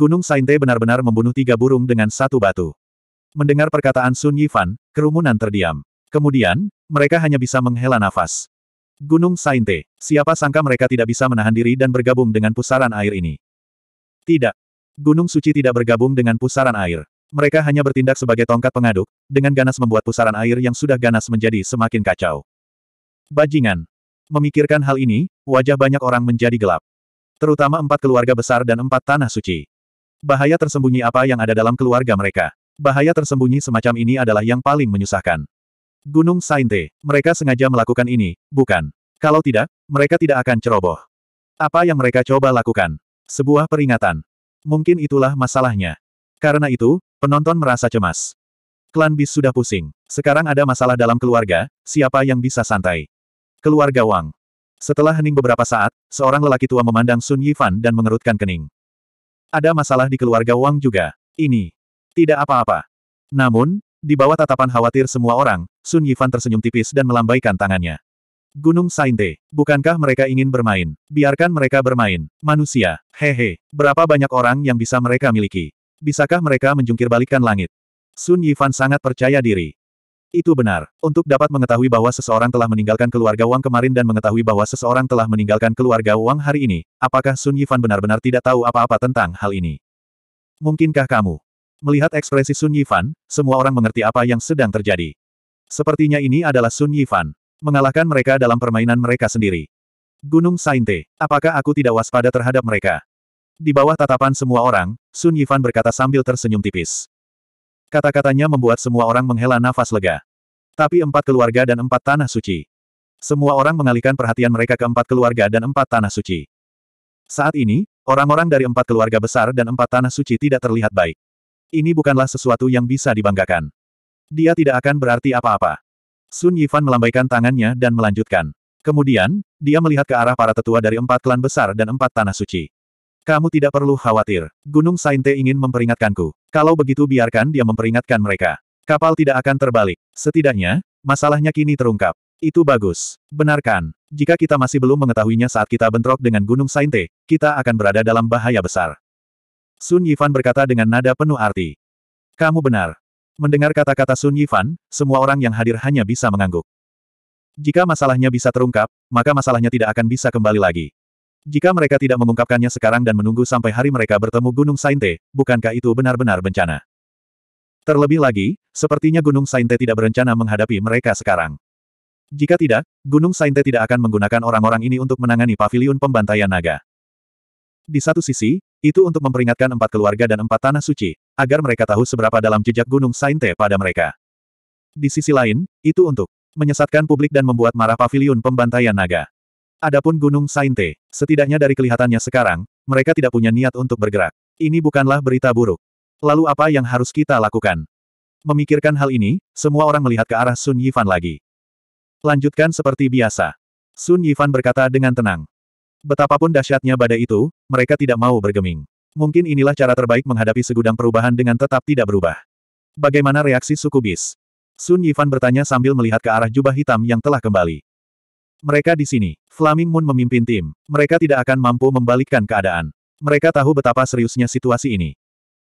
Gunung Sainte benar-benar membunuh tiga burung dengan satu batu. Mendengar perkataan Sun Yifan, kerumunan terdiam. Kemudian, mereka hanya bisa menghela nafas. Gunung Sainte, siapa sangka mereka tidak bisa menahan diri dan bergabung dengan pusaran air ini. Tidak. Gunung suci tidak bergabung dengan pusaran air. Mereka hanya bertindak sebagai tongkat pengaduk, dengan ganas membuat pusaran air yang sudah ganas menjadi semakin kacau. Bajingan. Memikirkan hal ini, wajah banyak orang menjadi gelap. Terutama empat keluarga besar dan empat tanah suci. Bahaya tersembunyi apa yang ada dalam keluarga mereka. Bahaya tersembunyi semacam ini adalah yang paling menyusahkan. Gunung Sainte, mereka sengaja melakukan ini, bukan? Kalau tidak, mereka tidak akan ceroboh. Apa yang mereka coba lakukan? Sebuah peringatan. Mungkin itulah masalahnya. Karena itu, penonton merasa cemas. Klan Bis sudah pusing. Sekarang ada masalah dalam keluarga, siapa yang bisa santai? Keluarga Wang. Setelah hening beberapa saat, seorang lelaki tua memandang Sun Yifan dan mengerutkan kening. Ada masalah di keluarga Wang juga. Ini. Tidak apa-apa. Namun, di bawah tatapan khawatir semua orang, Sun Yifan tersenyum tipis dan melambaikan tangannya. Gunung Sainte, bukankah mereka ingin bermain? Biarkan mereka bermain. Manusia, hehe, berapa banyak orang yang bisa mereka miliki? Bisakah mereka menjungkir langit? Sun Yifan sangat percaya diri. Itu benar. Untuk dapat mengetahui bahwa seseorang telah meninggalkan keluarga Wang kemarin dan mengetahui bahwa seseorang telah meninggalkan keluarga Wang hari ini, apakah Sun Yifan benar-benar tidak tahu apa-apa tentang hal ini? Mungkinkah kamu? Melihat ekspresi Sun Yifan, semua orang mengerti apa yang sedang terjadi. Sepertinya ini adalah Sun Yifan. Mengalahkan mereka dalam permainan mereka sendiri. Gunung Sainte, apakah aku tidak waspada terhadap mereka? Di bawah tatapan semua orang, Sun Yifan berkata sambil tersenyum tipis. Kata-katanya membuat semua orang menghela nafas lega. Tapi empat keluarga dan empat tanah suci. Semua orang mengalihkan perhatian mereka ke empat keluarga dan empat tanah suci. Saat ini, orang-orang dari empat keluarga besar dan empat tanah suci tidak terlihat baik. Ini bukanlah sesuatu yang bisa dibanggakan. Dia tidak akan berarti apa-apa. Sun Yifan melambaikan tangannya dan melanjutkan. Kemudian, dia melihat ke arah para tetua dari empat klan besar dan empat tanah suci. Kamu tidak perlu khawatir. Gunung Sainte ingin memperingatkanku. Kalau begitu biarkan dia memperingatkan mereka. Kapal tidak akan terbalik. Setidaknya, masalahnya kini terungkap. Itu bagus. Benarkan. Jika kita masih belum mengetahuinya saat kita bentrok dengan Gunung Sainte, kita akan berada dalam bahaya besar. Sun Yifan berkata dengan nada penuh arti. Kamu benar. Mendengar kata-kata Sun Yifan, semua orang yang hadir hanya bisa mengangguk. Jika masalahnya bisa terungkap, maka masalahnya tidak akan bisa kembali lagi. Jika mereka tidak mengungkapkannya sekarang dan menunggu sampai hari mereka bertemu Gunung Sainte, bukankah itu benar-benar bencana? Terlebih lagi, sepertinya Gunung Sainte tidak berencana menghadapi mereka sekarang. Jika tidak, Gunung Sainte tidak akan menggunakan orang-orang ini untuk menangani Paviliun pembantaian naga. Di satu sisi, itu untuk memperingatkan empat keluarga dan empat tanah suci, agar mereka tahu seberapa dalam jejak Gunung Sainte pada mereka. Di sisi lain, itu untuk menyesatkan publik dan membuat marah Paviliun pembantaian naga. Adapun Gunung Sainte, setidaknya dari kelihatannya sekarang, mereka tidak punya niat untuk bergerak. Ini bukanlah berita buruk. Lalu apa yang harus kita lakukan? Memikirkan hal ini, semua orang melihat ke arah Sun Yifan lagi. Lanjutkan seperti biasa. Sun Yifan berkata dengan tenang. Betapapun dahsyatnya badai itu, mereka tidak mau bergeming. Mungkin inilah cara terbaik menghadapi segudang perubahan dengan tetap tidak berubah. Bagaimana reaksi suku bis? Sun Yifan bertanya sambil melihat ke arah jubah hitam yang telah kembali. Mereka di sini. Flaming Moon memimpin tim. Mereka tidak akan mampu membalikkan keadaan. Mereka tahu betapa seriusnya situasi ini.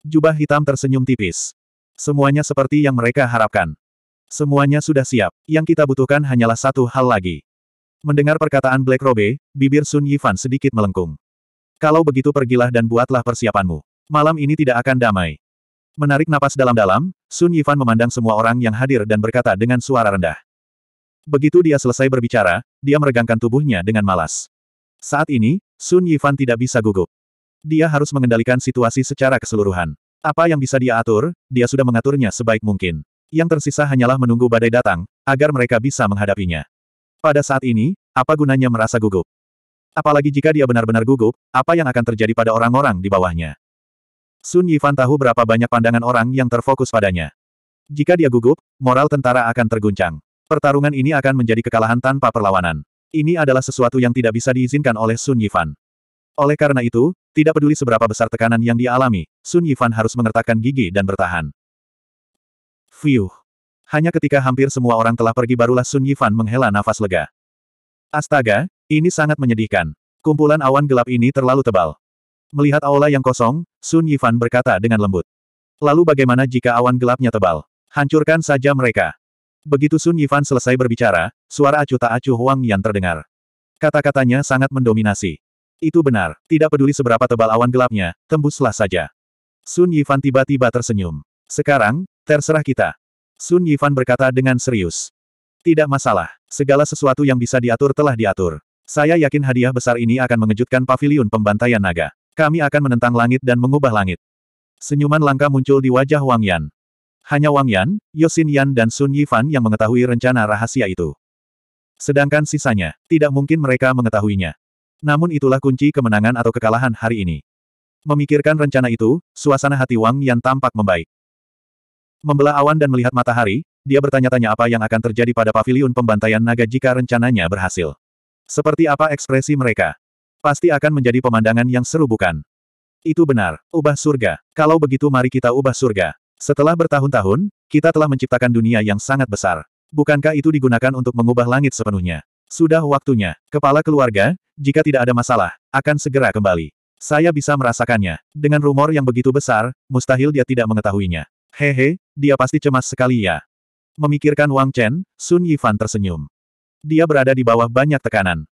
Jubah hitam tersenyum tipis. Semuanya seperti yang mereka harapkan. Semuanya sudah siap. Yang kita butuhkan hanyalah satu hal lagi. Mendengar perkataan Black Robe, bibir Sun Yifan sedikit melengkung. Kalau begitu pergilah dan buatlah persiapanmu. Malam ini tidak akan damai. Menarik napas dalam-dalam, Sun Yifan memandang semua orang yang hadir dan berkata dengan suara rendah. Begitu dia selesai berbicara, dia meregangkan tubuhnya dengan malas. Saat ini, Sun Yifan tidak bisa gugup. Dia harus mengendalikan situasi secara keseluruhan. Apa yang bisa dia atur, dia sudah mengaturnya sebaik mungkin. Yang tersisa hanyalah menunggu badai datang, agar mereka bisa menghadapinya. Pada saat ini, apa gunanya merasa gugup? Apalagi jika dia benar-benar gugup, apa yang akan terjadi pada orang-orang di bawahnya? Sun Yifan tahu berapa banyak pandangan orang yang terfokus padanya. Jika dia gugup, moral tentara akan terguncang. Pertarungan ini akan menjadi kekalahan tanpa perlawanan. Ini adalah sesuatu yang tidak bisa diizinkan oleh Sun Yifan. Oleh karena itu, tidak peduli seberapa besar tekanan yang dialami, Sun Yifan harus mengertakkan gigi dan bertahan. Fiuh. Hanya ketika hampir semua orang telah pergi barulah Sun Yifan menghela nafas lega. Astaga, ini sangat menyedihkan. Kumpulan awan gelap ini terlalu tebal. Melihat aula yang kosong, Sun Yifan berkata dengan lembut. Lalu bagaimana jika awan gelapnya tebal? Hancurkan saja mereka. Begitu Sun Yifan selesai berbicara, suara acuh tak acuh Huang Yan terdengar. Kata-katanya sangat mendominasi. Itu benar, tidak peduli seberapa tebal awan gelapnya, tembuslah saja. Sun Yifan tiba-tiba tersenyum. Sekarang, terserah kita. Sun Yifan berkata dengan serius. Tidak masalah, segala sesuatu yang bisa diatur telah diatur. Saya yakin hadiah besar ini akan mengejutkan pavilion pembantaian naga. Kami akan menentang langit dan mengubah langit. Senyuman langka muncul di wajah Wang Yan. Hanya Wang Yan, Yosin Yan dan Sun Yifan yang mengetahui rencana rahasia itu. Sedangkan sisanya, tidak mungkin mereka mengetahuinya. Namun itulah kunci kemenangan atau kekalahan hari ini. Memikirkan rencana itu, suasana hati Wang Yan tampak membaik. Membelah awan dan melihat matahari, dia bertanya-tanya apa yang akan terjadi pada paviliun pembantaian naga jika rencananya berhasil. Seperti apa ekspresi mereka? Pasti akan menjadi pemandangan yang seru bukan? Itu benar, ubah surga. Kalau begitu mari kita ubah surga. Setelah bertahun-tahun, kita telah menciptakan dunia yang sangat besar. Bukankah itu digunakan untuk mengubah langit sepenuhnya? Sudah waktunya. Kepala keluarga, jika tidak ada masalah, akan segera kembali. Saya bisa merasakannya. Dengan rumor yang begitu besar, mustahil dia tidak mengetahuinya. Hehe, dia pasti cemas sekali ya. Memikirkan Wang Chen, Sun Yifan tersenyum. Dia berada di bawah banyak tekanan.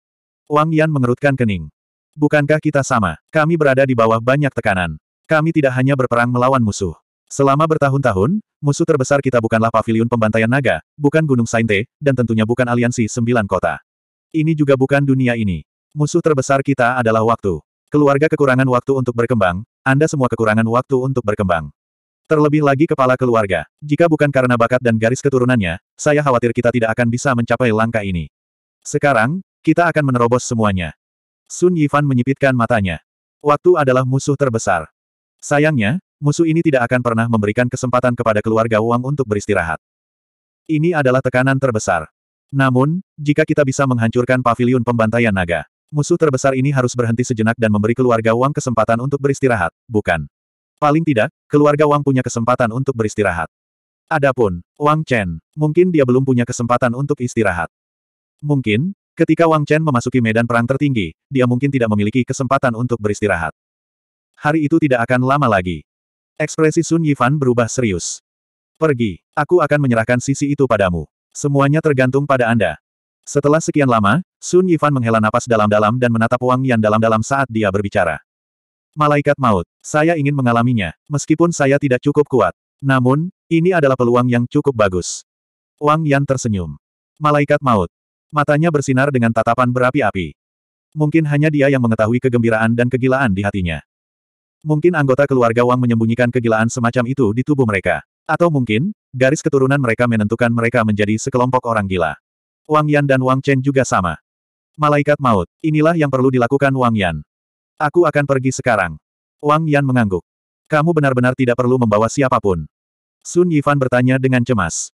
Wang Yan mengerutkan kening. Bukankah kita sama? Kami berada di bawah banyak tekanan. Kami tidak hanya berperang melawan musuh. Selama bertahun-tahun, musuh terbesar kita bukanlah pavilion pembantaian naga, bukan Gunung Sainte, dan tentunya bukan aliansi sembilan kota. Ini juga bukan dunia ini. Musuh terbesar kita adalah waktu. Keluarga kekurangan waktu untuk berkembang, Anda semua kekurangan waktu untuk berkembang. Terlebih lagi kepala keluarga. Jika bukan karena bakat dan garis keturunannya, saya khawatir kita tidak akan bisa mencapai langkah ini. Sekarang, kita akan menerobos semuanya. Sun Yifan menyipitkan matanya. Waktu adalah musuh terbesar. Sayangnya, musuh ini tidak akan pernah memberikan kesempatan kepada keluarga Wang untuk beristirahat. Ini adalah tekanan terbesar. Namun, jika kita bisa menghancurkan pavilion pembantaian naga, musuh terbesar ini harus berhenti sejenak dan memberi keluarga Wang kesempatan untuk beristirahat, bukan? Paling tidak, keluarga Wang punya kesempatan untuk beristirahat. Adapun, Wang Chen, mungkin dia belum punya kesempatan untuk istirahat. Mungkin, ketika Wang Chen memasuki medan perang tertinggi, dia mungkin tidak memiliki kesempatan untuk beristirahat. Hari itu tidak akan lama lagi. Ekspresi Sun Yifan berubah serius. Pergi, aku akan menyerahkan sisi itu padamu. Semuanya tergantung pada Anda. Setelah sekian lama, Sun Yifan menghela napas dalam-dalam dan menatap Wang Yan dalam-dalam saat dia berbicara. Malaikat maut, saya ingin mengalaminya, meskipun saya tidak cukup kuat. Namun, ini adalah peluang yang cukup bagus. Wang Yan tersenyum. Malaikat maut. Matanya bersinar dengan tatapan berapi-api. Mungkin hanya dia yang mengetahui kegembiraan dan kegilaan di hatinya. Mungkin anggota keluarga Wang menyembunyikan kegilaan semacam itu di tubuh mereka. Atau mungkin, garis keturunan mereka menentukan mereka menjadi sekelompok orang gila. Wang Yan dan Wang Chen juga sama. Malaikat maut, inilah yang perlu dilakukan Wang Yan. Aku akan pergi sekarang. Wang Yan mengangguk. Kamu benar-benar tidak perlu membawa siapapun. Sun Yifan bertanya dengan cemas.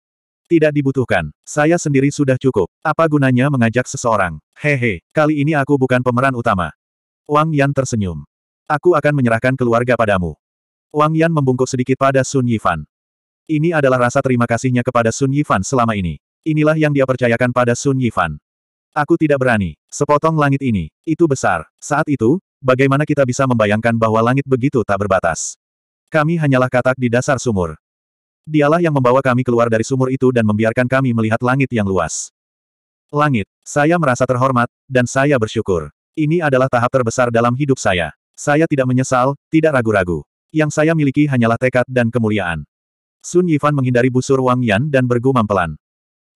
Tidak dibutuhkan. Saya sendiri sudah cukup. Apa gunanya mengajak seseorang? Hehe, kali ini aku bukan pemeran utama. Wang Yan tersenyum. Aku akan menyerahkan keluarga padamu. Wang Yan membungkuk sedikit pada Sun Yifan. Ini adalah rasa terima kasihnya kepada Sun Yifan selama ini. Inilah yang dia percayakan pada Sun Yifan. Aku tidak berani. Sepotong langit ini. Itu besar. Saat itu, bagaimana kita bisa membayangkan bahwa langit begitu tak berbatas? Kami hanyalah katak di dasar sumur. Dialah yang membawa kami keluar dari sumur itu dan membiarkan kami melihat langit yang luas. Langit, saya merasa terhormat, dan saya bersyukur. Ini adalah tahap terbesar dalam hidup saya. Saya tidak menyesal, tidak ragu-ragu. Yang saya miliki hanyalah tekad dan kemuliaan. Sun Yifan menghindari busur Wang Yan dan bergumam pelan.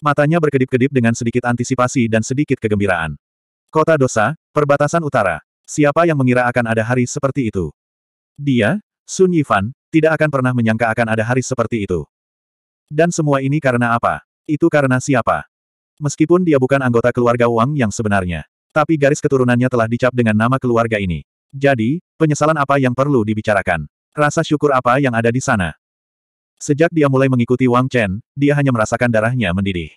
Matanya berkedip-kedip dengan sedikit antisipasi dan sedikit kegembiraan. Kota dosa, perbatasan utara. Siapa yang mengira akan ada hari seperti itu? Dia, Sun Yifan, tidak akan pernah menyangka akan ada hari seperti itu. Dan semua ini karena apa? Itu karena siapa? Meskipun dia bukan anggota keluarga Wang yang sebenarnya. Tapi garis keturunannya telah dicap dengan nama keluarga ini. Jadi, penyesalan apa yang perlu dibicarakan? Rasa syukur apa yang ada di sana? Sejak dia mulai mengikuti Wang Chen, dia hanya merasakan darahnya mendidih.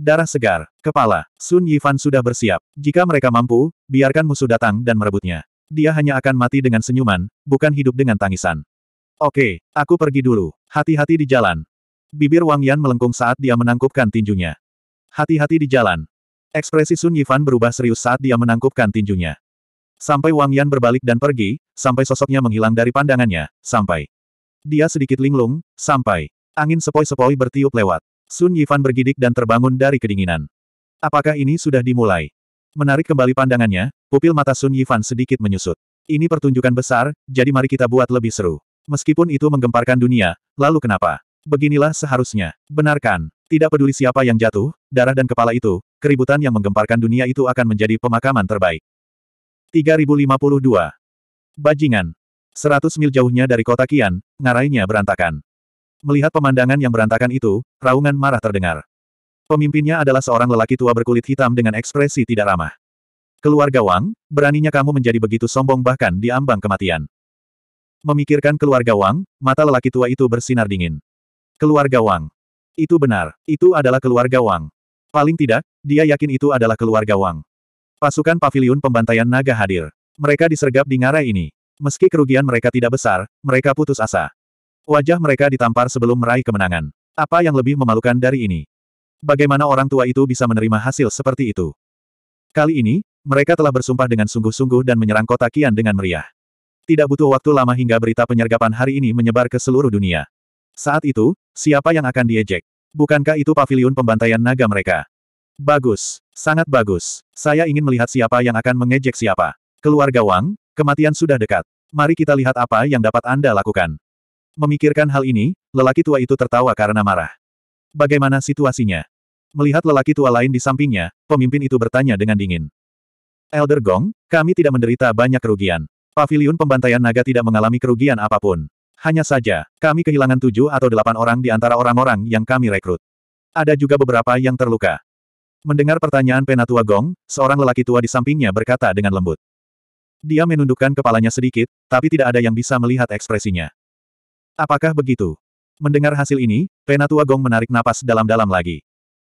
Darah segar, kepala, Sun Yifan sudah bersiap. Jika mereka mampu, biarkan musuh datang dan merebutnya. Dia hanya akan mati dengan senyuman, bukan hidup dengan tangisan. Oke, aku pergi dulu. Hati-hati di jalan. Bibir Wang Yan melengkung saat dia menangkupkan tinjunya. Hati-hati di jalan. Ekspresi Sun Yifan berubah serius saat dia menangkupkan tinjunya. Sampai Wang Yan berbalik dan pergi, sampai sosoknya menghilang dari pandangannya, sampai. Dia sedikit linglung, sampai. Angin sepoi-sepoi bertiup lewat. Sun Yifan bergidik dan terbangun dari kedinginan. Apakah ini sudah dimulai? Menarik kembali pandangannya, pupil mata Sun Yifan sedikit menyusut. Ini pertunjukan besar, jadi mari kita buat lebih seru. Meskipun itu menggemparkan dunia, lalu kenapa? Beginilah seharusnya. Benarkan, tidak peduli siapa yang jatuh, darah dan kepala itu, keributan yang menggemparkan dunia itu akan menjadi pemakaman terbaik. 3052. Bajingan. 100 mil jauhnya dari kota Kian, ngarainya berantakan. Melihat pemandangan yang berantakan itu, raungan marah terdengar. Pemimpinnya adalah seorang lelaki tua berkulit hitam dengan ekspresi tidak ramah. Keluarga Wang, beraninya kamu menjadi begitu sombong bahkan di ambang kematian. Memikirkan keluarga Wang, mata lelaki tua itu bersinar dingin. Keluarga Wang. Itu benar, itu adalah keluarga Wang. Paling tidak, dia yakin itu adalah keluarga Wang. Pasukan pavilion pembantaian naga hadir. Mereka disergap di ngarai ini. Meski kerugian mereka tidak besar, mereka putus asa. Wajah mereka ditampar sebelum meraih kemenangan. Apa yang lebih memalukan dari ini? Bagaimana orang tua itu bisa menerima hasil seperti itu? Kali ini, mereka telah bersumpah dengan sungguh-sungguh dan menyerang kota Kian dengan meriah. Tidak butuh waktu lama hingga berita penyergapan hari ini menyebar ke seluruh dunia. Saat itu, siapa yang akan diejek? Bukankah itu pavilion pembantaian naga mereka? Bagus. Sangat bagus. Saya ingin melihat siapa yang akan mengejek siapa. Keluarga Wang, kematian sudah dekat. Mari kita lihat apa yang dapat Anda lakukan. Memikirkan hal ini, lelaki tua itu tertawa karena marah. Bagaimana situasinya? Melihat lelaki tua lain di sampingnya, pemimpin itu bertanya dengan dingin. Elder Gong, kami tidak menderita banyak kerugian. Paviliun pembantaian naga tidak mengalami kerugian apapun. Hanya saja, kami kehilangan tujuh atau delapan orang di antara orang-orang yang kami rekrut. Ada juga beberapa yang terluka. Mendengar pertanyaan penatua Gong, seorang lelaki tua di sampingnya berkata dengan lembut. Dia menundukkan kepalanya sedikit, tapi tidak ada yang bisa melihat ekspresinya. Apakah begitu? Mendengar hasil ini, penatua Gong menarik napas dalam-dalam lagi.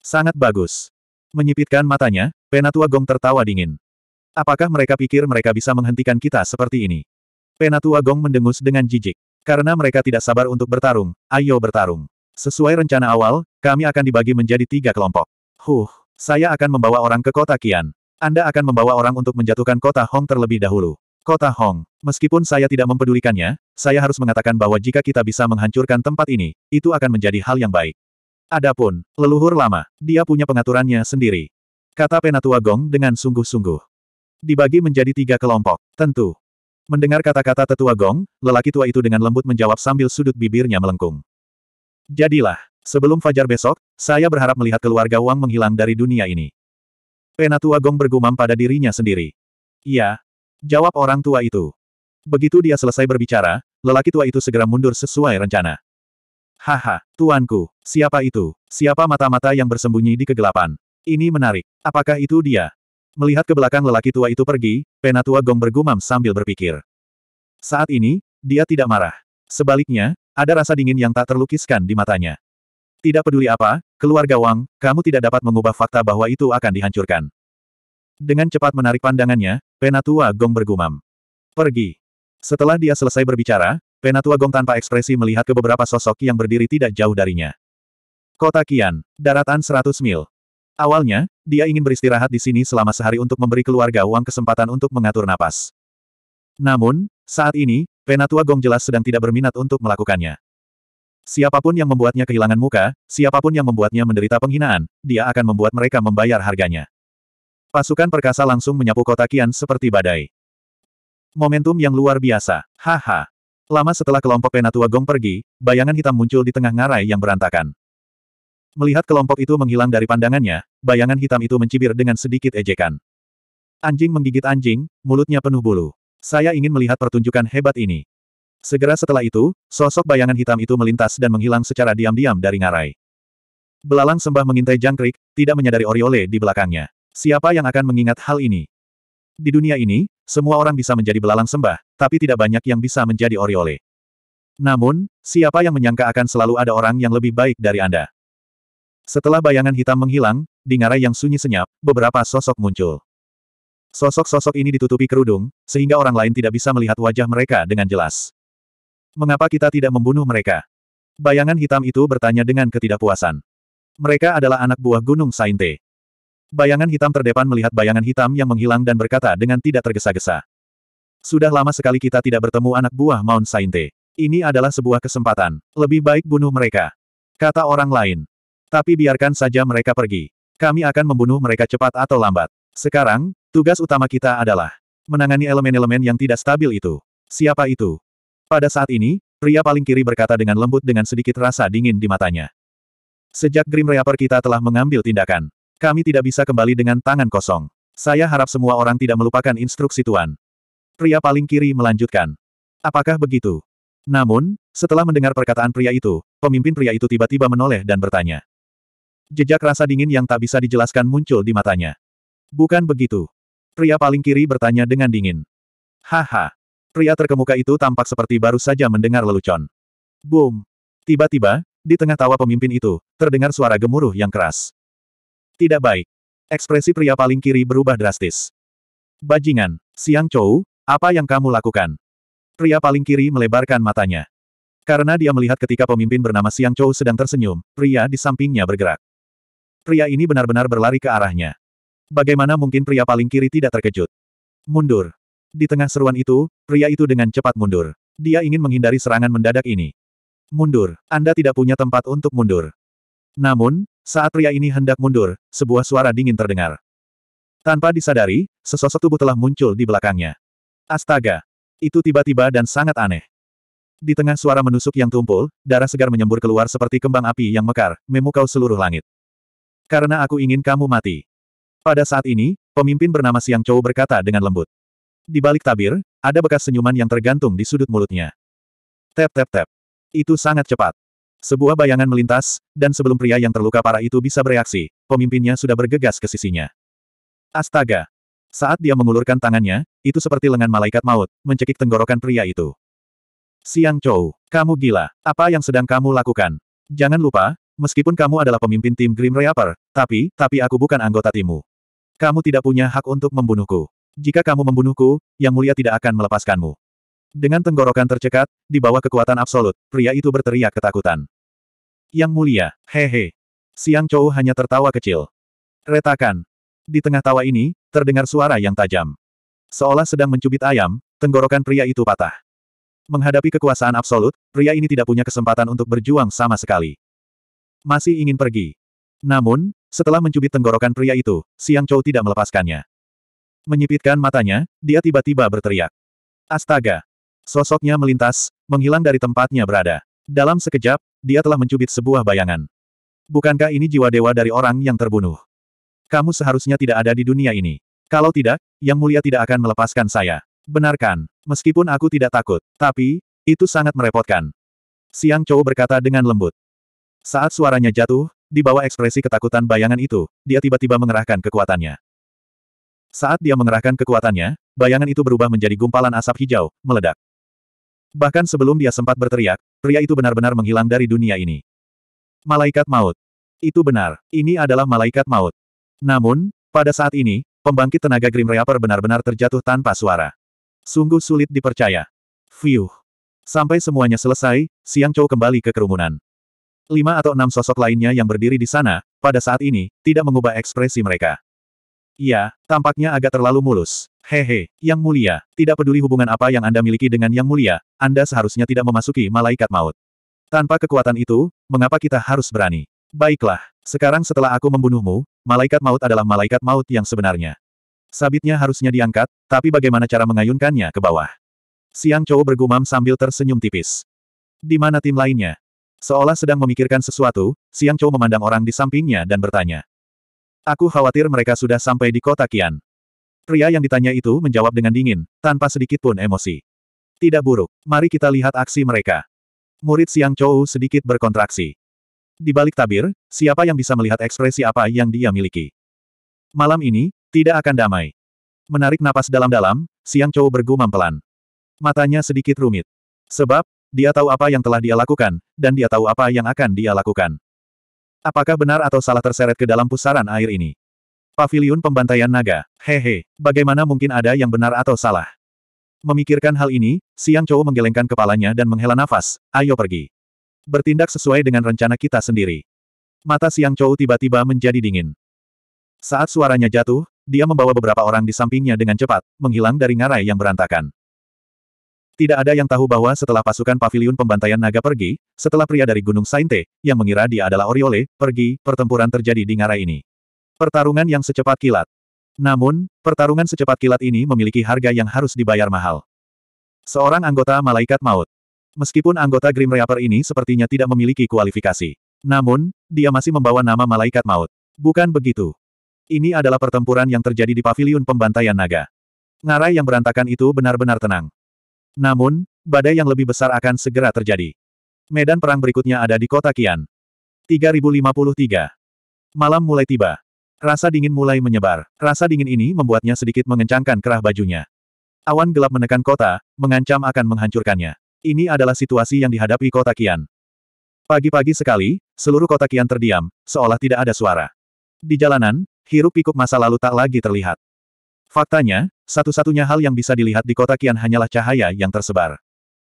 Sangat bagus. Menyipitkan matanya, penatua Gong tertawa dingin. Apakah mereka pikir mereka bisa menghentikan kita seperti ini? Penatua Gong mendengus dengan jijik. Karena mereka tidak sabar untuk bertarung, ayo bertarung. Sesuai rencana awal, kami akan dibagi menjadi tiga kelompok. Huh. Saya akan membawa orang ke kota Kian. Anda akan membawa orang untuk menjatuhkan kota Hong terlebih dahulu. Kota Hong. Meskipun saya tidak mempedulikannya, saya harus mengatakan bahwa jika kita bisa menghancurkan tempat ini, itu akan menjadi hal yang baik. Adapun, leluhur lama, dia punya pengaturannya sendiri. Kata Penatua Gong dengan sungguh-sungguh. Dibagi menjadi tiga kelompok, tentu. Mendengar kata-kata tetua Gong, lelaki tua itu dengan lembut menjawab sambil sudut bibirnya melengkung. Jadilah. Sebelum fajar besok, saya berharap melihat keluarga Wang menghilang dari dunia ini. Penatua Gong bergumam pada dirinya sendiri. Iya. Jawab orang tua itu. Begitu dia selesai berbicara, lelaki tua itu segera mundur sesuai rencana. Haha, tuanku, siapa itu? Siapa mata-mata yang bersembunyi di kegelapan? Ini menarik. Apakah itu dia? Melihat ke belakang lelaki tua itu pergi, penatua Gong bergumam sambil berpikir. Saat ini, dia tidak marah. Sebaliknya, ada rasa dingin yang tak terlukiskan di matanya. Tidak peduli apa, keluarga Wang, kamu tidak dapat mengubah fakta bahwa itu akan dihancurkan. Dengan cepat menarik pandangannya, Penatua Gong bergumam. Pergi. Setelah dia selesai berbicara, Penatua Gong tanpa ekspresi melihat ke beberapa sosok yang berdiri tidak jauh darinya. Kota Kian, daratan 100 mil. Awalnya, dia ingin beristirahat di sini selama sehari untuk memberi keluarga Wang kesempatan untuk mengatur napas. Namun, saat ini, Penatua Gong jelas sedang tidak berminat untuk melakukannya. Siapapun yang membuatnya kehilangan muka, siapapun yang membuatnya menderita penghinaan, dia akan membuat mereka membayar harganya. Pasukan perkasa langsung menyapu kota Kian seperti badai. Momentum yang luar biasa. Haha. Lama setelah kelompok Penatua Gong pergi, bayangan hitam muncul di tengah ngarai yang berantakan. Melihat kelompok itu menghilang dari pandangannya, bayangan hitam itu mencibir dengan sedikit ejekan. Anjing menggigit anjing, mulutnya penuh bulu. Saya ingin melihat pertunjukan hebat ini. Segera setelah itu, sosok bayangan hitam itu melintas dan menghilang secara diam-diam dari ngarai. Belalang sembah mengintai jangkrik, tidak menyadari Oriole di belakangnya. Siapa yang akan mengingat hal ini? Di dunia ini, semua orang bisa menjadi belalang sembah, tapi tidak banyak yang bisa menjadi Oriole. Namun, siapa yang menyangka akan selalu ada orang yang lebih baik dari Anda? Setelah bayangan hitam menghilang, di ngarai yang sunyi senyap, beberapa sosok muncul. Sosok-sosok ini ditutupi kerudung, sehingga orang lain tidak bisa melihat wajah mereka dengan jelas. Mengapa kita tidak membunuh mereka? Bayangan hitam itu bertanya dengan ketidakpuasan. Mereka adalah anak buah Gunung Sainte. Bayangan hitam terdepan melihat bayangan hitam yang menghilang dan berkata dengan tidak tergesa-gesa. Sudah lama sekali kita tidak bertemu anak buah Mount Sainte. Ini adalah sebuah kesempatan. Lebih baik bunuh mereka. Kata orang lain. Tapi biarkan saja mereka pergi. Kami akan membunuh mereka cepat atau lambat. Sekarang, tugas utama kita adalah menangani elemen-elemen yang tidak stabil itu. Siapa itu? Pada saat ini, pria paling kiri berkata dengan lembut dengan sedikit rasa dingin di matanya. Sejak Grim Reaper kita telah mengambil tindakan. Kami tidak bisa kembali dengan tangan kosong. Saya harap semua orang tidak melupakan instruksi Tuan. Pria paling kiri melanjutkan. Apakah begitu? Namun, setelah mendengar perkataan pria itu, pemimpin pria itu tiba-tiba menoleh dan bertanya. Jejak rasa dingin yang tak bisa dijelaskan muncul di matanya. Bukan begitu. Pria paling kiri bertanya dengan dingin. Haha, Pria terkemuka itu tampak seperti baru saja mendengar lelucon. Boom! Tiba-tiba, di tengah tawa pemimpin itu, terdengar suara gemuruh yang keras. Tidak baik. Ekspresi pria paling kiri berubah drastis. Bajingan, Siang Chou, apa yang kamu lakukan? Pria paling kiri melebarkan matanya. Karena dia melihat ketika pemimpin bernama Siang Chou sedang tersenyum, pria di sampingnya bergerak. Pria ini benar-benar berlari ke arahnya. Bagaimana mungkin pria paling kiri tidak terkejut? Mundur. Di tengah seruan itu, pria itu dengan cepat mundur. Dia ingin menghindari serangan mendadak ini. Mundur, Anda tidak punya tempat untuk mundur. Namun, saat pria ini hendak mundur, sebuah suara dingin terdengar. Tanpa disadari, sesosok tubuh telah muncul di belakangnya. Astaga! Itu tiba-tiba dan sangat aneh. Di tengah suara menusuk yang tumpul, darah segar menyembur keluar seperti kembang api yang mekar, memukau seluruh langit. Karena aku ingin kamu mati. Pada saat ini, pemimpin bernama Siang Chou berkata dengan lembut. Di balik tabir, ada bekas senyuman yang tergantung di sudut mulutnya. Tap tap tap. Itu sangat cepat. Sebuah bayangan melintas, dan sebelum pria yang terluka parah itu bisa bereaksi, pemimpinnya sudah bergegas ke sisinya. Astaga! Saat dia mengulurkan tangannya, itu seperti lengan malaikat maut, mencekik tenggorokan pria itu. Siang Chou, kamu gila. Apa yang sedang kamu lakukan? Jangan lupa, meskipun kamu adalah pemimpin tim Grim Reaper, tapi, tapi aku bukan anggota timmu. Kamu tidak punya hak untuk membunuhku. Jika kamu membunuhku, Yang Mulia tidak akan melepaskanmu. Dengan tenggorokan tercekat, di bawah kekuatan absolut, pria itu berteriak ketakutan. Yang Mulia, hehe. Siang Chou hanya tertawa kecil. Retakan. Di tengah tawa ini, terdengar suara yang tajam. Seolah sedang mencubit ayam, tenggorokan pria itu patah. Menghadapi kekuasaan absolut, pria ini tidak punya kesempatan untuk berjuang sama sekali. Masih ingin pergi. Namun, setelah mencubit tenggorokan pria itu, Siang Chou tidak melepaskannya. Menyipitkan matanya, dia tiba-tiba berteriak. Astaga! Sosoknya melintas, menghilang dari tempatnya berada. Dalam sekejap, dia telah mencubit sebuah bayangan. Bukankah ini jiwa dewa dari orang yang terbunuh? Kamu seharusnya tidak ada di dunia ini. Kalau tidak, Yang Mulia tidak akan melepaskan saya. Benarkan, meskipun aku tidak takut, tapi, itu sangat merepotkan. Siang Chou berkata dengan lembut. Saat suaranya jatuh, di bawah ekspresi ketakutan bayangan itu, dia tiba-tiba mengerahkan kekuatannya. Saat dia mengerahkan kekuatannya, bayangan itu berubah menjadi gumpalan asap hijau, meledak. Bahkan sebelum dia sempat berteriak, pria itu benar-benar menghilang dari dunia ini. Malaikat maut. Itu benar, ini adalah malaikat maut. Namun, pada saat ini, pembangkit tenaga Grim Reaper benar-benar terjatuh tanpa suara. Sungguh sulit dipercaya. Fiuh. Sampai semuanya selesai, Siang Chou kembali ke kerumunan. Lima atau enam sosok lainnya yang berdiri di sana, pada saat ini, tidak mengubah ekspresi mereka. Iya, tampaknya agak terlalu mulus. Hehe, Yang Mulia, tidak peduli hubungan apa yang Anda miliki dengan Yang Mulia, Anda seharusnya tidak memasuki malaikat maut. Tanpa kekuatan itu, mengapa kita harus berani? Baiklah, sekarang setelah aku membunuhmu, malaikat maut adalah malaikat maut yang sebenarnya. Sabitnya harusnya diangkat, tapi bagaimana cara mengayunkannya ke bawah? Siang Chou bergumam sambil tersenyum tipis. Di mana tim lainnya? Seolah sedang memikirkan sesuatu, Siang Chou memandang orang di sampingnya dan bertanya. Aku khawatir mereka sudah sampai di kota Kian. Pria yang ditanya itu menjawab dengan dingin, tanpa sedikit pun emosi. Tidak buruk, mari kita lihat aksi mereka. Murid Siang Chou sedikit berkontraksi. Di balik tabir, siapa yang bisa melihat ekspresi apa yang dia miliki? Malam ini, tidak akan damai. Menarik napas dalam-dalam, Siang Chou bergumam pelan. Matanya sedikit rumit. Sebab, dia tahu apa yang telah dia lakukan, dan dia tahu apa yang akan dia lakukan. Apakah benar atau salah terseret ke dalam pusaran air ini? Paviliun pembantaian naga. Hehe, bagaimana mungkin ada yang benar atau salah? Memikirkan hal ini, Siang cowok menggelengkan kepalanya dan menghela nafas, ayo pergi. Bertindak sesuai dengan rencana kita sendiri. Mata Siang cowok tiba-tiba menjadi dingin. Saat suaranya jatuh, dia membawa beberapa orang di sampingnya dengan cepat, menghilang dari ngarai yang berantakan. Tidak ada yang tahu bahwa setelah pasukan pavilion pembantaian naga pergi, setelah pria dari Gunung Sainte, yang mengira dia adalah Oriole, pergi, pertempuran terjadi di ngarai ini. Pertarungan yang secepat kilat. Namun, pertarungan secepat kilat ini memiliki harga yang harus dibayar mahal. Seorang anggota malaikat maut. Meskipun anggota Grim Reaper ini sepertinya tidak memiliki kualifikasi. Namun, dia masih membawa nama malaikat maut. Bukan begitu. Ini adalah pertempuran yang terjadi di pavilion pembantaian naga. Ngarai yang berantakan itu benar-benar tenang. Namun, badai yang lebih besar akan segera terjadi. Medan perang berikutnya ada di kota Kian. 3053. Malam mulai tiba. Rasa dingin mulai menyebar. Rasa dingin ini membuatnya sedikit mengencangkan kerah bajunya. Awan gelap menekan kota, mengancam akan menghancurkannya. Ini adalah situasi yang dihadapi kota Kian. Pagi-pagi sekali, seluruh kota Kian terdiam, seolah tidak ada suara. Di jalanan, hirup pikuk masa lalu tak lagi terlihat. Faktanya, satu-satunya hal yang bisa dilihat di kota Kian hanyalah cahaya yang tersebar.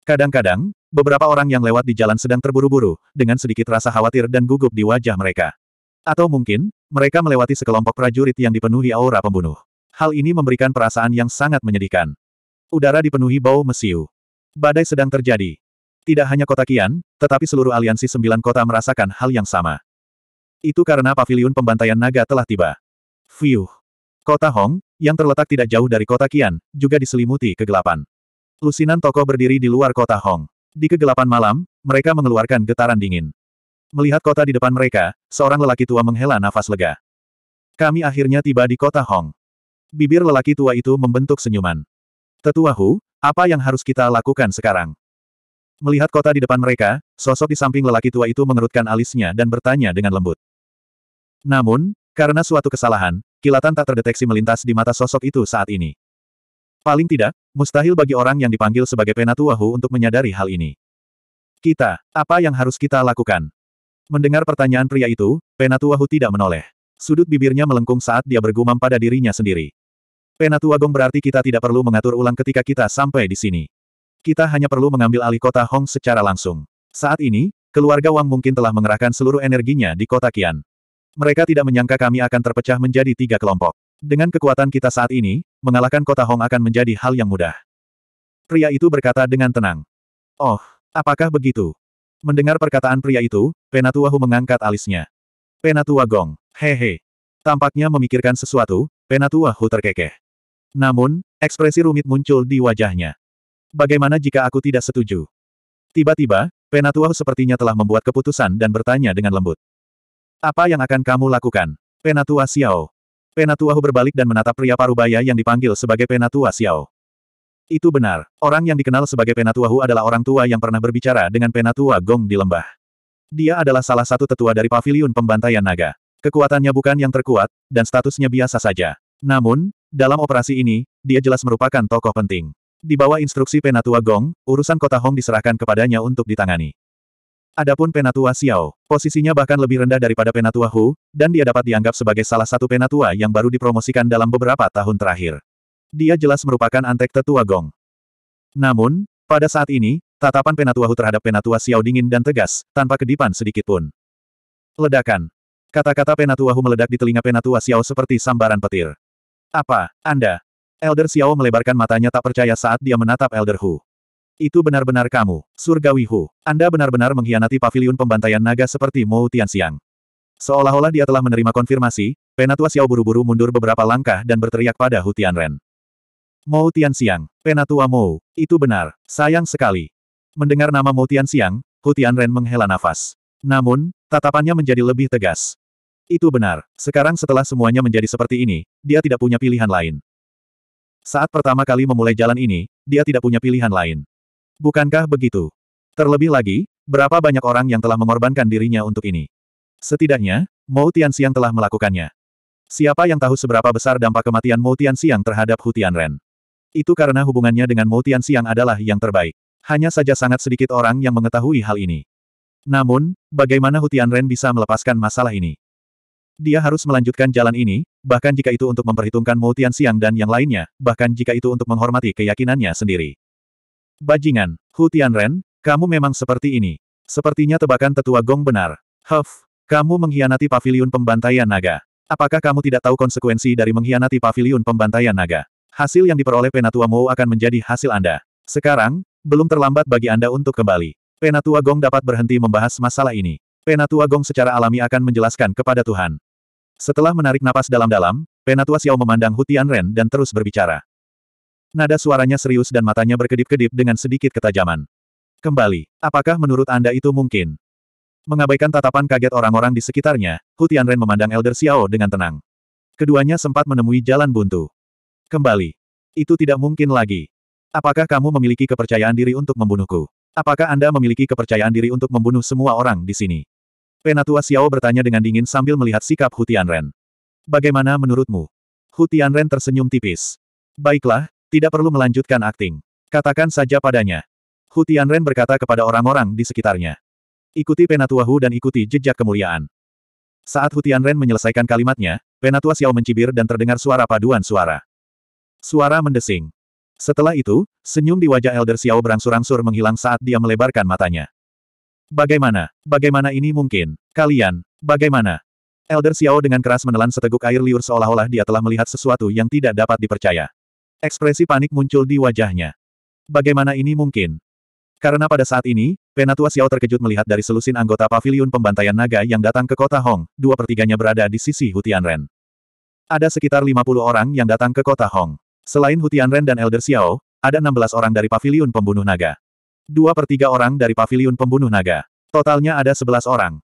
Kadang-kadang, beberapa orang yang lewat di jalan sedang terburu-buru, dengan sedikit rasa khawatir dan gugup di wajah mereka. Atau mungkin, mereka melewati sekelompok prajurit yang dipenuhi aura pembunuh. Hal ini memberikan perasaan yang sangat menyedihkan. Udara dipenuhi bau mesiu. Badai sedang terjadi. Tidak hanya kota Kian, tetapi seluruh aliansi sembilan kota merasakan hal yang sama. Itu karena Paviliun pembantaian naga telah tiba. Fiuh. Kota Hong, yang terletak tidak jauh dari kota Kian juga diselimuti kegelapan. Lusinan toko berdiri di luar kota Hong. Di kegelapan malam, mereka mengeluarkan getaran dingin. Melihat kota di depan mereka, seorang lelaki tua menghela nafas lega. Kami akhirnya tiba di kota Hong. Bibir lelaki tua itu membentuk senyuman. Tetua Hu, apa yang harus kita lakukan sekarang? Melihat kota di depan mereka, sosok di samping lelaki tua itu mengerutkan alisnya dan bertanya dengan lembut. Namun, karena suatu kesalahan, kilatan tak terdeteksi melintas di mata sosok itu saat ini. Paling tidak, mustahil bagi orang yang dipanggil sebagai Penatuahu untuk menyadari hal ini. Kita, apa yang harus kita lakukan? Mendengar pertanyaan pria itu, Penatuahu tidak menoleh. Sudut bibirnya melengkung saat dia bergumam pada dirinya sendiri. Penatuagong berarti kita tidak perlu mengatur ulang ketika kita sampai di sini. Kita hanya perlu mengambil alih kota Hong secara langsung. Saat ini, keluarga Wang mungkin telah mengerahkan seluruh energinya di kota Qian. Mereka tidak menyangka kami akan terpecah menjadi tiga kelompok. Dengan kekuatan kita saat ini, mengalahkan kota Hong akan menjadi hal yang mudah. Pria itu berkata dengan tenang. Oh, apakah begitu? Mendengar perkataan pria itu, Penatua Hu mengangkat alisnya. Penatua Gong, hehe. Tampaknya memikirkan sesuatu, Penatua Hu terkekeh. Namun, ekspresi rumit muncul di wajahnya. Bagaimana jika aku tidak setuju? Tiba-tiba, Penatua Hu sepertinya telah membuat keputusan dan bertanya dengan lembut. Apa yang akan kamu lakukan? Penatua Xiao. Penatua Hu berbalik dan menatap pria parubaya yang dipanggil sebagai Penatua Xiao. Itu benar, orang yang dikenal sebagai Penatua Hu adalah orang tua yang pernah berbicara dengan Penatua Gong di lembah. Dia adalah salah satu tetua dari paviliun pembantaian naga. Kekuatannya bukan yang terkuat, dan statusnya biasa saja. Namun, dalam operasi ini, dia jelas merupakan tokoh penting. Di bawah instruksi Penatua Gong, urusan kota Hong diserahkan kepadanya untuk ditangani. Adapun Penatua Xiao, posisinya bahkan lebih rendah daripada Penatua Hu, dan dia dapat dianggap sebagai salah satu Penatua yang baru dipromosikan dalam beberapa tahun terakhir. Dia jelas merupakan antek tetua Gong. Namun, pada saat ini, tatapan Penatua Hu terhadap Penatua Xiao dingin dan tegas, tanpa kedipan sedikitpun. Ledakan. Kata-kata Penatua Hu meledak di telinga Penatua Xiao seperti sambaran petir. Apa, Anda? Elder Xiao melebarkan matanya tak percaya saat dia menatap Elder Hu. Itu benar-benar kamu, Surgawi Hu. Anda benar-benar mengkhianati pavilion pembantaian naga seperti Mo Tianxiang. Seolah-olah dia telah menerima konfirmasi, Penatua Xiao buru-buru mundur beberapa langkah dan berteriak pada Hu Tianren. Mo Tianxiang, Penatua Mo, itu benar, sayang sekali. Mendengar nama Mo Tianxiang, Hu Tianren menghela nafas. Namun, tatapannya menjadi lebih tegas. Itu benar, sekarang setelah semuanya menjadi seperti ini, dia tidak punya pilihan lain. Saat pertama kali memulai jalan ini, dia tidak punya pilihan lain. Bukankah begitu? Terlebih lagi, berapa banyak orang yang telah mengorbankan dirinya untuk ini? Setidaknya, Mou Tianxiang telah melakukannya. Siapa yang tahu seberapa besar dampak kematian Mou Tianxiang terhadap Hu Tianren? Itu karena hubungannya dengan Mou Tianxiang adalah yang terbaik. Hanya saja sangat sedikit orang yang mengetahui hal ini. Namun, bagaimana Hu Tianren bisa melepaskan masalah ini? Dia harus melanjutkan jalan ini, bahkan jika itu untuk memperhitungkan Mou Tianxiang dan yang lainnya, bahkan jika itu untuk menghormati keyakinannya sendiri. Bajingan, Hu Tianren, kamu memang seperti ini. Sepertinya tebakan tetua gong benar. Huff, kamu mengkhianati pavilion pembantaian naga. Apakah kamu tidak tahu konsekuensi dari mengkhianati pavilion pembantaian naga? Hasil yang diperoleh Penatua Mo akan menjadi hasil Anda. Sekarang, belum terlambat bagi Anda untuk kembali. Penatua Gong dapat berhenti membahas masalah ini. Penatua Gong secara alami akan menjelaskan kepada Tuhan. Setelah menarik napas dalam-dalam, Penatua Xiao memandang Hutian Ren dan terus berbicara. Nada suaranya serius dan matanya berkedip-kedip dengan sedikit ketajaman. Kembali, apakah menurut Anda itu mungkin? Mengabaikan tatapan kaget orang-orang di sekitarnya, Hu Tianren memandang Elder Xiao dengan tenang. Keduanya sempat menemui jalan buntu. Kembali. Itu tidak mungkin lagi. Apakah kamu memiliki kepercayaan diri untuk membunuhku? Apakah Anda memiliki kepercayaan diri untuk membunuh semua orang di sini? Penatua Xiao bertanya dengan dingin sambil melihat sikap Hu Tianren. Bagaimana menurutmu? Hu Tianren tersenyum tipis. Baiklah, tidak perlu melanjutkan akting. Katakan saja padanya. Hu Tianren berkata kepada orang-orang di sekitarnya. Ikuti Penatua Hu dan ikuti jejak kemuliaan. Saat Hu Tianren menyelesaikan kalimatnya, Penatua Xiao mencibir dan terdengar suara paduan suara. Suara mendesing. Setelah itu, senyum di wajah Elder Xiao berangsur-angsur menghilang saat dia melebarkan matanya. Bagaimana? Bagaimana ini mungkin? Kalian, bagaimana? Elder Xiao dengan keras menelan seteguk air liur seolah-olah dia telah melihat sesuatu yang tidak dapat dipercaya. Ekspresi panik muncul di wajahnya. Bagaimana ini mungkin? Karena pada saat ini, Penatua Xiao terkejut melihat dari selusin anggota paviliun pembantaian naga yang datang ke kota Hong, dua pertiganya berada di sisi Hutian Ren. Ada sekitar 50 orang yang datang ke kota Hong. Selain Hutian Ren dan Elder Xiao, ada 16 orang dari paviliun pembunuh naga. Dua pertiga orang dari paviliun pembunuh naga. Totalnya ada 11 orang.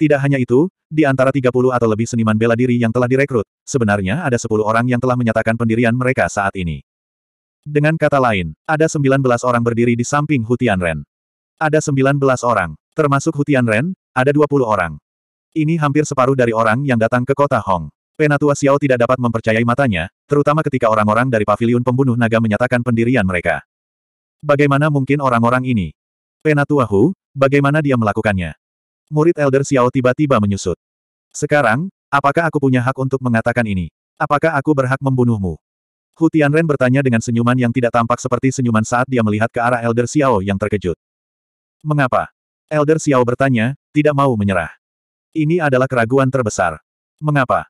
Tidak hanya itu, di antara 30 atau lebih seniman bela diri yang telah direkrut, sebenarnya ada 10 orang yang telah menyatakan pendirian mereka saat ini. Dengan kata lain, ada 19 orang berdiri di samping Hutian Ren. Ada 19 orang, termasuk Hutian Ren, ada 20 orang. Ini hampir separuh dari orang yang datang ke kota Hong. Penatua Xiao tidak dapat mempercayai matanya, terutama ketika orang-orang dari paviliun pembunuh naga menyatakan pendirian mereka. Bagaimana mungkin orang-orang ini? Penatua Hu, bagaimana dia melakukannya? Murid Elder Xiao tiba-tiba menyusut. Sekarang, apakah aku punya hak untuk mengatakan ini? Apakah aku berhak membunuhmu? Hu Tianren bertanya dengan senyuman yang tidak tampak seperti senyuman saat dia melihat ke arah Elder Xiao yang terkejut. Mengapa? Elder Xiao bertanya, tidak mau menyerah. Ini adalah keraguan terbesar. Mengapa?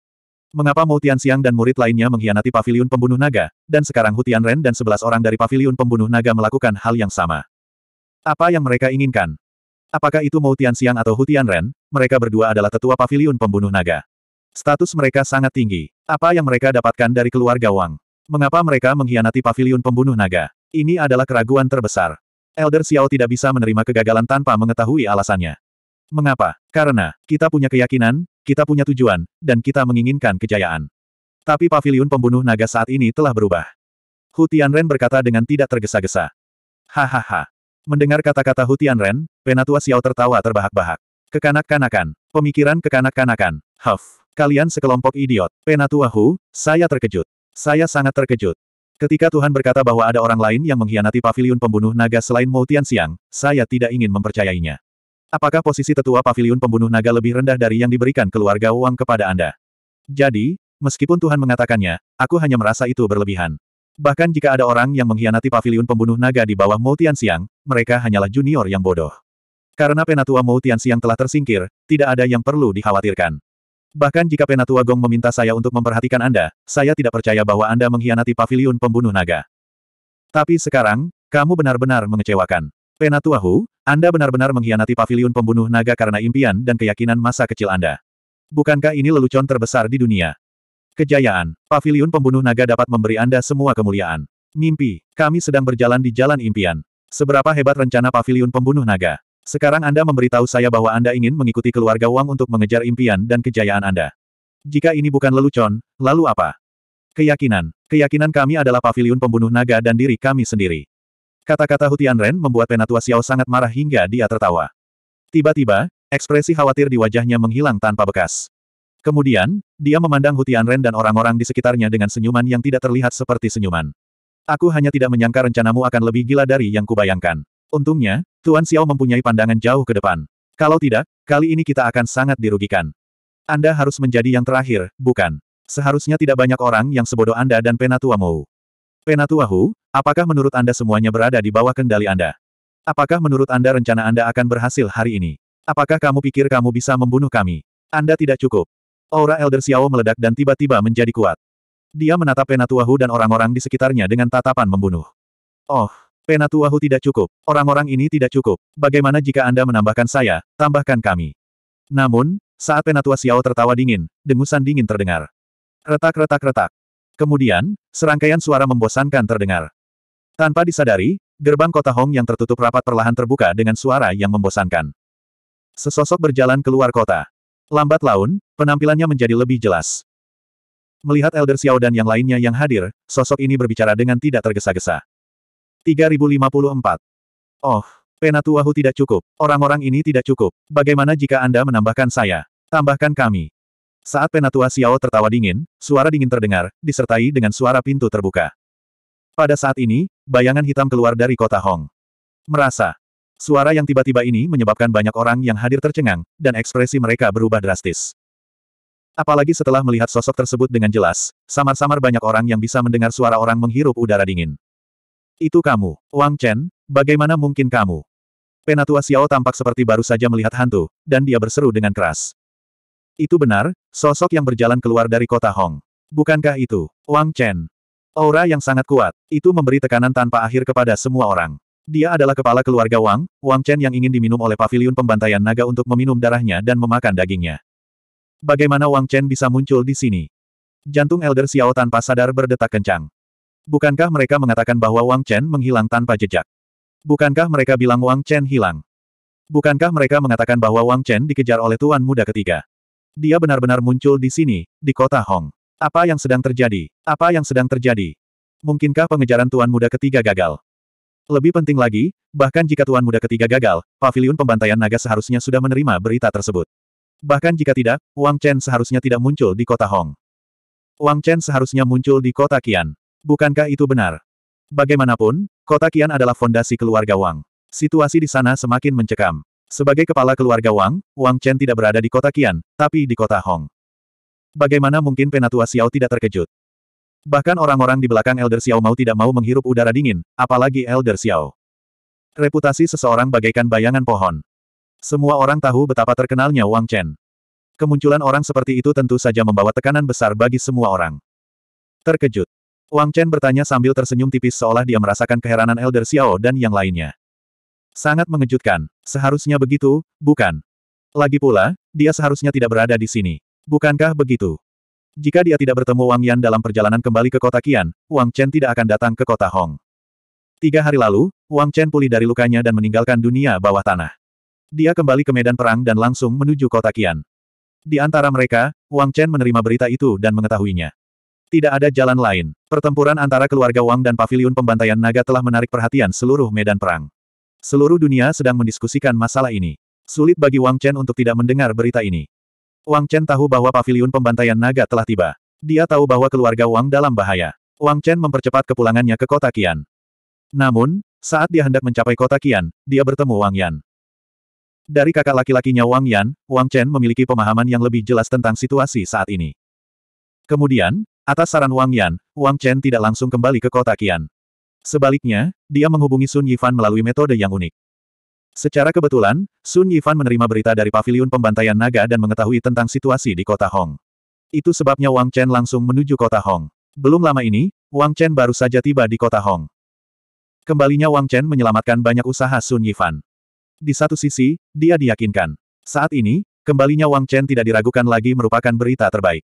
Mengapa Mu Tianxiang dan murid lainnya mengkhianati paviliun pembunuh naga, dan sekarang Hu Tianren dan sebelas orang dari paviliun pembunuh naga melakukan hal yang sama? Apa yang mereka inginkan? Apakah itu Mou Xiang atau Hu Ren, mereka berdua adalah tetua pavilion pembunuh naga. Status mereka sangat tinggi. Apa yang mereka dapatkan dari keluarga Wang? Mengapa mereka mengkhianati pavilion pembunuh naga? Ini adalah keraguan terbesar. Elder Xiao tidak bisa menerima kegagalan tanpa mengetahui alasannya. Mengapa? Karena, kita punya keyakinan, kita punya tujuan, dan kita menginginkan kejayaan. Tapi pavilion pembunuh naga saat ini telah berubah. Hu Tianren berkata dengan tidak tergesa-gesa. Hahaha, Mendengar kata-kata Hu Tianren, Penatua Xiao tertawa terbahak-bahak. Kekanak-kanakan. Pemikiran kekanak-kanakan. Huff. Kalian sekelompok idiot. Penatua Hu, saya terkejut. Saya sangat terkejut. Ketika Tuhan berkata bahwa ada orang lain yang mengkhianati Paviliun pembunuh naga selain Mou Tianxiang, saya tidak ingin mempercayainya. Apakah posisi tetua Paviliun pembunuh naga lebih rendah dari yang diberikan keluarga Wang kepada Anda? Jadi, meskipun Tuhan mengatakannya, aku hanya merasa itu berlebihan. Bahkan jika ada orang yang mengkhianati pavilion pembunuh naga di bawah Mou Tianxiang, mereka hanyalah junior yang bodoh. Karena penatua Mou Tianxiang telah tersingkir, tidak ada yang perlu dikhawatirkan. Bahkan jika penatua Gong meminta saya untuk memperhatikan Anda, saya tidak percaya bahwa Anda mengkhianati pavilion pembunuh naga. Tapi sekarang, kamu benar-benar mengecewakan. Penatua Hu, Anda benar-benar mengkhianati pavilion pembunuh naga karena impian dan keyakinan masa kecil Anda. Bukankah ini lelucon terbesar di dunia? Kejayaan, paviliun pembunuh naga dapat memberi Anda semua kemuliaan. Mimpi, kami sedang berjalan di jalan impian. Seberapa hebat rencana paviliun pembunuh naga. Sekarang Anda memberitahu saya bahwa Anda ingin mengikuti keluarga Wang untuk mengejar impian dan kejayaan Anda. Jika ini bukan lelucon, lalu apa? Keyakinan. Keyakinan kami adalah paviliun pembunuh naga dan diri kami sendiri. Kata-kata Hutian Ren membuat Penatua Xiao sangat marah hingga dia tertawa. Tiba-tiba, ekspresi khawatir di wajahnya menghilang tanpa bekas. Kemudian, dia memandang Hutian Ren dan orang-orang di sekitarnya dengan senyuman yang tidak terlihat seperti senyuman. Aku hanya tidak menyangka rencanamu akan lebih gila dari yang kubayangkan. Untungnya, Tuan Xiao mempunyai pandangan jauh ke depan. Kalau tidak, kali ini kita akan sangat dirugikan. Anda harus menjadi yang terakhir, bukan? Seharusnya tidak banyak orang yang sebodoh Anda dan Penatua Penatua Hu, apakah menurut Anda semuanya berada di bawah kendali Anda? Apakah menurut Anda rencana Anda akan berhasil hari ini? Apakah kamu pikir kamu bisa membunuh kami? Anda tidak cukup. Aura Elder Xiao meledak dan tiba-tiba menjadi kuat. Dia menatap Penatuahu dan orang-orang di sekitarnya dengan tatapan membunuh. Oh, Penatuahu tidak cukup. Orang-orang ini tidak cukup. Bagaimana jika Anda menambahkan saya, tambahkan kami. Namun, saat Penatua Xiao tertawa dingin, dengusan dingin terdengar. Retak-retak-retak. Kemudian, serangkaian suara membosankan terdengar. Tanpa disadari, gerbang kota Hong yang tertutup rapat perlahan terbuka dengan suara yang membosankan. Sesosok berjalan keluar kota. Lambat laun, penampilannya menjadi lebih jelas. Melihat Elder Xiao dan yang lainnya yang hadir, sosok ini berbicara dengan tidak tergesa-gesa. 3054. Oh, Penatua Hu tidak cukup. Orang-orang ini tidak cukup. Bagaimana jika Anda menambahkan saya? Tambahkan kami. Saat Penatua Xiao tertawa dingin, suara dingin terdengar, disertai dengan suara pintu terbuka. Pada saat ini, bayangan hitam keluar dari kota Hong. Merasa, Suara yang tiba-tiba ini menyebabkan banyak orang yang hadir tercengang, dan ekspresi mereka berubah drastis. Apalagi setelah melihat sosok tersebut dengan jelas, samar-samar banyak orang yang bisa mendengar suara orang menghirup udara dingin. Itu kamu, Wang Chen, bagaimana mungkin kamu? Penatua Xiao tampak seperti baru saja melihat hantu, dan dia berseru dengan keras. Itu benar, sosok yang berjalan keluar dari kota Hong. Bukankah itu, Wang Chen? Aura yang sangat kuat, itu memberi tekanan tanpa akhir kepada semua orang. Dia adalah kepala keluarga Wang, Wang Chen yang ingin diminum oleh paviliun pembantaian naga untuk meminum darahnya dan memakan dagingnya. Bagaimana Wang Chen bisa muncul di sini? Jantung Elder Xiao tanpa sadar berdetak kencang. Bukankah mereka mengatakan bahwa Wang Chen menghilang tanpa jejak? Bukankah mereka bilang Wang Chen hilang? Bukankah mereka mengatakan bahwa Wang Chen dikejar oleh tuan muda ketiga? Dia benar-benar muncul di sini, di kota Hong. Apa yang sedang terjadi? Apa yang sedang terjadi? Mungkinkah pengejaran tuan muda ketiga gagal? Lebih penting lagi, bahkan jika Tuan Muda ketiga gagal, paviliun pembantaian naga seharusnya sudah menerima berita tersebut. Bahkan jika tidak, Wang Chen seharusnya tidak muncul di kota Hong. Wang Chen seharusnya muncul di kota Qian. Bukankah itu benar? Bagaimanapun, kota Qian adalah fondasi keluarga Wang. Situasi di sana semakin mencekam. Sebagai kepala keluarga Wang, Wang Chen tidak berada di kota Qian, tapi di kota Hong. Bagaimana mungkin Penatua Xiao tidak terkejut? Bahkan orang-orang di belakang Elder Xiao mau tidak mau menghirup udara dingin, apalagi Elder Xiao. Reputasi seseorang bagaikan bayangan pohon. Semua orang tahu betapa terkenalnya Wang Chen. Kemunculan orang seperti itu tentu saja membawa tekanan besar bagi semua orang. Terkejut. Wang Chen bertanya sambil tersenyum tipis seolah dia merasakan keheranan Elder Xiao dan yang lainnya. Sangat mengejutkan. Seharusnya begitu, bukan? Lagi pula, dia seharusnya tidak berada di sini. Bukankah begitu? Jika dia tidak bertemu Wang Yan dalam perjalanan kembali ke kota Qian, Wang Chen tidak akan datang ke kota Hong. Tiga hari lalu, Wang Chen pulih dari lukanya dan meninggalkan dunia bawah tanah. Dia kembali ke medan perang dan langsung menuju kota Qian. Di antara mereka, Wang Chen menerima berita itu dan mengetahuinya. Tidak ada jalan lain. Pertempuran antara keluarga Wang dan paviliun pembantaian naga telah menarik perhatian seluruh medan perang. Seluruh dunia sedang mendiskusikan masalah ini. Sulit bagi Wang Chen untuk tidak mendengar berita ini. Wang Chen tahu bahwa pavilion pembantaian naga telah tiba. Dia tahu bahwa keluarga Wang dalam bahaya. Wang Chen mempercepat kepulangannya ke kota Qian. Namun, saat dia hendak mencapai kota Qian, dia bertemu Wang Yan. Dari kakak laki-lakinya Wang Yan, Wang Chen memiliki pemahaman yang lebih jelas tentang situasi saat ini. Kemudian, atas saran Wang Yan, Wang Chen tidak langsung kembali ke kota Qian. Sebaliknya, dia menghubungi Sun Yifan melalui metode yang unik. Secara kebetulan, Sun Yifan menerima berita dari paviliun pembantaian naga dan mengetahui tentang situasi di kota Hong. Itu sebabnya Wang Chen langsung menuju kota Hong. Belum lama ini, Wang Chen baru saja tiba di kota Hong. Kembalinya Wang Chen menyelamatkan banyak usaha Sun Yifan. Di satu sisi, dia diyakinkan. Saat ini, kembalinya Wang Chen tidak diragukan lagi merupakan berita terbaik.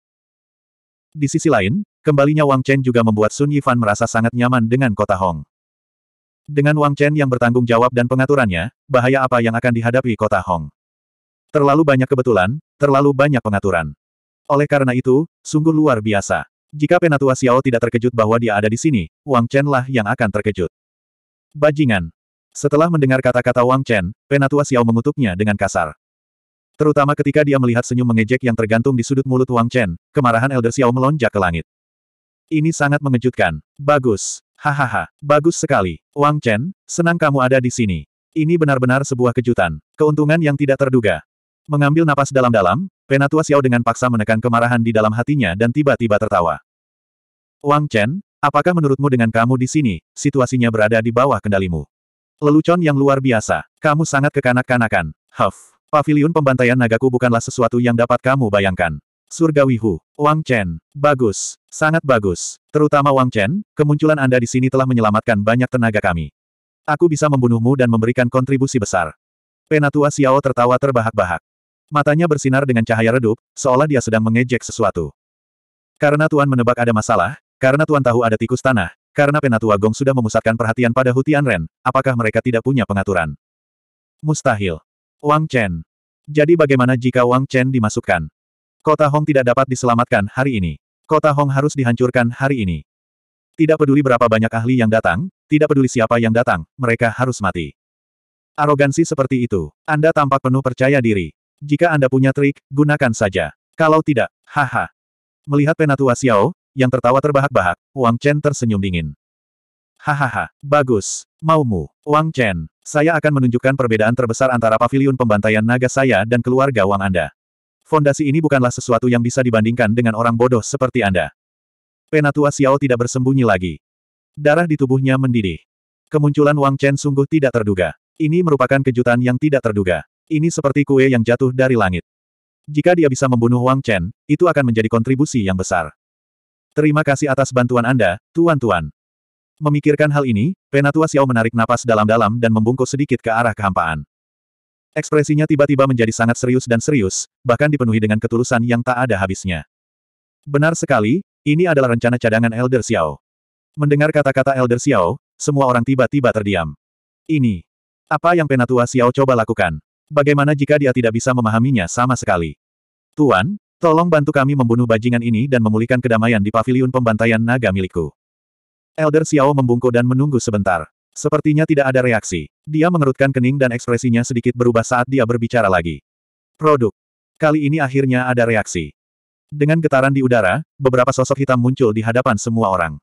Di sisi lain, kembalinya Wang Chen juga membuat Sun Yifan merasa sangat nyaman dengan kota Hong. Dengan Wang Chen yang bertanggung jawab dan pengaturannya, bahaya apa yang akan dihadapi kota Hong? Terlalu banyak kebetulan, terlalu banyak pengaturan. Oleh karena itu, sungguh luar biasa. Jika Penatua Xiao tidak terkejut bahwa dia ada di sini, Wang Chen lah yang akan terkejut. Bajingan. Setelah mendengar kata-kata Wang Chen, Penatua Xiao mengutuknya dengan kasar. Terutama ketika dia melihat senyum mengejek yang tergantung di sudut mulut Wang Chen, kemarahan Elder Xiao melonjak ke langit. Ini sangat mengejutkan. Bagus. Hahaha, bagus sekali. Wang Chen, senang kamu ada di sini. Ini benar-benar sebuah kejutan. Keuntungan yang tidak terduga. Mengambil napas dalam-dalam, Penatua Xiao dengan paksa menekan kemarahan di dalam hatinya dan tiba-tiba tertawa. Wang Chen, apakah menurutmu dengan kamu di sini, situasinya berada di bawah kendalimu? Lelucon yang luar biasa. Kamu sangat kekanak-kanakan. Huff. pavilion pembantaian nagaku bukanlah sesuatu yang dapat kamu bayangkan. Surgawi Hu. Wang Chen. Bagus. Sangat bagus. Terutama Wang Chen, kemunculan Anda di sini telah menyelamatkan banyak tenaga kami. Aku bisa membunuhmu dan memberikan kontribusi besar. Penatua Xiao tertawa terbahak-bahak. Matanya bersinar dengan cahaya redup, seolah dia sedang mengejek sesuatu. Karena Tuan menebak ada masalah, karena Tuan tahu ada tikus tanah, karena Penatua Gong sudah memusatkan perhatian pada Hutian Ren, apakah mereka tidak punya pengaturan? Mustahil. Wang Chen. Jadi bagaimana jika Wang Chen dimasukkan? Kota Hong tidak dapat diselamatkan hari ini. Kota Hong harus dihancurkan hari ini. Tidak peduli berapa banyak ahli yang datang, tidak peduli siapa yang datang, mereka harus mati. Arogansi seperti itu, Anda tampak penuh percaya diri. Jika Anda punya trik, gunakan saja. Kalau tidak, haha. Melihat Penatua Xiao, yang tertawa terbahak-bahak, Wang Chen tersenyum dingin. Hahaha, bagus. Maumu, Wang Chen, saya akan menunjukkan perbedaan terbesar antara pavilion pembantaian naga saya dan keluarga Wang Anda. Fondasi ini bukanlah sesuatu yang bisa dibandingkan dengan orang bodoh seperti Anda. Penatua Xiao tidak bersembunyi lagi. Darah di tubuhnya mendidih. Kemunculan Wang Chen sungguh tidak terduga. Ini merupakan kejutan yang tidak terduga. Ini seperti kue yang jatuh dari langit. Jika dia bisa membunuh Wang Chen, itu akan menjadi kontribusi yang besar. Terima kasih atas bantuan Anda, tuan-tuan. Memikirkan hal ini, Penatua Xiao menarik napas dalam-dalam dan membungkuk sedikit ke arah kehampaan. Ekspresinya tiba-tiba menjadi sangat serius dan serius, bahkan dipenuhi dengan ketulusan yang tak ada habisnya. Benar sekali, ini adalah rencana cadangan Elder Xiao. Mendengar kata-kata Elder Xiao, semua orang tiba-tiba terdiam. Ini. Apa yang Penatua Xiao coba lakukan? Bagaimana jika dia tidak bisa memahaminya sama sekali? Tuan, tolong bantu kami membunuh bajingan ini dan memulihkan kedamaian di paviliun pembantaian naga milikku. Elder Xiao membungkuk dan menunggu sebentar. Sepertinya tidak ada reaksi. Dia mengerutkan kening dan ekspresinya sedikit berubah saat dia berbicara lagi. Produk. Kali ini akhirnya ada reaksi. Dengan getaran di udara, beberapa sosok hitam muncul di hadapan semua orang.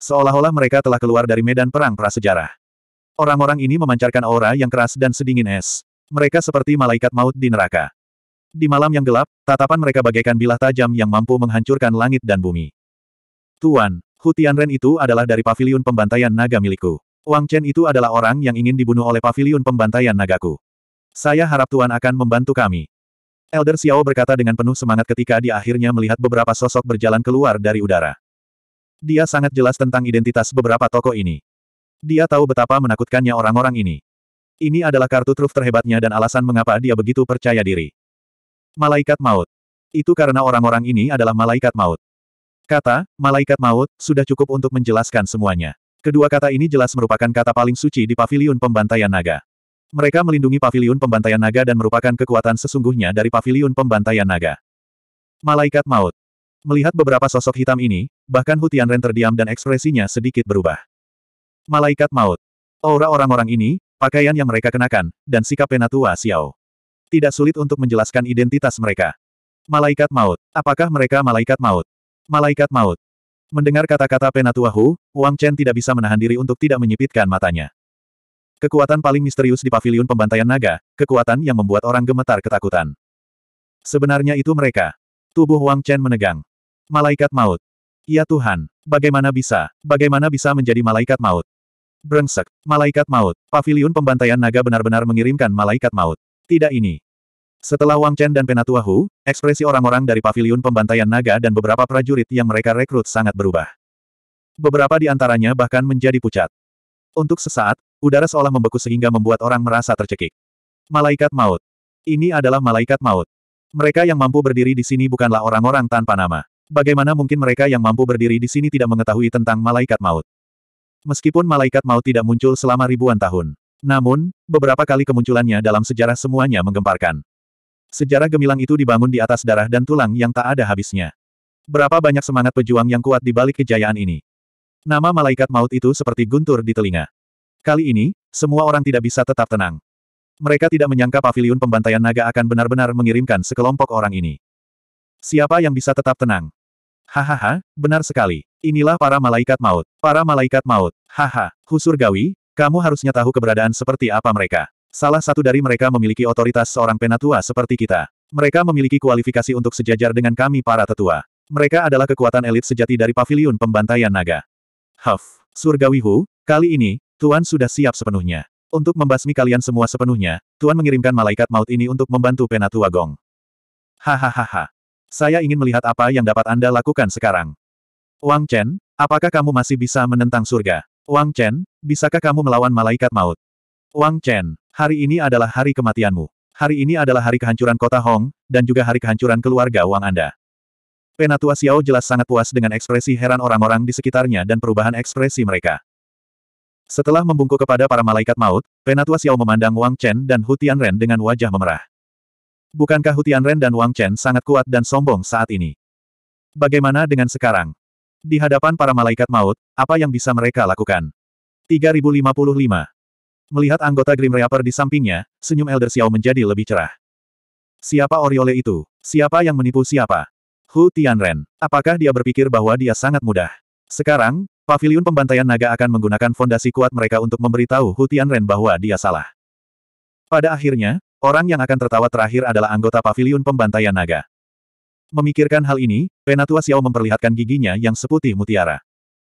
Seolah-olah mereka telah keluar dari medan perang prasejarah. Orang-orang ini memancarkan aura yang keras dan sedingin es. Mereka seperti malaikat maut di neraka. Di malam yang gelap, tatapan mereka bagaikan bilah tajam yang mampu menghancurkan langit dan bumi. Tuan, Hutianren itu adalah dari paviliun pembantaian naga milikku. Wang Chen itu adalah orang yang ingin dibunuh oleh pavilion pembantaian nagaku. Saya harap Tuan akan membantu kami. Elder Xiao berkata dengan penuh semangat ketika dia akhirnya melihat beberapa sosok berjalan keluar dari udara. Dia sangat jelas tentang identitas beberapa tokoh ini. Dia tahu betapa menakutkannya orang-orang ini. Ini adalah kartu truf terhebatnya dan alasan mengapa dia begitu percaya diri. Malaikat maut. Itu karena orang-orang ini adalah malaikat maut. Kata, malaikat maut, sudah cukup untuk menjelaskan semuanya. Kedua kata ini jelas merupakan kata paling suci di pavilion pembantaian naga. Mereka melindungi pavilion pembantaian naga dan merupakan kekuatan sesungguhnya dari pavilion pembantaian naga. Malaikat maut. Melihat beberapa sosok hitam ini, bahkan Hutian Ren terdiam dan ekspresinya sedikit berubah. Malaikat maut. Aura orang-orang ini, pakaian yang mereka kenakan, dan sikap penatua Xiao. Tidak sulit untuk menjelaskan identitas mereka. Malaikat maut. Apakah mereka malaikat maut? Malaikat maut. Mendengar kata-kata Hu, Wang Chen tidak bisa menahan diri untuk tidak menyipitkan matanya. Kekuatan paling misterius di pavilion pembantaian naga, kekuatan yang membuat orang gemetar ketakutan. Sebenarnya itu mereka. Tubuh Wang Chen menegang. Malaikat maut. Ya Tuhan, bagaimana bisa, bagaimana bisa menjadi malaikat maut? Brengsek, malaikat maut, pavilion pembantaian naga benar-benar mengirimkan malaikat maut. Tidak ini, setelah Wang Chen dan Penatua Hu, ekspresi orang-orang dari paviliun pembantaian naga dan beberapa prajurit yang mereka rekrut sangat berubah. Beberapa di antaranya bahkan menjadi pucat. Untuk sesaat, udara seolah membeku sehingga membuat orang merasa tercekik. Malaikat Maut. Ini adalah Malaikat Maut. Mereka yang mampu berdiri di sini bukanlah orang-orang tanpa nama. Bagaimana mungkin mereka yang mampu berdiri di sini tidak mengetahui tentang Malaikat Maut? Meskipun Malaikat Maut tidak muncul selama ribuan tahun. Namun, beberapa kali kemunculannya dalam sejarah semuanya menggemparkan. Sejarah gemilang itu dibangun di atas darah dan tulang yang tak ada habisnya. Berapa banyak semangat pejuang yang kuat di balik kejayaan ini. Nama malaikat maut itu seperti guntur di telinga. Kali ini, semua orang tidak bisa tetap tenang. Mereka tidak menyangka pavilion pembantaian naga akan benar-benar mengirimkan sekelompok orang ini. Siapa yang bisa tetap tenang? Hahaha, benar sekali. Inilah para malaikat maut. Para malaikat maut. Haha, Husur Gawi, kamu harusnya tahu keberadaan seperti apa mereka. Salah satu dari mereka memiliki otoritas seorang penatua seperti kita. Mereka memiliki kualifikasi untuk sejajar dengan kami para tetua. Mereka adalah kekuatan elit sejati dari pavilion pembantaian naga. Huff, surgawi Hu, kali ini, Tuan sudah siap sepenuhnya. Untuk membasmi kalian semua sepenuhnya, Tuan mengirimkan malaikat maut ini untuk membantu penatua Gong. Hahaha. Saya ingin melihat apa yang dapat Anda lakukan sekarang. Wang Chen, apakah kamu masih bisa menentang surga? Wang Chen, bisakah kamu melawan malaikat maut? Wang Chen, Hari ini adalah hari kematianmu. Hari ini adalah hari kehancuran kota Hong, dan juga hari kehancuran keluarga Wang Anda. Penatua Xiao jelas sangat puas dengan ekspresi heran orang-orang di sekitarnya dan perubahan ekspresi mereka. Setelah membungkuk kepada para malaikat maut, Penatua Xiao memandang Wang Chen dan Hu Tianren dengan wajah memerah. Bukankah Hu Tianren dan Wang Chen sangat kuat dan sombong saat ini? Bagaimana dengan sekarang? Di hadapan para malaikat maut, apa yang bisa mereka lakukan? 3055 Melihat anggota Grim Reaper di sampingnya, senyum Elder Xiao menjadi lebih cerah. Siapa Oriole itu? Siapa yang menipu siapa? Hu Tianren. Apakah dia berpikir bahwa dia sangat mudah? Sekarang, Pavilion pembantaian naga akan menggunakan fondasi kuat mereka untuk memberitahu Hu Tianren bahwa dia salah. Pada akhirnya, orang yang akan tertawa terakhir adalah anggota Pavilion pembantaian naga. Memikirkan hal ini, Penatua Xiao memperlihatkan giginya yang seputih mutiara.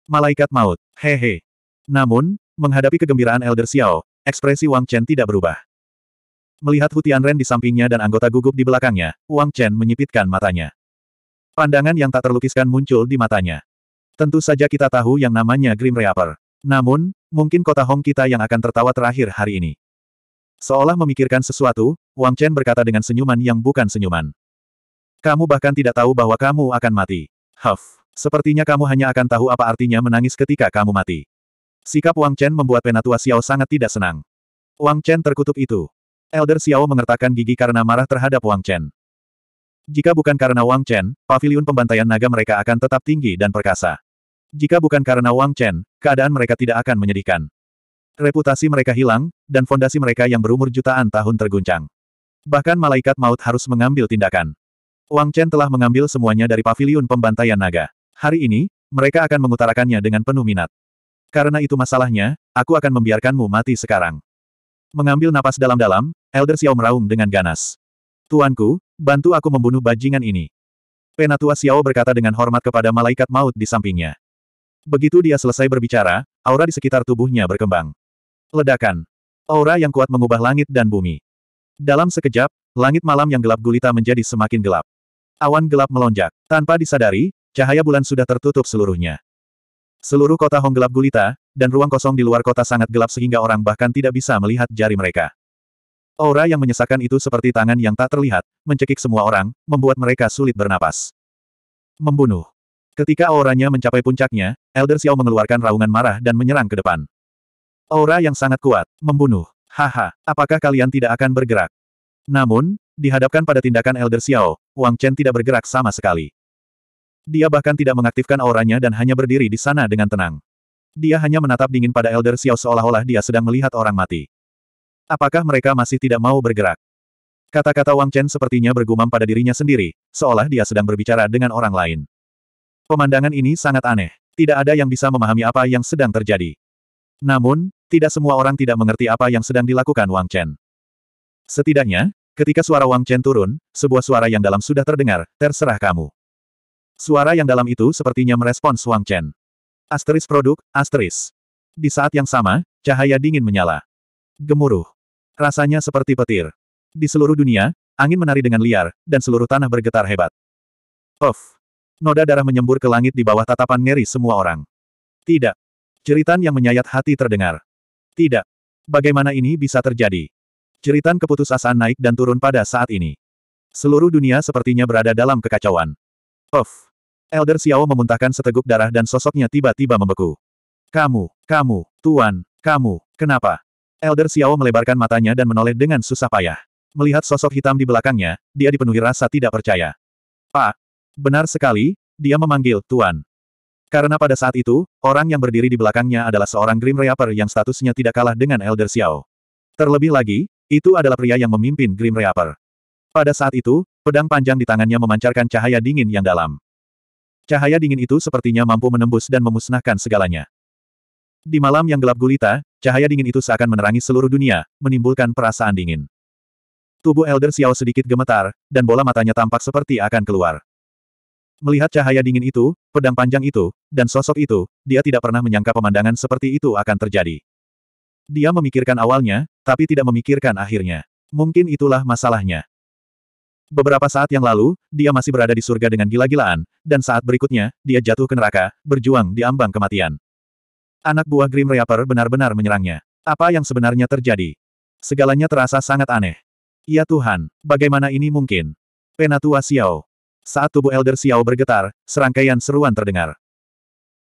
Malaikat maut, hehe. Namun, menghadapi kegembiraan Elder Xiao, Ekspresi Wang Chen tidak berubah. Melihat Hu Ren di sampingnya dan anggota gugup di belakangnya, Wang Chen menyipitkan matanya. Pandangan yang tak terlukiskan muncul di matanya. Tentu saja kita tahu yang namanya Grim Reaper. Namun, mungkin kota Hong kita yang akan tertawa terakhir hari ini. Seolah memikirkan sesuatu, Wang Chen berkata dengan senyuman yang bukan senyuman. Kamu bahkan tidak tahu bahwa kamu akan mati. Huff, sepertinya kamu hanya akan tahu apa artinya menangis ketika kamu mati. Sikap Wang Chen membuat penatua Xiao sangat tidak senang. Wang Chen terkutuk itu. Elder Xiao mengertakkan gigi karena marah terhadap Wang Chen. Jika bukan karena Wang Chen, pavilion pembantaian naga mereka akan tetap tinggi dan perkasa. Jika bukan karena Wang Chen, keadaan mereka tidak akan menyedihkan. Reputasi mereka hilang, dan fondasi mereka yang berumur jutaan tahun terguncang. Bahkan malaikat maut harus mengambil tindakan. Wang Chen telah mengambil semuanya dari pavilion pembantaian naga. Hari ini, mereka akan mengutarakannya dengan penuh minat. Karena itu masalahnya, aku akan membiarkanmu mati sekarang. Mengambil napas dalam-dalam, Elder Xiao meraung dengan ganas. Tuanku, bantu aku membunuh bajingan ini. Penatua Xiao berkata dengan hormat kepada malaikat maut di sampingnya. Begitu dia selesai berbicara, aura di sekitar tubuhnya berkembang. Ledakan. Aura yang kuat mengubah langit dan bumi. Dalam sekejap, langit malam yang gelap gulita menjadi semakin gelap. Awan gelap melonjak. Tanpa disadari, cahaya bulan sudah tertutup seluruhnya. Seluruh kota Hong gelap gulita, dan ruang kosong di luar kota sangat gelap sehingga orang bahkan tidak bisa melihat jari mereka. Aura yang menyesakan itu seperti tangan yang tak terlihat, mencekik semua orang, membuat mereka sulit bernapas. Membunuh. Ketika auranya mencapai puncaknya, Elder Xiao mengeluarkan raungan marah dan menyerang ke depan. Aura yang sangat kuat, membunuh. Haha, apakah kalian tidak akan bergerak? Namun, dihadapkan pada tindakan Elder Xiao, Wang Chen tidak bergerak sama sekali. Dia bahkan tidak mengaktifkan auranya dan hanya berdiri di sana dengan tenang. Dia hanya menatap dingin pada Elder Xiao seolah-olah dia sedang melihat orang mati. Apakah mereka masih tidak mau bergerak? Kata-kata Wang Chen sepertinya bergumam pada dirinya sendiri, seolah dia sedang berbicara dengan orang lain. Pemandangan ini sangat aneh. Tidak ada yang bisa memahami apa yang sedang terjadi. Namun, tidak semua orang tidak mengerti apa yang sedang dilakukan Wang Chen. Setidaknya, ketika suara Wang Chen turun, sebuah suara yang dalam sudah terdengar, terserah kamu. Suara yang dalam itu sepertinya merespons Wang Chen. Asteris produk, asteris. Di saat yang sama, cahaya dingin menyala. Gemuruh. Rasanya seperti petir. Di seluruh dunia, angin menari dengan liar, dan seluruh tanah bergetar hebat. Of. Noda darah menyembur ke langit di bawah tatapan ngeri semua orang. Tidak. Jeritan yang menyayat hati terdengar. Tidak. Bagaimana ini bisa terjadi? Jeritan keputusasaan naik dan turun pada saat ini. Seluruh dunia sepertinya berada dalam kekacauan. Of. Elder Xiao memuntahkan seteguk darah dan sosoknya tiba-tiba membeku. Kamu, kamu, tuan, kamu, kenapa? Elder Xiao melebarkan matanya dan menoleh dengan susah payah. Melihat sosok hitam di belakangnya, dia dipenuhi rasa tidak percaya. Pak, benar sekali, dia memanggil Tuan. Karena pada saat itu, orang yang berdiri di belakangnya adalah seorang Grim Reaper yang statusnya tidak kalah dengan Elder Xiao. Terlebih lagi, itu adalah pria yang memimpin Grim Reaper. Pada saat itu, pedang panjang di tangannya memancarkan cahaya dingin yang dalam. Cahaya dingin itu sepertinya mampu menembus dan memusnahkan segalanya. Di malam yang gelap gulita, cahaya dingin itu seakan menerangi seluruh dunia, menimbulkan perasaan dingin. Tubuh Elder Xiao sedikit gemetar, dan bola matanya tampak seperti akan keluar. Melihat cahaya dingin itu, pedang panjang itu, dan sosok itu, dia tidak pernah menyangka pemandangan seperti itu akan terjadi. Dia memikirkan awalnya, tapi tidak memikirkan akhirnya. Mungkin itulah masalahnya. Beberapa saat yang lalu, dia masih berada di surga dengan gila-gilaan, dan saat berikutnya, dia jatuh ke neraka, berjuang di ambang kematian. Anak buah Grim Reaper benar-benar menyerangnya. Apa yang sebenarnya terjadi? Segalanya terasa sangat aneh. Ya Tuhan, bagaimana ini mungkin? Penatua Xiao. Saat tubuh Elder Xiao bergetar, serangkaian seruan terdengar.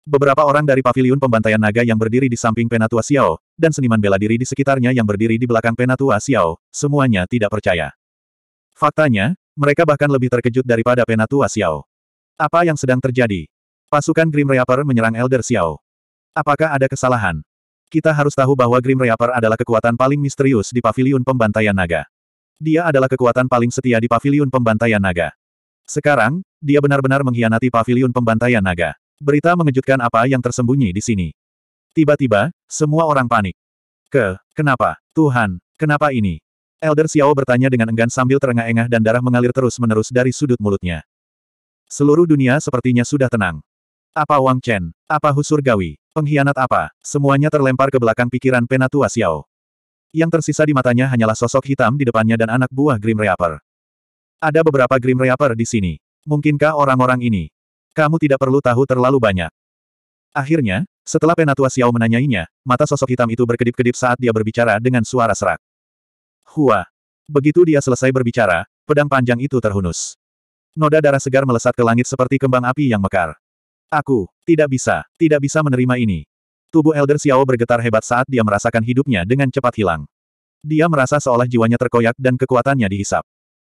Beberapa orang dari paviliun pembantaian naga yang berdiri di samping Penatua Xiao, dan seniman bela diri di sekitarnya yang berdiri di belakang Penatua Xiao, semuanya tidak percaya. Faktanya, mereka bahkan lebih terkejut daripada Penatua Xiao. Apa yang sedang terjadi? Pasukan Grim Reaper menyerang Elder Xiao. Apakah ada kesalahan? Kita harus tahu bahwa Grim Reaper adalah kekuatan paling misterius di Paviliun pembantaian naga. Dia adalah kekuatan paling setia di Paviliun pembantaian naga. Sekarang, dia benar-benar mengkhianati Paviliun pembantaian naga. Berita mengejutkan apa yang tersembunyi di sini. Tiba-tiba, semua orang panik. Ke, kenapa? Tuhan, kenapa ini? Elder Xiao bertanya dengan enggan sambil terengah-engah dan darah mengalir terus-menerus dari sudut mulutnya. Seluruh dunia sepertinya sudah tenang. Apa Wang Chen? Apa Husur Gawi? Pengkhianat apa? Semuanya terlempar ke belakang pikiran penatua Xiao. Yang tersisa di matanya hanyalah sosok hitam di depannya dan anak buah Grim Reaper. Ada beberapa Grim Reaper di sini. Mungkinkah orang-orang ini? Kamu tidak perlu tahu terlalu banyak. Akhirnya, setelah penatua Xiao menanyainya, mata sosok hitam itu berkedip-kedip saat dia berbicara dengan suara serak. Hua. Begitu dia selesai berbicara, pedang panjang itu terhunus. Noda darah segar melesat ke langit seperti kembang api yang mekar. Aku, tidak bisa, tidak bisa menerima ini. Tubuh Elder Xiao bergetar hebat saat dia merasakan hidupnya dengan cepat hilang. Dia merasa seolah jiwanya terkoyak dan kekuatannya dihisap.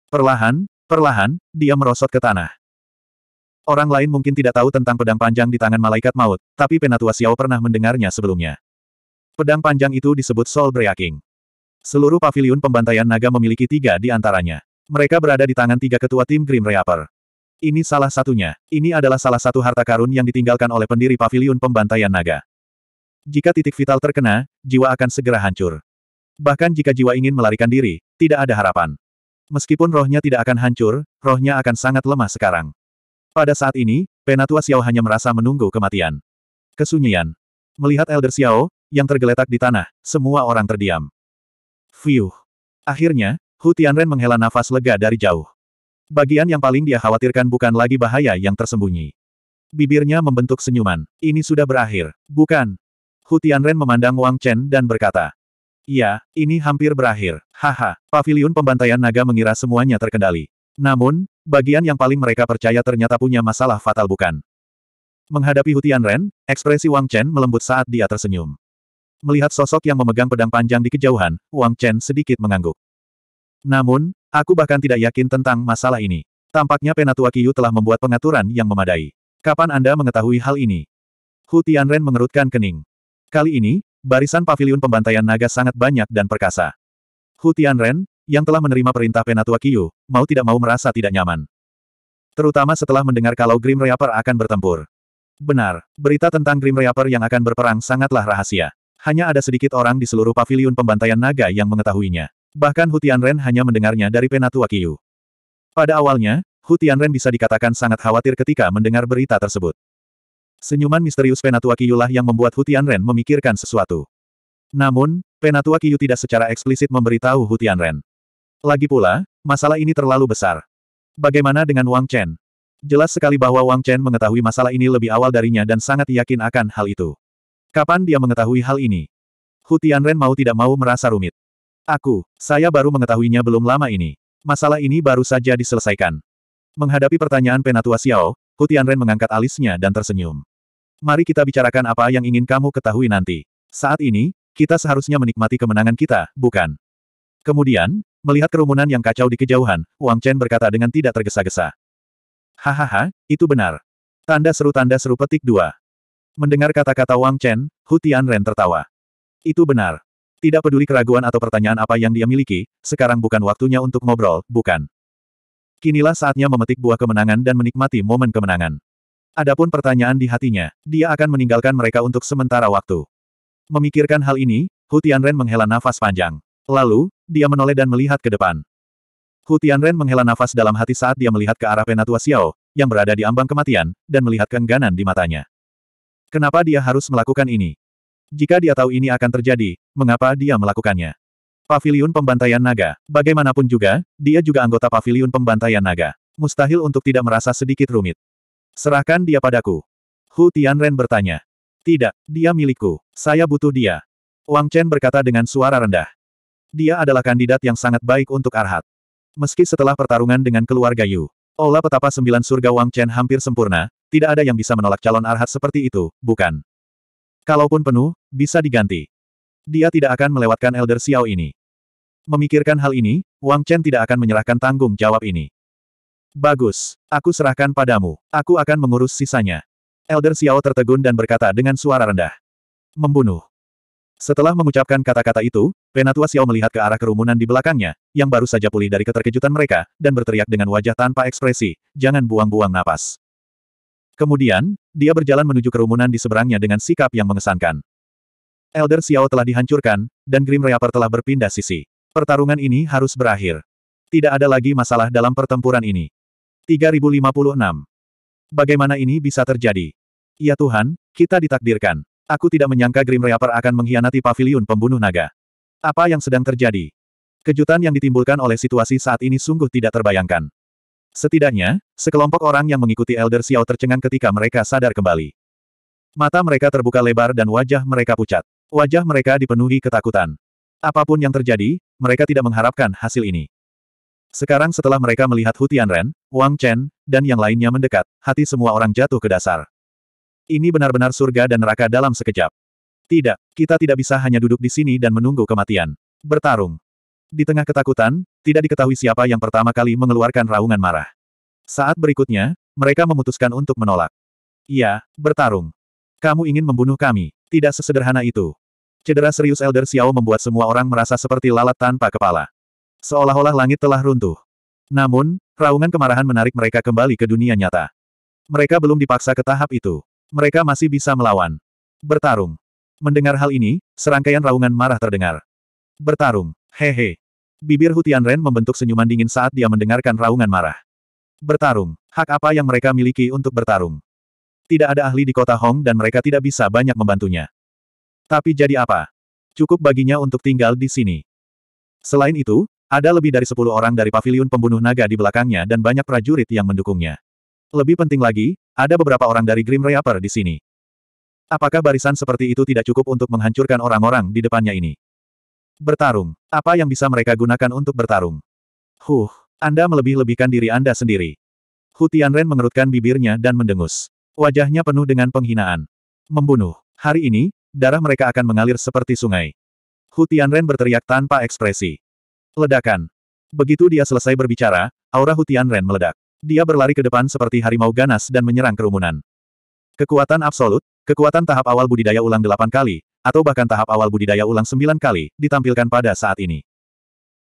Perlahan, perlahan, dia merosot ke tanah. Orang lain mungkin tidak tahu tentang pedang panjang di tangan malaikat maut, tapi Penatua Xiao pernah mendengarnya sebelumnya. Pedang panjang itu disebut Soul Breaking. Seluruh paviliun pembantaian naga memiliki tiga di antaranya. Mereka berada di tangan tiga ketua tim Grim Reaper. Ini salah satunya. Ini adalah salah satu harta karun yang ditinggalkan oleh pendiri paviliun pembantaian naga. Jika titik vital terkena, jiwa akan segera hancur. Bahkan jika jiwa ingin melarikan diri, tidak ada harapan. Meskipun rohnya tidak akan hancur, rohnya akan sangat lemah sekarang. Pada saat ini, Penatua Xiao hanya merasa menunggu kematian. Kesunyian. Melihat Elder Xiao, yang tergeletak di tanah, semua orang terdiam. Fiuh. Akhirnya, Hu Tianren menghela nafas lega dari jauh. Bagian yang paling dia khawatirkan bukan lagi bahaya yang tersembunyi. Bibirnya membentuk senyuman. Ini sudah berakhir. Bukan. Hu Tianren memandang Wang Chen dan berkata. "Ya, ini hampir berakhir. Haha, paviliun pembantaian naga mengira semuanya terkendali. Namun, bagian yang paling mereka percaya ternyata punya masalah fatal bukan. Menghadapi Hu Tianren, ekspresi Wang Chen melembut saat dia tersenyum. Melihat sosok yang memegang pedang panjang di kejauhan, Wang Chen sedikit mengangguk. Namun, aku bahkan tidak yakin tentang masalah ini. Tampaknya Penatua Kiyu telah membuat pengaturan yang memadai. Kapan Anda mengetahui hal ini? Hu Tianren mengerutkan kening. Kali ini, barisan pavilion pembantaian naga sangat banyak dan perkasa. Hu Tianren, yang telah menerima perintah Penatua Kiyu, mau tidak mau merasa tidak nyaman. Terutama setelah mendengar kalau Grim Reaper akan bertempur. Benar, berita tentang Grim Reaper yang akan berperang sangatlah rahasia. Hanya ada sedikit orang di seluruh paviliun pembantaian naga yang mengetahuinya. Bahkan Hutian Ren hanya mendengarnya dari Penatua Kiyu. Pada awalnya, Hutian Ren bisa dikatakan sangat khawatir ketika mendengar berita tersebut. Senyuman misterius Penatua Kiyu lah yang membuat Hutian Ren memikirkan sesuatu. Namun, Penatua Kiyu tidak secara eksplisit memberitahu Hutian Ren. Lagi pula, masalah ini terlalu besar. Bagaimana dengan Wang Chen? Jelas sekali bahwa Wang Chen mengetahui masalah ini lebih awal darinya dan sangat yakin akan hal itu. Kapan dia mengetahui hal ini? Hu Tianren mau tidak mau merasa rumit. Aku, saya baru mengetahuinya belum lama ini. Masalah ini baru saja diselesaikan. Menghadapi pertanyaan Penatua Xiao, Hu Tianren mengangkat alisnya dan tersenyum. Mari kita bicarakan apa yang ingin kamu ketahui nanti. Saat ini, kita seharusnya menikmati kemenangan kita, bukan? Kemudian, melihat kerumunan yang kacau di kejauhan, Wang Chen berkata dengan tidak tergesa-gesa. Hahaha, itu benar. Tanda seru tanda seru petik dua. Mendengar kata-kata Wang Chen, Hu Tianren tertawa. Itu benar. Tidak peduli keraguan atau pertanyaan apa yang dia miliki, sekarang bukan waktunya untuk ngobrol, bukan. Kinilah saatnya memetik buah kemenangan dan menikmati momen kemenangan. Adapun pertanyaan di hatinya, dia akan meninggalkan mereka untuk sementara waktu. Memikirkan hal ini, Hu Tianren menghela nafas panjang. Lalu, dia menoleh dan melihat ke depan. Hu Tianren menghela nafas dalam hati saat dia melihat ke arah Penatua Xiao, yang berada di ambang kematian, dan melihat keengganan di matanya. Kenapa dia harus melakukan ini? Jika dia tahu ini akan terjadi, mengapa dia melakukannya? Paviliun Pembantaian Naga. Bagaimanapun juga, dia juga anggota Paviliun Pembantaian Naga. Mustahil untuk tidak merasa sedikit rumit. Serahkan dia padaku. Hu Tianren bertanya. Tidak, dia milikku. Saya butuh dia. Wang Chen berkata dengan suara rendah. Dia adalah kandidat yang sangat baik untuk Arhat. Meski setelah pertarungan dengan keluarga Yu, olah petapa sembilan surga Wang Chen hampir sempurna, tidak ada yang bisa menolak calon arhat seperti itu, bukan? Kalaupun penuh, bisa diganti. Dia tidak akan melewatkan Elder Xiao ini. Memikirkan hal ini, Wang Chen tidak akan menyerahkan tanggung jawab ini. Bagus, aku serahkan padamu. Aku akan mengurus sisanya. Elder Xiao tertegun dan berkata dengan suara rendah. Membunuh. Setelah mengucapkan kata-kata itu, Penatua Xiao melihat ke arah kerumunan di belakangnya, yang baru saja pulih dari keterkejutan mereka, dan berteriak dengan wajah tanpa ekspresi, jangan buang-buang napas. Kemudian, dia berjalan menuju kerumunan di seberangnya dengan sikap yang mengesankan. Elder Xiao telah dihancurkan, dan Grim Reaper telah berpindah sisi. Pertarungan ini harus berakhir. Tidak ada lagi masalah dalam pertempuran ini. 3056. Bagaimana ini bisa terjadi? Ya Tuhan, kita ditakdirkan. Aku tidak menyangka Grim Reaper akan mengkhianati pavilion pembunuh naga. Apa yang sedang terjadi? Kejutan yang ditimbulkan oleh situasi saat ini sungguh tidak terbayangkan. Setidaknya, sekelompok orang yang mengikuti Elder Xiao tercengang ketika mereka sadar kembali. Mata mereka terbuka lebar dan wajah mereka pucat. Wajah mereka dipenuhi ketakutan. Apapun yang terjadi, mereka tidak mengharapkan hasil ini. Sekarang setelah mereka melihat Hu Tianren, Wang Chen, dan yang lainnya mendekat, hati semua orang jatuh ke dasar. Ini benar-benar surga dan neraka dalam sekejap. Tidak, kita tidak bisa hanya duduk di sini dan menunggu kematian. Bertarung. Di tengah ketakutan, tidak diketahui siapa yang pertama kali mengeluarkan raungan marah. Saat berikutnya, mereka memutuskan untuk menolak. Iya, bertarung. Kamu ingin membunuh kami. Tidak sesederhana itu. Cedera serius Elder Xiao membuat semua orang merasa seperti lalat tanpa kepala. Seolah-olah langit telah runtuh. Namun, raungan kemarahan menarik mereka kembali ke dunia nyata. Mereka belum dipaksa ke tahap itu. Mereka masih bisa melawan. Bertarung. Mendengar hal ini, serangkaian raungan marah terdengar. Bertarung. Hehe. Bibir Hutian Ren membentuk senyuman dingin saat dia mendengarkan raungan marah. Bertarung. Hak apa yang mereka miliki untuk bertarung? Tidak ada ahli di kota Hong dan mereka tidak bisa banyak membantunya. Tapi jadi apa? Cukup baginya untuk tinggal di sini. Selain itu, ada lebih dari sepuluh orang dari paviliun pembunuh naga di belakangnya dan banyak prajurit yang mendukungnya. Lebih penting lagi, ada beberapa orang dari Grim Reaper di sini. Apakah barisan seperti itu tidak cukup untuk menghancurkan orang-orang di depannya ini? Bertarung. Apa yang bisa mereka gunakan untuk bertarung? Huh, Anda melebih-lebihkan diri Anda sendiri. Hu Tianren mengerutkan bibirnya dan mendengus. Wajahnya penuh dengan penghinaan. Membunuh. Hari ini, darah mereka akan mengalir seperti sungai. Hu Tianren berteriak tanpa ekspresi. Ledakan. Begitu dia selesai berbicara, aura Hu Tianren meledak. Dia berlari ke depan seperti harimau ganas dan menyerang kerumunan. Kekuatan absolut, kekuatan tahap awal budidaya ulang delapan kali, atau bahkan tahap awal budidaya ulang sembilan kali, ditampilkan pada saat ini.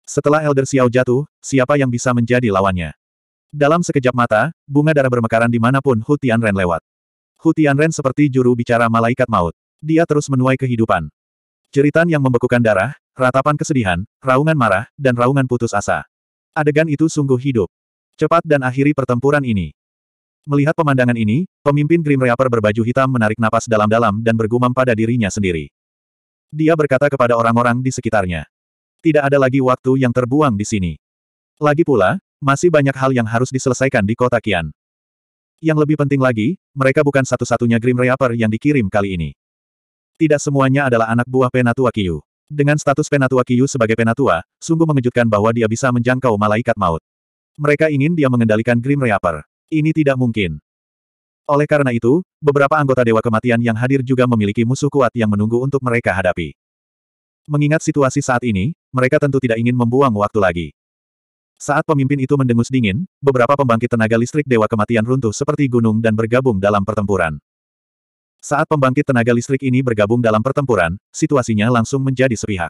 Setelah Elder Xiao jatuh, siapa yang bisa menjadi lawannya? Dalam sekejap mata, bunga darah bermekaran dimanapun Hu Tianren lewat. Hu Tianren seperti juru bicara malaikat maut. Dia terus menuai kehidupan. Ceritan yang membekukan darah, ratapan kesedihan, raungan marah, dan raungan putus asa. Adegan itu sungguh hidup. Cepat dan akhiri pertempuran ini. Melihat pemandangan ini, pemimpin Grim Reaper berbaju hitam menarik napas dalam-dalam dan bergumam pada dirinya sendiri. Dia berkata kepada orang-orang di sekitarnya. Tidak ada lagi waktu yang terbuang di sini. Lagi pula, masih banyak hal yang harus diselesaikan di kota Kian. Yang lebih penting lagi, mereka bukan satu-satunya Grim Reaper yang dikirim kali ini. Tidak semuanya adalah anak buah Penatua Kiyu. Dengan status Penatua Kiyu sebagai Penatua, sungguh mengejutkan bahwa dia bisa menjangkau malaikat maut. Mereka ingin dia mengendalikan Grim Reaper. Ini tidak mungkin. Oleh karena itu, beberapa anggota Dewa Kematian yang hadir juga memiliki musuh kuat yang menunggu untuk mereka hadapi. Mengingat situasi saat ini, mereka tentu tidak ingin membuang waktu lagi. Saat pemimpin itu mendengus dingin, beberapa pembangkit tenaga listrik Dewa Kematian runtuh seperti gunung dan bergabung dalam pertempuran. Saat pembangkit tenaga listrik ini bergabung dalam pertempuran, situasinya langsung menjadi sepihak.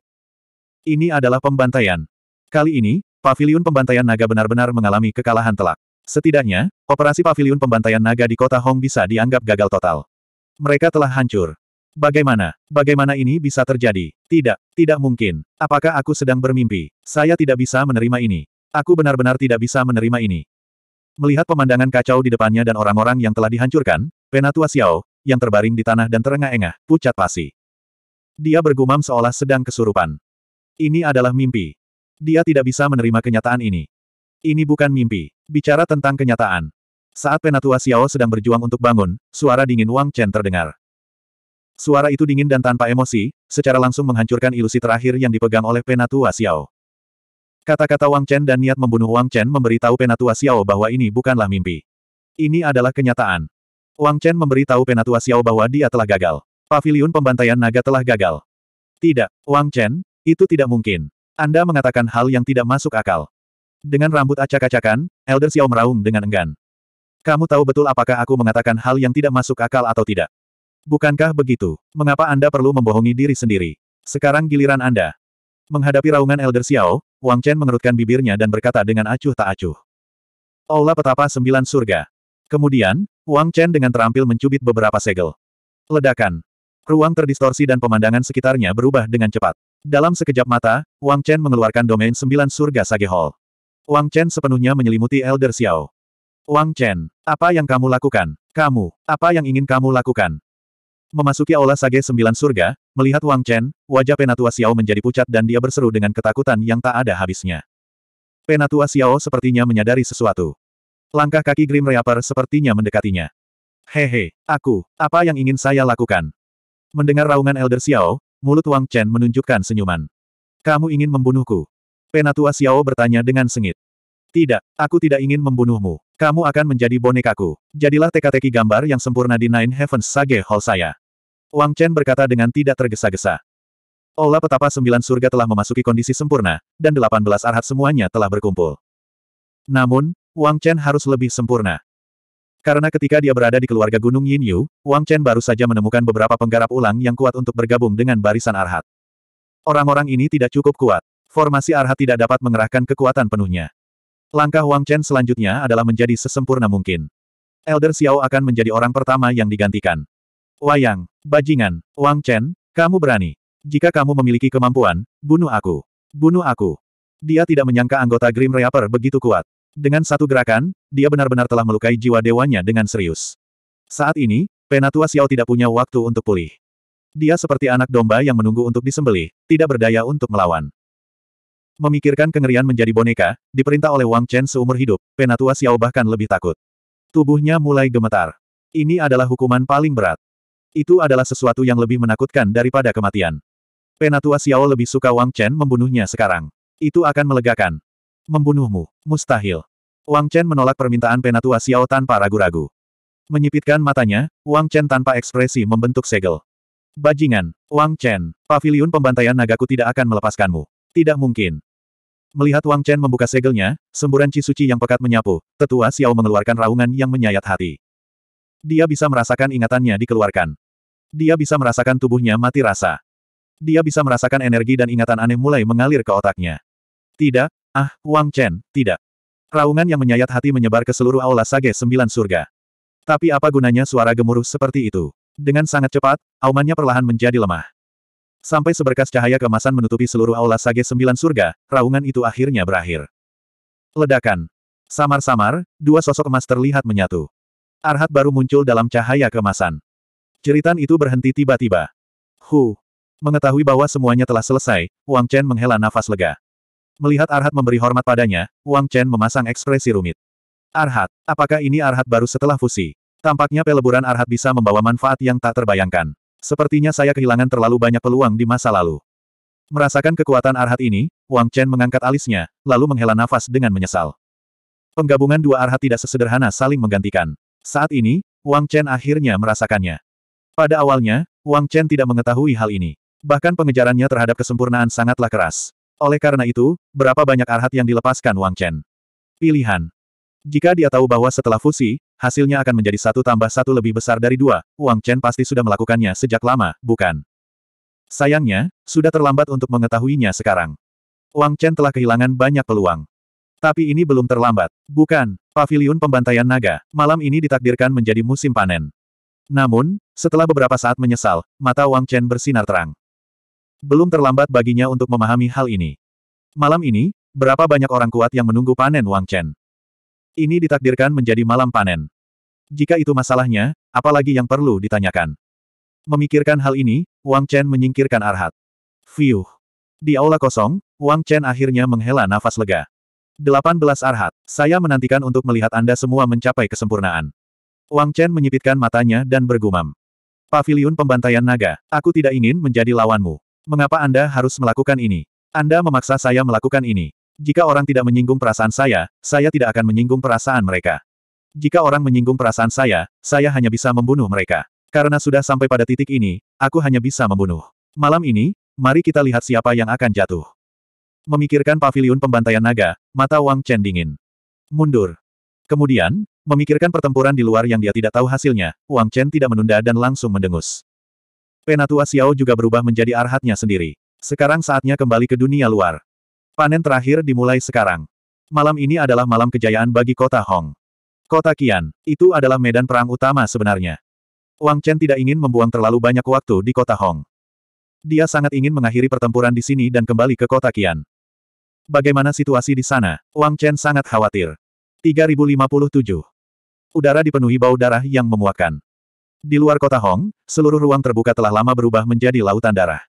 Ini adalah pembantaian. Kali ini, pavilion pembantaian naga benar-benar mengalami kekalahan telak. Setidaknya, operasi pavilion pembantaian naga di kota Hong bisa dianggap gagal total. Mereka telah hancur. Bagaimana? Bagaimana ini bisa terjadi? Tidak, tidak mungkin. Apakah aku sedang bermimpi? Saya tidak bisa menerima ini. Aku benar-benar tidak bisa menerima ini. Melihat pemandangan kacau di depannya dan orang-orang yang telah dihancurkan, Penatua Xiao, yang terbaring di tanah dan terengah-engah, pucat pasi. Dia bergumam seolah sedang kesurupan. Ini adalah mimpi. Dia tidak bisa menerima kenyataan ini. Ini bukan mimpi. Bicara tentang kenyataan. Saat Penatua Xiao sedang berjuang untuk bangun, suara dingin Wang Chen terdengar. Suara itu dingin dan tanpa emosi, secara langsung menghancurkan ilusi terakhir yang dipegang oleh Penatua Xiao. Kata-kata Wang Chen dan niat membunuh Wang Chen memberitahu Penatua Xiao bahwa ini bukanlah mimpi. Ini adalah kenyataan. Wang Chen memberitahu Penatua Xiao bahwa dia telah gagal. Paviliun pembantaian naga telah gagal. Tidak, Wang Chen, itu tidak mungkin. Anda mengatakan hal yang tidak masuk akal. Dengan rambut acak-acakan, Elder Xiao meraung dengan enggan. Kamu tahu betul apakah aku mengatakan hal yang tidak masuk akal atau tidak? Bukankah begitu? Mengapa Anda perlu membohongi diri sendiri? Sekarang giliran Anda. Menghadapi raungan Elder Xiao, Wang Chen mengerutkan bibirnya dan berkata dengan acuh tak acuh. Aula petapa sembilan surga. Kemudian, Wang Chen dengan terampil mencubit beberapa segel. Ledakan. Ruang terdistorsi dan pemandangan sekitarnya berubah dengan cepat. Dalam sekejap mata, Wang Chen mengeluarkan domain sembilan surga Sage Hall. Wang Chen sepenuhnya menyelimuti Elder Xiao. Wang Chen, apa yang kamu lakukan? Kamu, apa yang ingin kamu lakukan? Memasuki aula Sage Sembilan Surga, melihat Wang Chen, wajah Penatua Xiao menjadi pucat dan dia berseru dengan ketakutan yang tak ada habisnya. Penatua Xiao sepertinya menyadari sesuatu. Langkah kaki Grim Reaper sepertinya mendekatinya. Hehe, aku, apa yang ingin saya lakukan? Mendengar raungan Elder Xiao, mulut Wang Chen menunjukkan senyuman. Kamu ingin membunuhku? Penatua Xiao bertanya dengan sengit. Tidak, aku tidak ingin membunuhmu. Kamu akan menjadi bonekaku. Jadilah teka-teki gambar yang sempurna di Nine Heavens Sage Hall saya. Wang Chen berkata dengan tidak tergesa-gesa. Olah petapa sembilan surga telah memasuki kondisi sempurna, dan delapan belas arhat semuanya telah berkumpul. Namun, Wang Chen harus lebih sempurna. Karena ketika dia berada di keluarga Gunung Yin Yu, Wang Chen baru saja menemukan beberapa penggarap ulang yang kuat untuk bergabung dengan barisan arhat. Orang-orang ini tidak cukup kuat formasi Arhat tidak dapat mengerahkan kekuatan penuhnya. Langkah Wang Chen selanjutnya adalah menjadi sesempurna mungkin. Elder Xiao akan menjadi orang pertama yang digantikan. Wayang, bajingan, Wang Chen, kamu berani. Jika kamu memiliki kemampuan, bunuh aku. Bunuh aku. Dia tidak menyangka anggota Grim Reaper begitu kuat. Dengan satu gerakan, dia benar-benar telah melukai jiwa dewanya dengan serius. Saat ini, Penatua Xiao tidak punya waktu untuk pulih. Dia seperti anak domba yang menunggu untuk disembelih, tidak berdaya untuk melawan. Memikirkan kengerian menjadi boneka, diperintah oleh Wang Chen seumur hidup, Penatua Xiao bahkan lebih takut. Tubuhnya mulai gemetar. Ini adalah hukuman paling berat. Itu adalah sesuatu yang lebih menakutkan daripada kematian. Penatua Xiao lebih suka Wang Chen membunuhnya sekarang. Itu akan melegakan. Membunuhmu, mustahil. Wang Chen menolak permintaan Penatua Xiao tanpa ragu-ragu. Menyipitkan matanya, Wang Chen tanpa ekspresi membentuk segel. Bajingan, Wang Chen, Pavilion pembantaian nagaku tidak akan melepaskanmu. Tidak mungkin. Melihat Wang Chen membuka segelnya, semburan Cisuci yang pekat menyapu, tetua Xiao mengeluarkan raungan yang menyayat hati. Dia bisa merasakan ingatannya dikeluarkan. Dia bisa merasakan tubuhnya mati rasa. Dia bisa merasakan energi dan ingatan aneh mulai mengalir ke otaknya. Tidak, ah, Wang Chen, tidak. Raungan yang menyayat hati menyebar ke seluruh aula Sage Sembilan Surga. Tapi apa gunanya suara gemuruh seperti itu? Dengan sangat cepat, aumannya perlahan menjadi lemah. Sampai seberkas cahaya kemasan menutupi seluruh aula Sage Sembilan Surga, raungan itu akhirnya berakhir. Ledakan. Samar-samar, dua sosok emas terlihat menyatu. Arhat baru muncul dalam cahaya kemasan. Ceritan itu berhenti tiba-tiba. Hu. Mengetahui bahwa semuanya telah selesai, Wang Chen menghela nafas lega. Melihat Arhat memberi hormat padanya, Wang Chen memasang ekspresi rumit. Arhat, apakah ini Arhat baru setelah fusi? Tampaknya peleburan Arhat bisa membawa manfaat yang tak terbayangkan. Sepertinya saya kehilangan terlalu banyak peluang di masa lalu. Merasakan kekuatan arhat ini, Wang Chen mengangkat alisnya, lalu menghela nafas dengan menyesal. Penggabungan dua arhat tidak sesederhana saling menggantikan. Saat ini, Wang Chen akhirnya merasakannya. Pada awalnya, Wang Chen tidak mengetahui hal ini. Bahkan pengejarannya terhadap kesempurnaan sangatlah keras. Oleh karena itu, berapa banyak arhat yang dilepaskan Wang Chen? Pilihan. Jika dia tahu bahwa setelah fusi, hasilnya akan menjadi satu tambah satu lebih besar dari dua, Wang Chen pasti sudah melakukannya sejak lama, bukan? Sayangnya, sudah terlambat untuk mengetahuinya sekarang. Wang Chen telah kehilangan banyak peluang. Tapi ini belum terlambat. Bukan, paviliun pembantaian naga, malam ini ditakdirkan menjadi musim panen. Namun, setelah beberapa saat menyesal, mata Wang Chen bersinar terang. Belum terlambat baginya untuk memahami hal ini. Malam ini, berapa banyak orang kuat yang menunggu panen Wang Chen. Ini ditakdirkan menjadi malam panen. Jika itu masalahnya, apalagi yang perlu ditanyakan. Memikirkan hal ini, Wang Chen menyingkirkan Arhat. Fiuh. Di aula kosong, Wang Chen akhirnya menghela nafas lega. 18 Arhat, saya menantikan untuk melihat Anda semua mencapai kesempurnaan. Wang Chen menyipitkan matanya dan bergumam. Paviliun pembantaian naga, aku tidak ingin menjadi lawanmu. Mengapa Anda harus melakukan ini? Anda memaksa saya melakukan ini. Jika orang tidak menyinggung perasaan saya, saya tidak akan menyinggung perasaan mereka. Jika orang menyinggung perasaan saya, saya hanya bisa membunuh mereka. Karena sudah sampai pada titik ini, aku hanya bisa membunuh. Malam ini, mari kita lihat siapa yang akan jatuh. Memikirkan pavilion pembantaian naga, mata Wang Chen dingin. Mundur. Kemudian, memikirkan pertempuran di luar yang dia tidak tahu hasilnya, Wang Chen tidak menunda dan langsung mendengus. Penatua Xiao juga berubah menjadi arhatnya sendiri. Sekarang saatnya kembali ke dunia luar. Panen terakhir dimulai sekarang. Malam ini adalah malam kejayaan bagi kota Hong. Kota Qian, itu adalah medan perang utama sebenarnya. Wang Chen tidak ingin membuang terlalu banyak waktu di kota Hong. Dia sangat ingin mengakhiri pertempuran di sini dan kembali ke kota Qian. Bagaimana situasi di sana? Wang Chen sangat khawatir. 3057. Udara dipenuhi bau darah yang memuakkan. Di luar kota Hong, seluruh ruang terbuka telah lama berubah menjadi lautan darah.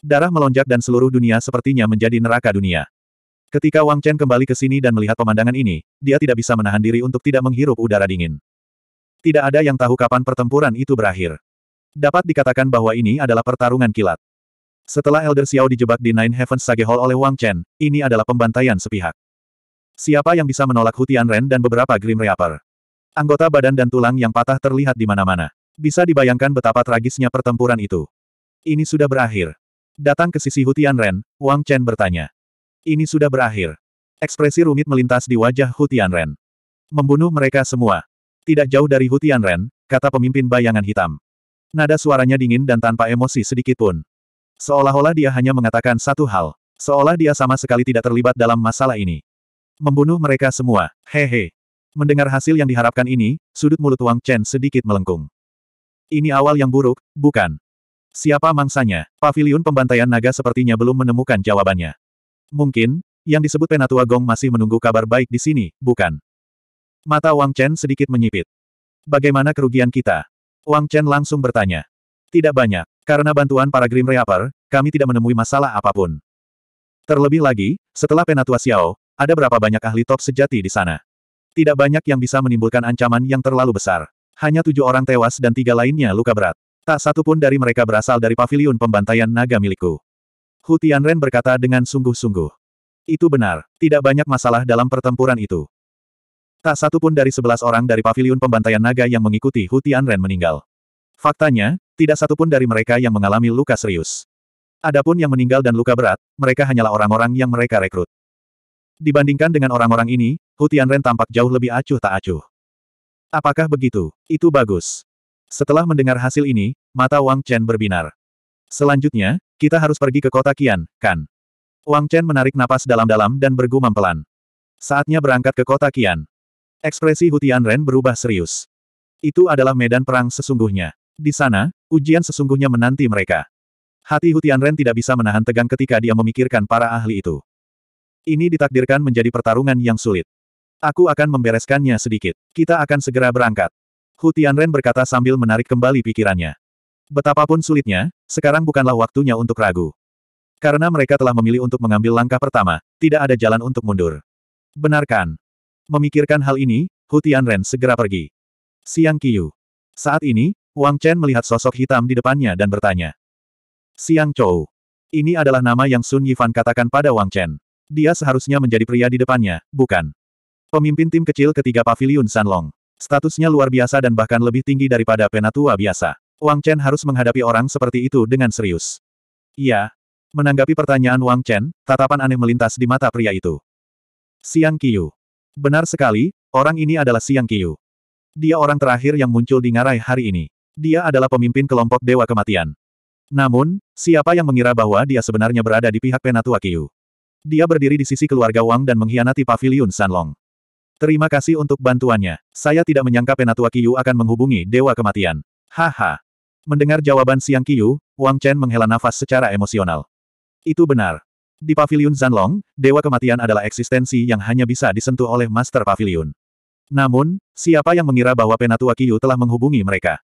Darah melonjak dan seluruh dunia sepertinya menjadi neraka dunia. Ketika Wang Chen kembali ke sini dan melihat pemandangan ini, dia tidak bisa menahan diri untuk tidak menghirup udara dingin. Tidak ada yang tahu kapan pertempuran itu berakhir. Dapat dikatakan bahwa ini adalah pertarungan kilat. Setelah Elder Xiao dijebak di Nine Heavens Sage Hall oleh Wang Chen, ini adalah pembantaian sepihak. Siapa yang bisa menolak Hutian Ren dan beberapa Grim Reaper? Anggota badan dan tulang yang patah terlihat di mana-mana. Bisa dibayangkan betapa tragisnya pertempuran itu. Ini sudah berakhir. Datang ke sisi Hutian Ren, Wang Chen bertanya. Ini sudah berakhir. Ekspresi rumit melintas di wajah Hutian Ren. Membunuh mereka semua. Tidak jauh dari Hutian Ren, kata pemimpin bayangan hitam. Nada suaranya dingin dan tanpa emosi sedikit pun. Seolah-olah dia hanya mengatakan satu hal. Seolah dia sama sekali tidak terlibat dalam masalah ini. Membunuh mereka semua, hehe. Mendengar hasil yang diharapkan ini, sudut mulut Wang Chen sedikit melengkung. Ini awal yang buruk, bukan? Siapa mangsanya? Pavilion pembantaian naga sepertinya belum menemukan jawabannya. Mungkin, yang disebut Penatua Gong masih menunggu kabar baik di sini, bukan? Mata Wang Chen sedikit menyipit. Bagaimana kerugian kita? Wang Chen langsung bertanya. Tidak banyak. Karena bantuan para Grim Reaper, kami tidak menemui masalah apapun. Terlebih lagi, setelah Penatua Xiao, ada berapa banyak ahli top sejati di sana. Tidak banyak yang bisa menimbulkan ancaman yang terlalu besar. Hanya tujuh orang tewas dan tiga lainnya luka berat. Tak satu pun dari mereka berasal dari paviliun pembantaian naga milikku. Hu Tianren berkata dengan sungguh-sungguh. Itu benar, tidak banyak masalah dalam pertempuran itu. Tak satu pun dari sebelas orang dari paviliun pembantaian naga yang mengikuti Hu Tianren meninggal. Faktanya, tidak satu pun dari mereka yang mengalami luka serius. Adapun yang meninggal dan luka berat, mereka hanyalah orang-orang yang mereka rekrut. Dibandingkan dengan orang-orang ini, Hu Tianren tampak jauh lebih acuh tak acuh. Apakah begitu? Itu bagus. Setelah mendengar hasil ini, mata Wang Chen berbinar. Selanjutnya, kita harus pergi ke kota Kian, kan? Wang Chen menarik napas dalam-dalam dan bergumam pelan. Saatnya berangkat ke kota Kian. Ekspresi Hutian Ren berubah serius. Itu adalah medan perang sesungguhnya. Di sana, ujian sesungguhnya menanti mereka. Hati Hutian Ren tidak bisa menahan tegang ketika dia memikirkan para ahli itu. Ini ditakdirkan menjadi pertarungan yang sulit. Aku akan membereskannya sedikit. Kita akan segera berangkat. Hu Tianren berkata sambil menarik kembali pikirannya. Betapapun sulitnya, sekarang bukanlah waktunya untuk ragu. Karena mereka telah memilih untuk mengambil langkah pertama, tidak ada jalan untuk mundur. Benarkan. Memikirkan hal ini, Hu Tianren segera pergi. Siang Qiyu. Saat ini, Wang Chen melihat sosok hitam di depannya dan bertanya. Siang Chou. Ini adalah nama yang Sun Yifan katakan pada Wang Chen. Dia seharusnya menjadi pria di depannya, bukan? Pemimpin tim kecil ketiga Paviliun Sanlong. Statusnya luar biasa dan bahkan lebih tinggi daripada penatua biasa. Wang Chen harus menghadapi orang seperti itu dengan serius. Iya. Menanggapi pertanyaan Wang Chen, tatapan aneh melintas di mata pria itu. Siang Qiu. Benar sekali, orang ini adalah Siang Qiu. Dia orang terakhir yang muncul di ngarai hari ini. Dia adalah pemimpin kelompok Dewa Kematian. Namun, siapa yang mengira bahwa dia sebenarnya berada di pihak Penatua Qiu? Dia berdiri di sisi keluarga Wang dan mengkhianati Paviliun Sanlong. Terima kasih untuk bantuannya. Saya tidak menyangka Penatua Kiyu akan menghubungi Dewa Kematian. Haha. Mendengar jawaban Siang Kiyu, Wang Chen menghela nafas secara emosional. Itu benar. Di Paviliun Zanlong, Dewa Kematian adalah eksistensi yang hanya bisa disentuh oleh Master Paviliun. Namun, siapa yang mengira bahwa Penatua Kiyu telah menghubungi mereka?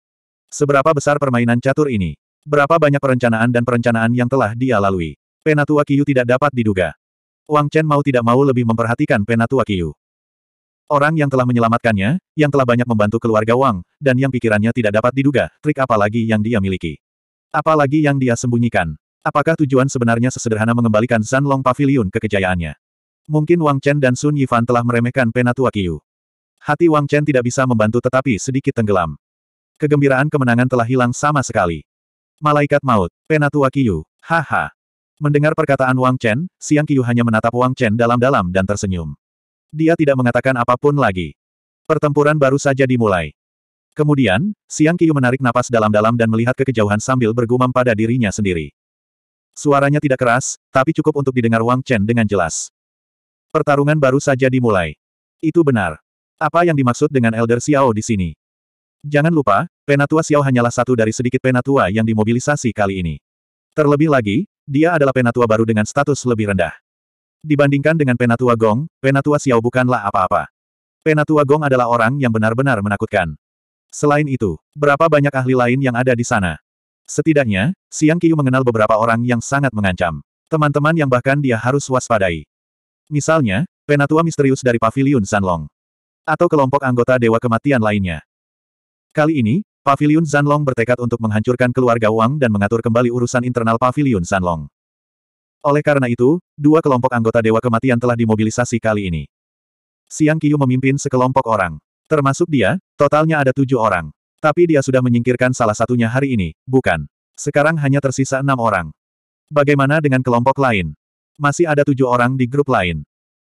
Seberapa besar permainan catur ini? Berapa banyak perencanaan dan perencanaan yang telah dia lalui? Penatua Kiyu tidak dapat diduga. Wang Chen mau tidak mau lebih memperhatikan Penatua Kiyu. Orang yang telah menyelamatkannya, yang telah banyak membantu keluarga Wang, dan yang pikirannya tidak dapat diduga, trik apa lagi yang dia miliki. Apalagi yang dia sembunyikan. Apakah tujuan sebenarnya sesederhana mengembalikan Long Pavilion ke kejayaannya? Mungkin Wang Chen dan Sun Yifan telah meremehkan Penatua Qiu. Hati Wang Chen tidak bisa membantu tetapi sedikit tenggelam. Kegembiraan kemenangan telah hilang sama sekali. Malaikat maut, Penatua Qiu, haha. Mendengar perkataan Wang Chen, Siang Qiu hanya menatap Wang Chen dalam-dalam dan tersenyum dia tidak mengatakan apapun lagi. Pertempuran baru saja dimulai. Kemudian, Siang Kiyu menarik napas dalam-dalam dan melihat ke kejauhan sambil bergumam pada dirinya sendiri. Suaranya tidak keras, tapi cukup untuk didengar Wang Chen dengan jelas. Pertarungan baru saja dimulai. Itu benar. Apa yang dimaksud dengan Elder Xiao di sini? Jangan lupa, Penatua Xiao hanyalah satu dari sedikit Penatua yang dimobilisasi kali ini. Terlebih lagi, dia adalah Penatua baru dengan status lebih rendah. Dibandingkan dengan Penatua Gong, Penatua Xiao bukanlah apa-apa. Penatua Gong adalah orang yang benar-benar menakutkan. Selain itu, berapa banyak ahli lain yang ada di sana? Setidaknya, Siang Kiyu mengenal beberapa orang yang sangat mengancam. Teman-teman yang bahkan dia harus waspadai. Misalnya, penatua misterius dari Pavilion Zanlong. Atau kelompok anggota Dewa Kematian lainnya. Kali ini, Pavilion Zanlong bertekad untuk menghancurkan keluarga Wang dan mengatur kembali urusan internal Pavilion Zanlong. Oleh karena itu, dua kelompok anggota Dewa Kematian telah dimobilisasi kali ini. Siang Kiyu memimpin sekelompok orang. Termasuk dia, totalnya ada tujuh orang. Tapi dia sudah menyingkirkan salah satunya hari ini, bukan? Sekarang hanya tersisa enam orang. Bagaimana dengan kelompok lain? Masih ada tujuh orang di grup lain.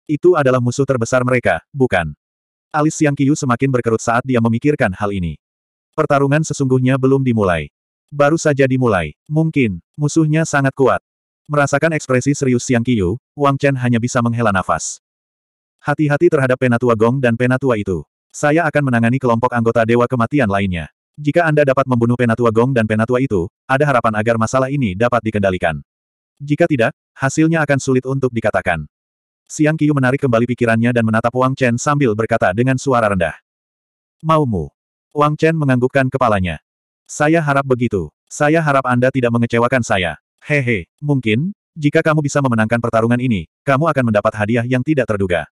Itu adalah musuh terbesar mereka, bukan? Alis Siang Kiyu semakin berkerut saat dia memikirkan hal ini. Pertarungan sesungguhnya belum dimulai. Baru saja dimulai. Mungkin, musuhnya sangat kuat. Merasakan ekspresi serius Siang Kiyu, Wang Chen hanya bisa menghela nafas. Hati-hati terhadap Penatua Gong dan Penatua itu. Saya akan menangani kelompok anggota Dewa Kematian lainnya. Jika Anda dapat membunuh Penatua Gong dan Penatua itu, ada harapan agar masalah ini dapat dikendalikan. Jika tidak, hasilnya akan sulit untuk dikatakan. Siang Kiyu menarik kembali pikirannya dan menatap Wang Chen sambil berkata dengan suara rendah. Maumu. Wang Chen menganggukkan kepalanya. Saya harap begitu. Saya harap Anda tidak mengecewakan saya. Hehe, mungkin, jika kamu bisa memenangkan pertarungan ini, kamu akan mendapat hadiah yang tidak terduga.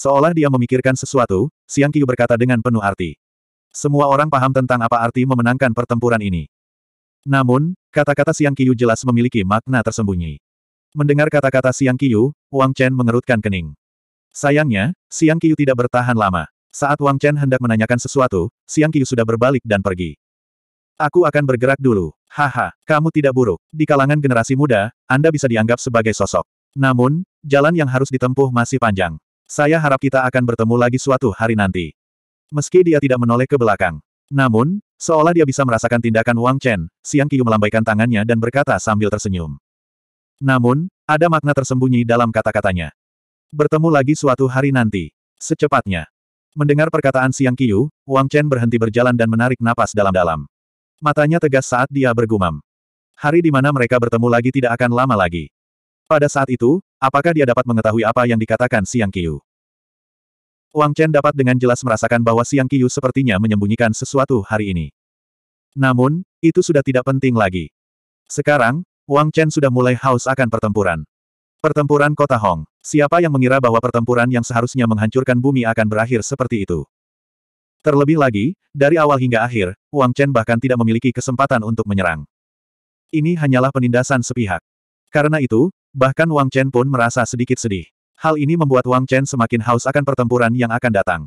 Seolah dia memikirkan sesuatu, Siang Qiu berkata dengan penuh arti. Semua orang paham tentang apa arti memenangkan pertempuran ini. Namun, kata-kata Siang Qiu jelas memiliki makna tersembunyi. Mendengar kata-kata Siang Qiu, Wang Chen mengerutkan kening. Sayangnya, Siang Qiu tidak bertahan lama. Saat Wang Chen hendak menanyakan sesuatu, Siang Qiu sudah berbalik dan pergi. Aku akan bergerak dulu. Haha, kamu tidak buruk. Di kalangan generasi muda, Anda bisa dianggap sebagai sosok. Namun, jalan yang harus ditempuh masih panjang. Saya harap kita akan bertemu lagi suatu hari nanti. Meski dia tidak menoleh ke belakang. Namun, seolah dia bisa merasakan tindakan Wang Chen, Siang Qiu melambaikan tangannya dan berkata sambil tersenyum. Namun, ada makna tersembunyi dalam kata-katanya. Bertemu lagi suatu hari nanti. Secepatnya. Mendengar perkataan Siang Qiu, Wang Chen berhenti berjalan dan menarik napas dalam-dalam. Matanya tegas saat dia bergumam. Hari di mana mereka bertemu lagi tidak akan lama lagi. Pada saat itu, apakah dia dapat mengetahui apa yang dikatakan Siang Qiu? Wang Chen dapat dengan jelas merasakan bahwa Siang Qiu sepertinya menyembunyikan sesuatu hari ini. Namun, itu sudah tidak penting lagi. Sekarang, Wang Chen sudah mulai haus akan pertempuran. Pertempuran Kota Hong. Siapa yang mengira bahwa pertempuran yang seharusnya menghancurkan bumi akan berakhir seperti itu? Terlebih lagi, dari awal hingga akhir, Wang Chen bahkan tidak memiliki kesempatan untuk menyerang. Ini hanyalah penindasan sepihak. Karena itu, bahkan Wang Chen pun merasa sedikit sedih. Hal ini membuat Wang Chen semakin haus akan pertempuran yang akan datang.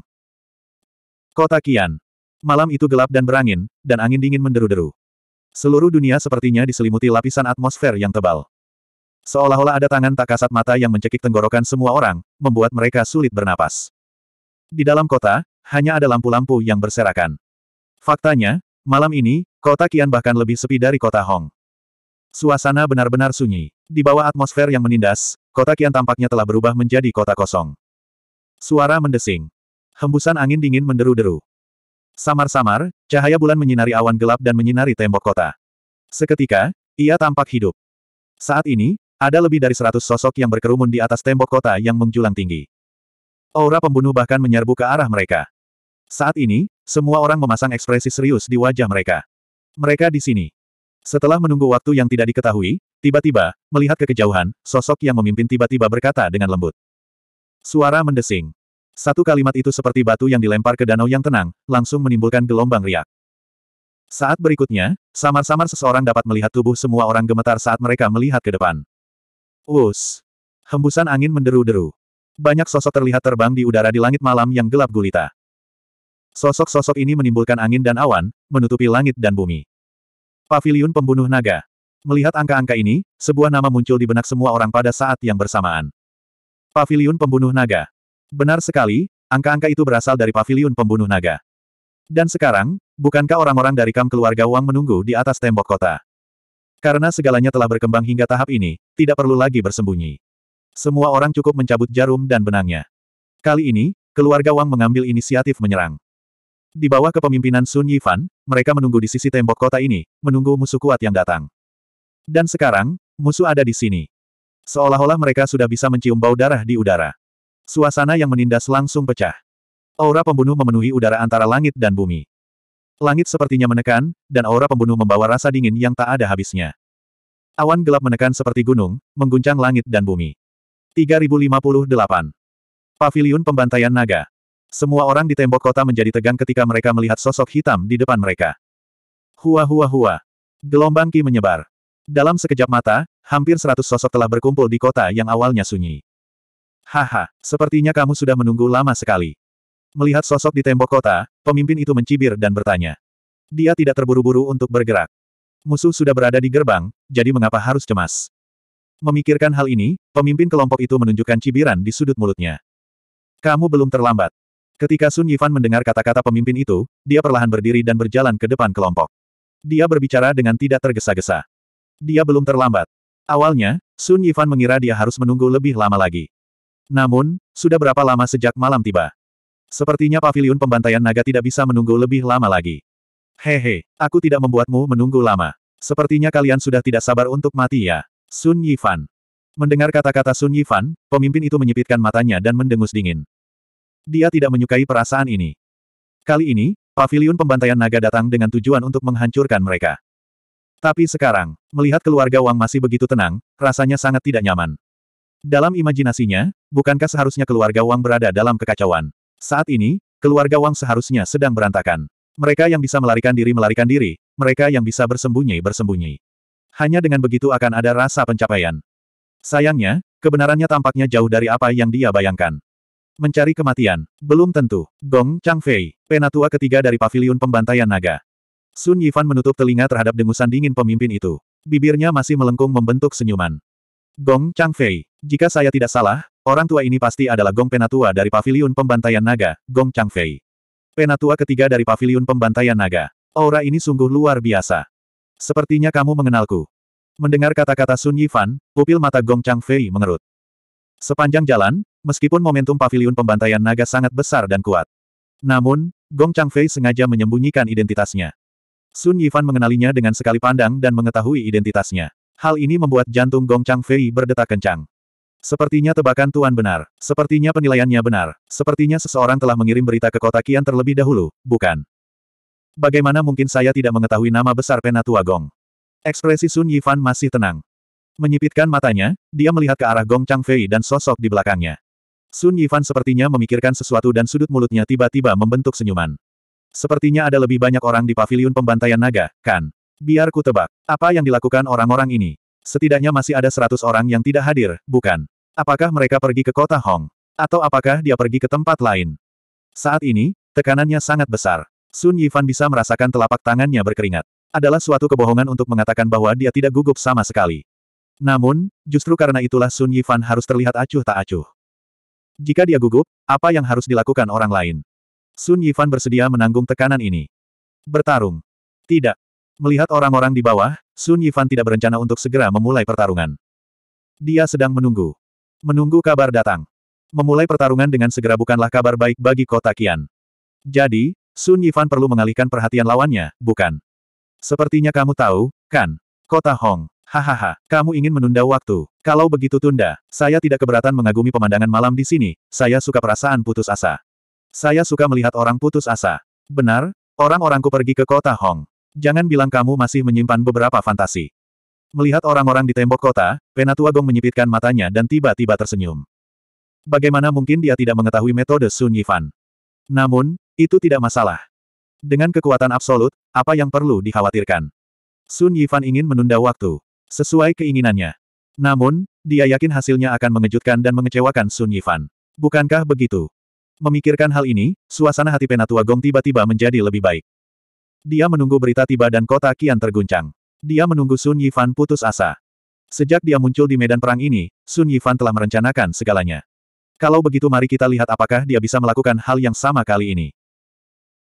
Kota Kian. Malam itu gelap dan berangin, dan angin dingin menderu-deru. Seluruh dunia sepertinya diselimuti lapisan atmosfer yang tebal. Seolah-olah ada tangan tak kasat mata yang mencekik tenggorokan semua orang, membuat mereka sulit bernapas. Di dalam kota, hanya ada lampu-lampu yang berserakan. Faktanya, malam ini, kota Kian bahkan lebih sepi dari kota Hong. Suasana benar-benar sunyi. Di bawah atmosfer yang menindas, kota Kian tampaknya telah berubah menjadi kota kosong. Suara mendesing. Hembusan angin dingin menderu-deru. Samar-samar, cahaya bulan menyinari awan gelap dan menyinari tembok kota. Seketika, ia tampak hidup. Saat ini, ada lebih dari seratus sosok yang berkerumun di atas tembok kota yang menjulang tinggi. Aura pembunuh bahkan menyerbu ke arah mereka. Saat ini, semua orang memasang ekspresi serius di wajah mereka. Mereka di sini. Setelah menunggu waktu yang tidak diketahui, tiba-tiba, melihat ke kejauhan, sosok yang memimpin tiba-tiba berkata dengan lembut. Suara mendesing. Satu kalimat itu seperti batu yang dilempar ke danau yang tenang, langsung menimbulkan gelombang riak. Saat berikutnya, samar-samar seseorang dapat melihat tubuh semua orang gemetar saat mereka melihat ke depan. Us. Hembusan angin menderu-deru. Banyak sosok terlihat terbang di udara di langit malam yang gelap gulita. Sosok-sosok ini menimbulkan angin dan awan, menutupi langit dan bumi. Paviliun Pembunuh Naga. Melihat angka-angka ini, sebuah nama muncul di benak semua orang pada saat yang bersamaan. Paviliun Pembunuh Naga. Benar sekali, angka-angka itu berasal dari Paviliun Pembunuh Naga. Dan sekarang, bukankah orang-orang dari kam keluarga Wang menunggu di atas tembok kota? Karena segalanya telah berkembang hingga tahap ini, tidak perlu lagi bersembunyi. Semua orang cukup mencabut jarum dan benangnya. Kali ini, keluarga Wang mengambil inisiatif menyerang. Di bawah kepemimpinan Sun Yifan, mereka menunggu di sisi tembok kota ini, menunggu musuh kuat yang datang. Dan sekarang, musuh ada di sini. Seolah-olah mereka sudah bisa mencium bau darah di udara. Suasana yang menindas langsung pecah. Aura pembunuh memenuhi udara antara langit dan bumi. Langit sepertinya menekan, dan aura pembunuh membawa rasa dingin yang tak ada habisnya. Awan gelap menekan seperti gunung, mengguncang langit dan bumi. 3058. Paviliun Pembantaian Naga. Semua orang di tembok kota menjadi tegang ketika mereka melihat sosok hitam di depan mereka. Hua hua hua. Gelombang Ki menyebar. Dalam sekejap mata, hampir seratus sosok telah berkumpul di kota yang awalnya sunyi. Haha, sepertinya kamu sudah menunggu lama sekali. Melihat sosok di tembok kota, pemimpin itu mencibir dan bertanya. Dia tidak terburu-buru untuk bergerak. Musuh sudah berada di gerbang, jadi mengapa harus cemas? Memikirkan hal ini, pemimpin kelompok itu menunjukkan cibiran di sudut mulutnya. Kamu belum terlambat. Ketika Sun Yifan mendengar kata-kata pemimpin itu, dia perlahan berdiri dan berjalan ke depan kelompok. Dia berbicara dengan tidak tergesa-gesa. Dia belum terlambat. Awalnya, Sun Yifan mengira dia harus menunggu lebih lama lagi. Namun, sudah berapa lama sejak malam tiba? Sepertinya pavilion pembantaian naga tidak bisa menunggu lebih lama lagi. Hehe, aku tidak membuatmu menunggu lama. Sepertinya kalian sudah tidak sabar untuk mati ya. Sun Yifan. Mendengar kata-kata Sun Yifan, pemimpin itu menyipitkan matanya dan mendengus dingin. Dia tidak menyukai perasaan ini. Kali ini, pavilion pembantaian naga datang dengan tujuan untuk menghancurkan mereka. Tapi sekarang, melihat keluarga Wang masih begitu tenang, rasanya sangat tidak nyaman. Dalam imajinasinya, bukankah seharusnya keluarga Wang berada dalam kekacauan? Saat ini, keluarga Wang seharusnya sedang berantakan. Mereka yang bisa melarikan diri melarikan diri, mereka yang bisa bersembunyi bersembunyi. Hanya dengan begitu akan ada rasa pencapaian. Sayangnya, kebenarannya tampaknya jauh dari apa yang dia bayangkan. Mencari kematian. Belum tentu. Gong Changfei, penatua ketiga dari paviliun pembantaian naga. Sun Yifan menutup telinga terhadap dengusan dingin pemimpin itu. Bibirnya masih melengkung membentuk senyuman. Gong Changfei, jika saya tidak salah, orang tua ini pasti adalah Gong Penatua dari paviliun pembantaian naga, Gong Changfei. Penatua ketiga dari paviliun pembantaian naga. Aura ini sungguh luar biasa. Sepertinya kamu mengenalku. Mendengar kata-kata Sun Yifan, pupil mata Gong Changfei mengerut. Sepanjang jalan, meskipun momentum pavilion pembantaian naga sangat besar dan kuat. Namun, Gong Changfei sengaja menyembunyikan identitasnya. Sun Yifan mengenalinya dengan sekali pandang dan mengetahui identitasnya. Hal ini membuat jantung Gong Changfei berdetak kencang. Sepertinya tebakan Tuan benar. Sepertinya penilaiannya benar. Sepertinya seseorang telah mengirim berita ke kota Kian terlebih dahulu, bukan? Bagaimana mungkin saya tidak mengetahui nama besar Penatua Gong? Ekspresi Sun Yifan masih tenang. Menyipitkan matanya, dia melihat ke arah Gong Changfei dan sosok di belakangnya. Sun Yifan sepertinya memikirkan sesuatu dan sudut mulutnya tiba-tiba membentuk senyuman. Sepertinya ada lebih banyak orang di pavilion pembantaian naga, kan? Biar ku tebak. Apa yang dilakukan orang-orang ini? Setidaknya masih ada seratus orang yang tidak hadir, bukan? Apakah mereka pergi ke kota Hong? Atau apakah dia pergi ke tempat lain? Saat ini, tekanannya sangat besar. Sun Yifan bisa merasakan telapak tangannya berkeringat. Adalah suatu kebohongan untuk mengatakan bahwa dia tidak gugup sama sekali. Namun, justru karena itulah Sun Yifan harus terlihat acuh tak acuh. Jika dia gugup, apa yang harus dilakukan orang lain? Sun Yifan bersedia menanggung tekanan ini. Bertarung. Tidak. Melihat orang-orang di bawah, Sun Yifan tidak berencana untuk segera memulai pertarungan. Dia sedang menunggu. Menunggu kabar datang. Memulai pertarungan dengan segera bukanlah kabar baik bagi kota Kian. Jadi, Sun Yifan perlu mengalihkan perhatian lawannya, bukan? Sepertinya kamu tahu, kan? Kota Hong. Hahaha, kamu ingin menunda waktu. Kalau begitu tunda, saya tidak keberatan mengagumi pemandangan malam di sini, saya suka perasaan putus asa. Saya suka melihat orang putus asa. Benar, orang-orangku pergi ke kota Hong. Jangan bilang kamu masih menyimpan beberapa fantasi. Melihat orang-orang di tembok kota, Penatua Gong menyipitkan matanya dan tiba-tiba tersenyum. Bagaimana mungkin dia tidak mengetahui metode Sun Yifan? Namun, itu tidak masalah. Dengan kekuatan absolut, apa yang perlu dikhawatirkan? Sun Yifan ingin menunda waktu sesuai keinginannya. Namun, dia yakin hasilnya akan mengejutkan dan mengecewakan Sun Yifan. Bukankah begitu? Memikirkan hal ini, suasana hati Penatua Gong tiba-tiba menjadi lebih baik. Dia menunggu berita tiba dan kota kian terguncang. Dia menunggu Sun Yifan putus asa. Sejak dia muncul di medan perang ini, Sun Yifan telah merencanakan segalanya. Kalau begitu mari kita lihat apakah dia bisa melakukan hal yang sama kali ini.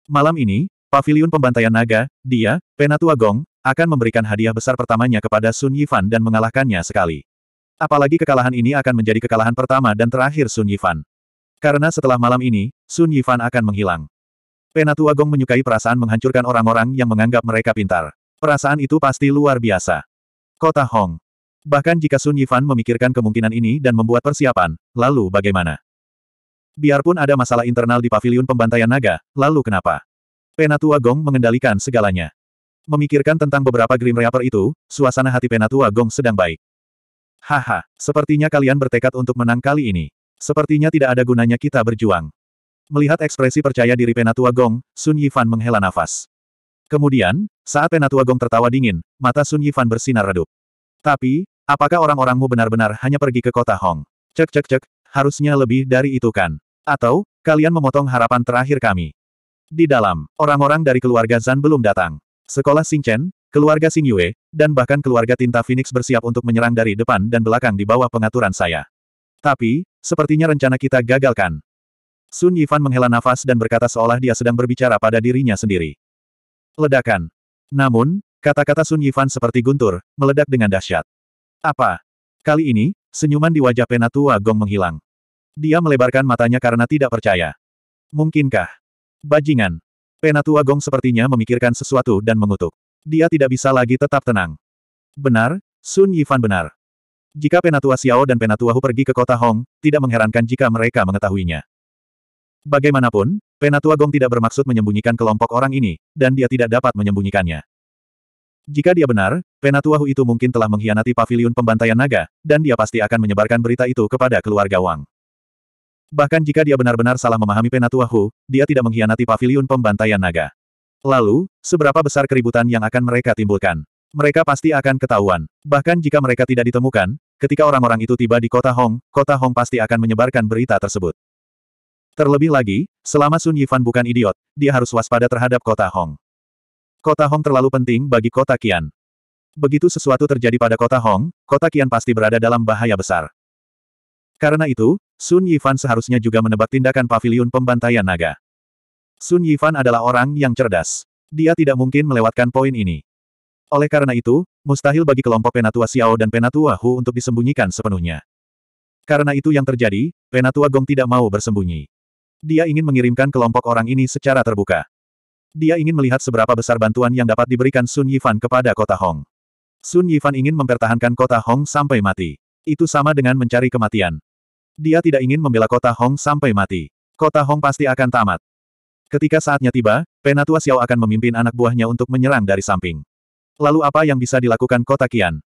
Malam ini, Paviliun Pembantaian Naga, dia, Penatua Gong, akan memberikan hadiah besar pertamanya kepada Sun Yifan dan mengalahkannya sekali. Apalagi kekalahan ini akan menjadi kekalahan pertama dan terakhir Sun Yifan. Karena setelah malam ini, Sun Yifan akan menghilang. Penatua Gong menyukai perasaan menghancurkan orang-orang yang menganggap mereka pintar. Perasaan itu pasti luar biasa. Kota Hong. Bahkan jika Sun Yifan memikirkan kemungkinan ini dan membuat persiapan, lalu bagaimana? Biarpun ada masalah internal di paviliun pembantaian naga, lalu kenapa? Penatua Gong mengendalikan segalanya. Memikirkan tentang beberapa Grim Reaper itu, suasana hati Penatua Gong sedang baik. Haha, sepertinya kalian bertekad untuk menang kali ini. Sepertinya tidak ada gunanya kita berjuang. Melihat ekspresi percaya diri Penatua Gong, Sun Yifan menghela nafas. Kemudian, saat Penatua Gong tertawa dingin, mata Sun Yifan bersinar redup. Tapi, apakah orang-orangmu benar-benar hanya pergi ke kota Hong? Cek cek cek, harusnya lebih dari itu kan? Atau, kalian memotong harapan terakhir kami? Di dalam, orang-orang dari keluarga Zan belum datang. Sekolah Chen, keluarga Sing Yue, dan bahkan keluarga Tinta Phoenix bersiap untuk menyerang dari depan dan belakang di bawah pengaturan saya. Tapi, sepertinya rencana kita gagalkan. Sun Yifan menghela nafas dan berkata seolah dia sedang berbicara pada dirinya sendiri. Ledakan. Namun, kata-kata Sun Yifan seperti guntur, meledak dengan dahsyat. Apa? Kali ini, senyuman di wajah penatua Gong menghilang. Dia melebarkan matanya karena tidak percaya. Mungkinkah? Bajingan. Penatua Gong sepertinya memikirkan sesuatu dan mengutuk. Dia tidak bisa lagi tetap tenang. Benar, Sun Yifan benar. Jika Penatua Xiao dan Penatua Hu pergi ke kota Hong, tidak mengherankan jika mereka mengetahuinya. Bagaimanapun, Penatua Gong tidak bermaksud menyembunyikan kelompok orang ini, dan dia tidak dapat menyembunyikannya. Jika dia benar, Penatua Hu itu mungkin telah mengkhianati paviliun pembantaian naga, dan dia pasti akan menyebarkan berita itu kepada keluarga Wang. Bahkan jika dia benar-benar salah memahami Penatua Hu, dia tidak mengkhianati pavilion pembantaian naga. Lalu, seberapa besar keributan yang akan mereka timbulkan? Mereka pasti akan ketahuan. Bahkan jika mereka tidak ditemukan, ketika orang-orang itu tiba di kota Hong, kota Hong pasti akan menyebarkan berita tersebut. Terlebih lagi, selama Sun Yifan bukan idiot, dia harus waspada terhadap kota Hong. Kota Hong terlalu penting bagi kota Qian. Begitu sesuatu terjadi pada kota Hong, kota Qian pasti berada dalam bahaya besar. Karena itu, Sun Yifan seharusnya juga menebak tindakan pavilion pembantaian naga. Sun Yifan adalah orang yang cerdas. Dia tidak mungkin melewatkan poin ini. Oleh karena itu, mustahil bagi kelompok Penatua Xiao dan Penatua Hu untuk disembunyikan sepenuhnya. Karena itu yang terjadi, Penatua Gong tidak mau bersembunyi. Dia ingin mengirimkan kelompok orang ini secara terbuka. Dia ingin melihat seberapa besar bantuan yang dapat diberikan Sun Yifan kepada kota Hong. Sun Yifan ingin mempertahankan kota Hong sampai mati. Itu sama dengan mencari kematian. Dia tidak ingin membela kota Hong sampai mati. Kota Hong pasti akan tamat. Ketika saatnya tiba, Penatua Xiao akan memimpin anak buahnya untuk menyerang dari samping. Lalu apa yang bisa dilakukan kota Qian?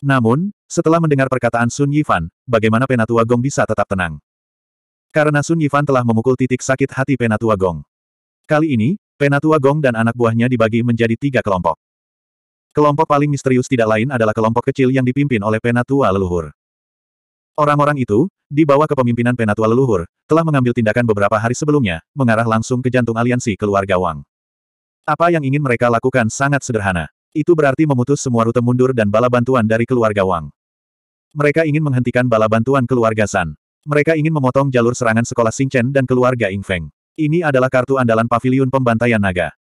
Namun, setelah mendengar perkataan Sun Yifan, bagaimana Penatua Gong bisa tetap tenang? Karena Sun Yifan telah memukul titik sakit hati Penatua Gong. Kali ini, Penatua Gong dan anak buahnya dibagi menjadi tiga kelompok. Kelompok paling misterius tidak lain adalah kelompok kecil yang dipimpin oleh Penatua leluhur. Orang-orang itu, di bawah kepemimpinan penatua leluhur, telah mengambil tindakan beberapa hari sebelumnya, mengarah langsung ke jantung aliansi keluarga Wang. Apa yang ingin mereka lakukan sangat sederhana. Itu berarti memutus semua rute mundur dan bala bantuan dari keluarga Wang. Mereka ingin menghentikan bala bantuan keluarga San. Mereka ingin memotong jalur serangan sekolah Xingchen dan keluarga Ying Feng. Ini adalah kartu andalan paviliun pembantaian naga.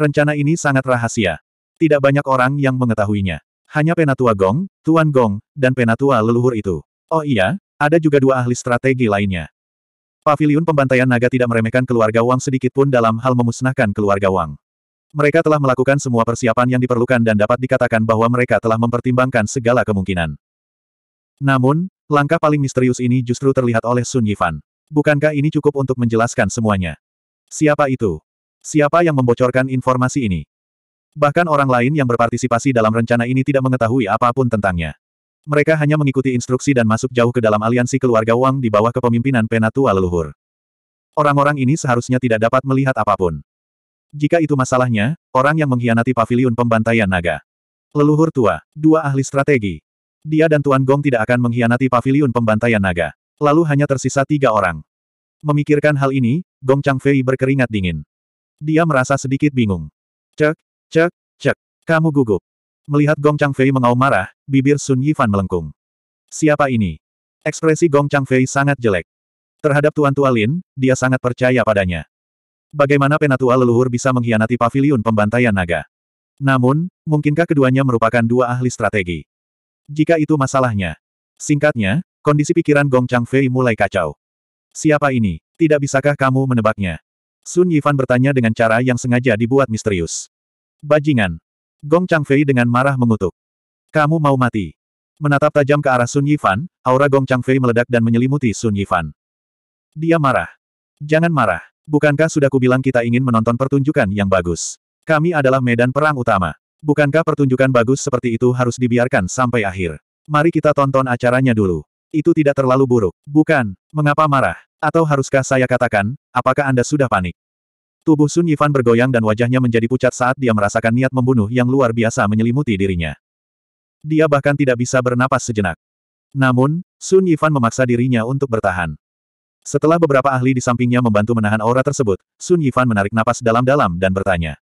Rencana ini sangat rahasia. Tidak banyak orang yang mengetahuinya. Hanya Penatua Gong, Tuan Gong, dan Penatua leluhur itu. Oh iya, ada juga dua ahli strategi lainnya. Paviliun pembantaian naga tidak meremehkan keluarga Wang sedikitpun dalam hal memusnahkan keluarga Wang. Mereka telah melakukan semua persiapan yang diperlukan dan dapat dikatakan bahwa mereka telah mempertimbangkan segala kemungkinan. Namun, langkah paling misterius ini justru terlihat oleh Sun Yifan. Bukankah ini cukup untuk menjelaskan semuanya? Siapa itu? Siapa yang membocorkan informasi ini? Bahkan orang lain yang berpartisipasi dalam rencana ini tidak mengetahui apapun tentangnya. Mereka hanya mengikuti instruksi dan masuk jauh ke dalam aliansi keluarga Wang di bawah kepemimpinan penatua leluhur. Orang-orang ini seharusnya tidak dapat melihat apapun. Jika itu masalahnya, orang yang mengkhianati pavilion pembantaian naga. Leluhur tua, dua ahli strategi. Dia dan Tuan Gong tidak akan mengkhianati pavilion pembantaian naga. Lalu hanya tersisa tiga orang. Memikirkan hal ini, Gong Changfei berkeringat dingin. Dia merasa sedikit bingung. Cek, cek, cek. Kamu gugup. Melihat Gong Changfei mengaum marah, bibir Sun Yifan melengkung. Siapa ini? Ekspresi Gong Changfei sangat jelek. Terhadap Tuan Tua Lin, dia sangat percaya padanya. Bagaimana penatua leluhur bisa mengkhianati pavilion pembantaian naga? Namun, mungkinkah keduanya merupakan dua ahli strategi? Jika itu masalahnya. Singkatnya, kondisi pikiran Gong Changfei mulai kacau. Siapa ini? Tidak bisakah kamu menebaknya? Sun Yifan bertanya dengan cara yang sengaja dibuat misterius. Bajingan. Gong Changfei dengan marah mengutuk. Kamu mau mati. Menatap tajam ke arah Sun Yifan, aura Gong Changfei meledak dan menyelimuti Sun Yifan. Dia marah. Jangan marah. Bukankah sudah kubilang kita ingin menonton pertunjukan yang bagus? Kami adalah medan perang utama. Bukankah pertunjukan bagus seperti itu harus dibiarkan sampai akhir? Mari kita tonton acaranya dulu. Itu tidak terlalu buruk. Bukan. Mengapa marah? Atau haruskah saya katakan, apakah Anda sudah panik? Tubuh Sun Yifan bergoyang dan wajahnya menjadi pucat saat dia merasakan niat membunuh yang luar biasa menyelimuti dirinya. Dia bahkan tidak bisa bernapas sejenak. Namun, Sun Yifan memaksa dirinya untuk bertahan. Setelah beberapa ahli di sampingnya membantu menahan aura tersebut, Sun Yifan menarik napas dalam-dalam dan bertanya.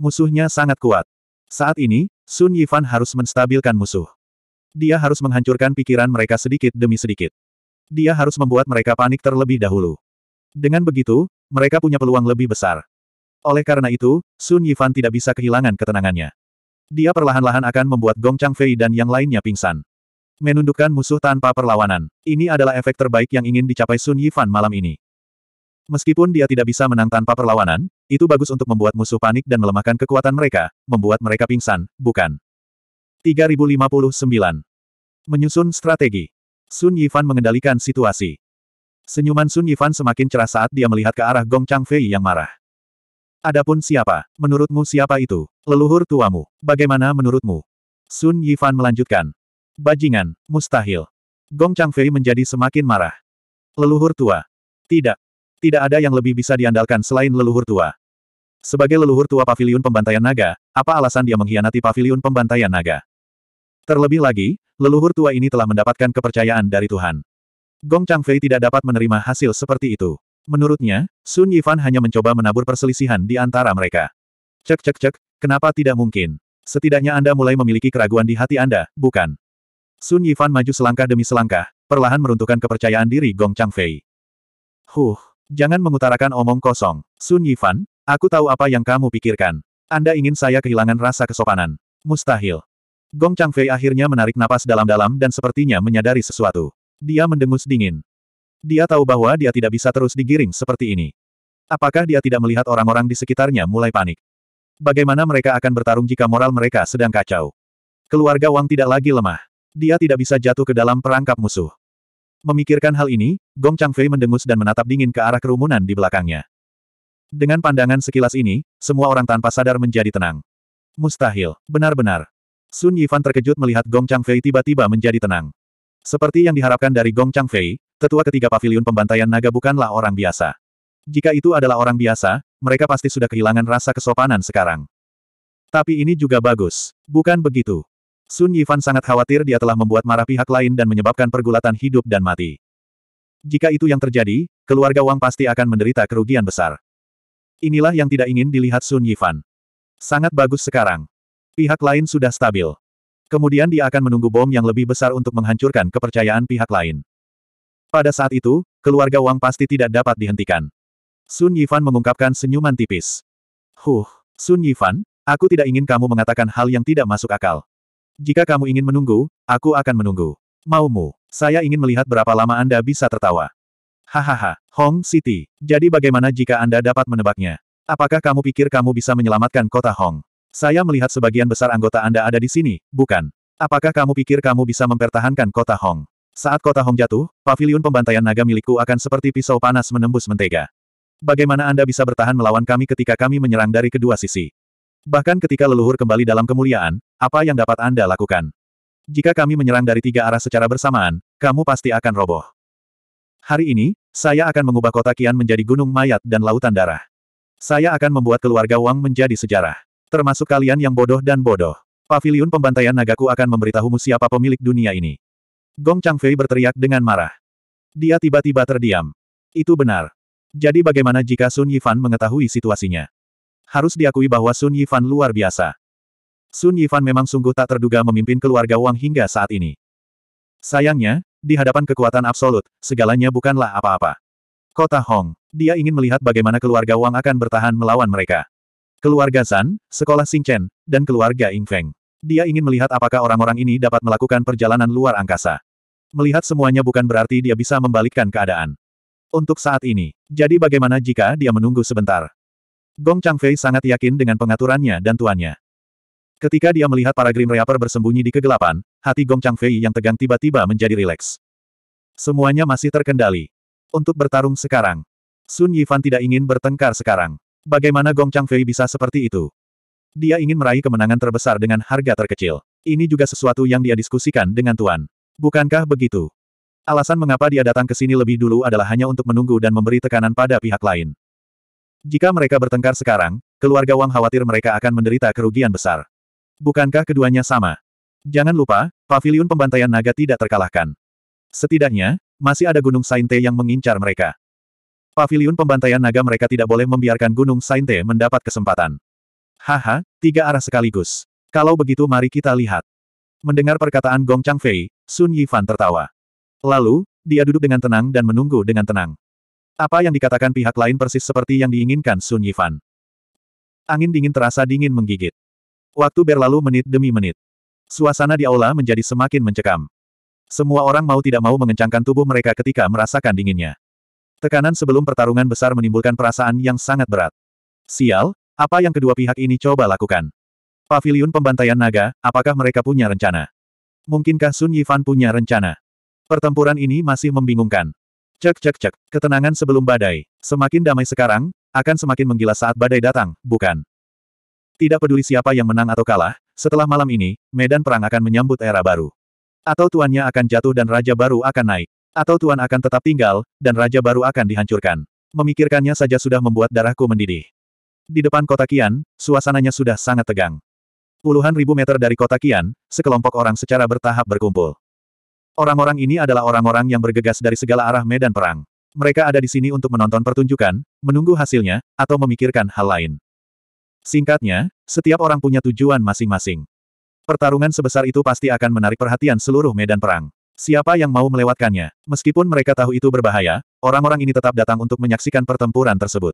Musuhnya sangat kuat. Saat ini, Sun Yifan harus menstabilkan musuh. Dia harus menghancurkan pikiran mereka sedikit demi sedikit. Dia harus membuat mereka panik terlebih dahulu. Dengan begitu, mereka punya peluang lebih besar. Oleh karena itu, Sun Yifan tidak bisa kehilangan ketenangannya. Dia perlahan-lahan akan membuat Gong Changfei dan yang lainnya pingsan. Menundukkan musuh tanpa perlawanan. Ini adalah efek terbaik yang ingin dicapai Sun Yifan malam ini. Meskipun dia tidak bisa menang tanpa perlawanan, itu bagus untuk membuat musuh panik dan melemahkan kekuatan mereka, membuat mereka pingsan, bukan? 3059. Menyusun strategi. Sun Yifan mengendalikan situasi. Senyuman Sun Yifan semakin cerah saat dia melihat ke arah Gong Changfei yang marah. Adapun siapa, menurutmu siapa itu? Leluhur tuamu, bagaimana menurutmu? Sun Yifan melanjutkan. Bajingan, mustahil. Gong Changfei menjadi semakin marah. Leluhur tua. Tidak. Tidak ada yang lebih bisa diandalkan selain leluhur tua. Sebagai leluhur tua paviliun pembantaian naga, apa alasan dia mengkhianati paviliun pembantaian naga? Terlebih lagi, leluhur tua ini telah mendapatkan kepercayaan dari Tuhan. Gong Changfei tidak dapat menerima hasil seperti itu. Menurutnya, Sun Yifan hanya mencoba menabur perselisihan di antara mereka. Cek cek cek, kenapa tidak mungkin? Setidaknya Anda mulai memiliki keraguan di hati Anda, bukan? Sun Yifan maju selangkah demi selangkah, perlahan meruntuhkan kepercayaan diri Gong Changfei. Huh, jangan mengutarakan omong kosong. Sun Yifan, aku tahu apa yang kamu pikirkan. Anda ingin saya kehilangan rasa kesopanan. Mustahil. Gong Changfei akhirnya menarik napas dalam-dalam dan sepertinya menyadari sesuatu. Dia mendengus dingin. Dia tahu bahwa dia tidak bisa terus digiring seperti ini. Apakah dia tidak melihat orang-orang di sekitarnya mulai panik? Bagaimana mereka akan bertarung jika moral mereka sedang kacau? Keluarga Wang tidak lagi lemah. Dia tidak bisa jatuh ke dalam perangkap musuh. Memikirkan hal ini, Gong Changfei mendengus dan menatap dingin ke arah kerumunan di belakangnya. Dengan pandangan sekilas ini, semua orang tanpa sadar menjadi tenang. Mustahil, benar-benar. Sun Yifan terkejut melihat Gong Changfei tiba-tiba menjadi tenang. Seperti yang diharapkan dari Gong Changfei, tetua ketiga Pavilion pembantaian naga bukanlah orang biasa. Jika itu adalah orang biasa, mereka pasti sudah kehilangan rasa kesopanan sekarang. Tapi ini juga bagus. Bukan begitu. Sun Yifan sangat khawatir dia telah membuat marah pihak lain dan menyebabkan pergulatan hidup dan mati. Jika itu yang terjadi, keluarga Wang pasti akan menderita kerugian besar. Inilah yang tidak ingin dilihat Sun Yifan. Sangat bagus sekarang. Pihak lain sudah stabil. Kemudian dia akan menunggu bom yang lebih besar untuk menghancurkan kepercayaan pihak lain. Pada saat itu, keluarga Wang pasti tidak dapat dihentikan. Sun Yifan mengungkapkan senyuman tipis. Huh, Sun Yifan, aku tidak ingin kamu mengatakan hal yang tidak masuk akal. Jika kamu ingin menunggu, aku akan menunggu. Maumu, saya ingin melihat berapa lama Anda bisa tertawa. Hahaha, Hong City. Jadi bagaimana jika Anda dapat menebaknya? Apakah kamu pikir kamu bisa menyelamatkan kota Hong? Saya melihat sebagian besar anggota Anda ada di sini, bukan? Apakah kamu pikir kamu bisa mempertahankan kota Hong? Saat kota Hong jatuh, pavilion pembantaian naga milikku akan seperti pisau panas menembus mentega. Bagaimana Anda bisa bertahan melawan kami ketika kami menyerang dari kedua sisi? Bahkan ketika leluhur kembali dalam kemuliaan, apa yang dapat Anda lakukan? Jika kami menyerang dari tiga arah secara bersamaan, kamu pasti akan roboh. Hari ini, saya akan mengubah kota Kian menjadi gunung mayat dan lautan darah. Saya akan membuat keluarga Wang menjadi sejarah. Termasuk kalian yang bodoh dan bodoh. Paviliun pembantaian Nagaku akan memberitahumu siapa pemilik dunia ini. Gong Changfei berteriak dengan marah. Dia tiba-tiba terdiam. Itu benar. Jadi bagaimana jika Sun Yifan mengetahui situasinya? Harus diakui bahwa Sun Yifan luar biasa. Sun Yifan memang sungguh tak terduga memimpin keluarga Wang hingga saat ini. Sayangnya, di hadapan kekuatan absolut, segalanya bukanlah apa-apa. Kota Hong, dia ingin melihat bagaimana keluarga Wang akan bertahan melawan mereka keluarga Zan, sekolah Singchen, dan keluarga Ying Feng. Dia ingin melihat apakah orang-orang ini dapat melakukan perjalanan luar angkasa. Melihat semuanya bukan berarti dia bisa membalikkan keadaan. Untuk saat ini, jadi bagaimana jika dia menunggu sebentar? Gong Changfei sangat yakin dengan pengaturannya dan tuannya. Ketika dia melihat para Grim Reaper bersembunyi di kegelapan, hati Gong Changfei yang tegang tiba-tiba menjadi rileks. Semuanya masih terkendali. Untuk bertarung sekarang. Sun Yifan tidak ingin bertengkar sekarang. Bagaimana Gong Changfei bisa seperti itu? Dia ingin meraih kemenangan terbesar dengan harga terkecil. Ini juga sesuatu yang dia diskusikan dengan Tuan. Bukankah begitu? Alasan mengapa dia datang ke sini lebih dulu adalah hanya untuk menunggu dan memberi tekanan pada pihak lain. Jika mereka bertengkar sekarang, keluarga Wang khawatir mereka akan menderita kerugian besar. Bukankah keduanya sama? Jangan lupa, pavilion pembantaian naga tidak terkalahkan. Setidaknya, masih ada gunung Sainte yang mengincar mereka. Paviliun pembantaian naga mereka tidak boleh membiarkan Gunung Sainte mendapat kesempatan. Haha, tiga arah sekaligus. Kalau begitu mari kita lihat. Mendengar perkataan Gong Changfei, Sun Yifan tertawa. Lalu, dia duduk dengan tenang dan menunggu dengan tenang. Apa yang dikatakan pihak lain persis seperti yang diinginkan Sun Yifan. Angin dingin terasa dingin menggigit. Waktu berlalu menit demi menit. Suasana di aula menjadi semakin mencekam. Semua orang mau tidak mau mengencangkan tubuh mereka ketika merasakan dinginnya. Tekanan sebelum pertarungan besar menimbulkan perasaan yang sangat berat. Sial, apa yang kedua pihak ini coba lakukan? Paviliun pembantaian naga, apakah mereka punya rencana? Mungkinkah Sun Yifan punya rencana? Pertempuran ini masih membingungkan. Cek cek cek, ketenangan sebelum badai. Semakin damai sekarang, akan semakin menggila saat badai datang, bukan? Tidak peduli siapa yang menang atau kalah, setelah malam ini, medan perang akan menyambut era baru. Atau tuannya akan jatuh dan raja baru akan naik. Atau Tuan akan tetap tinggal, dan raja baru akan dihancurkan. Memikirkannya saja sudah membuat darahku mendidih. Di depan kota Kian, suasananya sudah sangat tegang. Puluhan ribu meter dari kota Kian, sekelompok orang secara bertahap berkumpul. Orang-orang ini adalah orang-orang yang bergegas dari segala arah medan perang. Mereka ada di sini untuk menonton pertunjukan, menunggu hasilnya, atau memikirkan hal lain. Singkatnya, setiap orang punya tujuan masing-masing. Pertarungan sebesar itu pasti akan menarik perhatian seluruh medan perang. Siapa yang mau melewatkannya? Meskipun mereka tahu itu berbahaya, orang-orang ini tetap datang untuk menyaksikan pertempuran tersebut.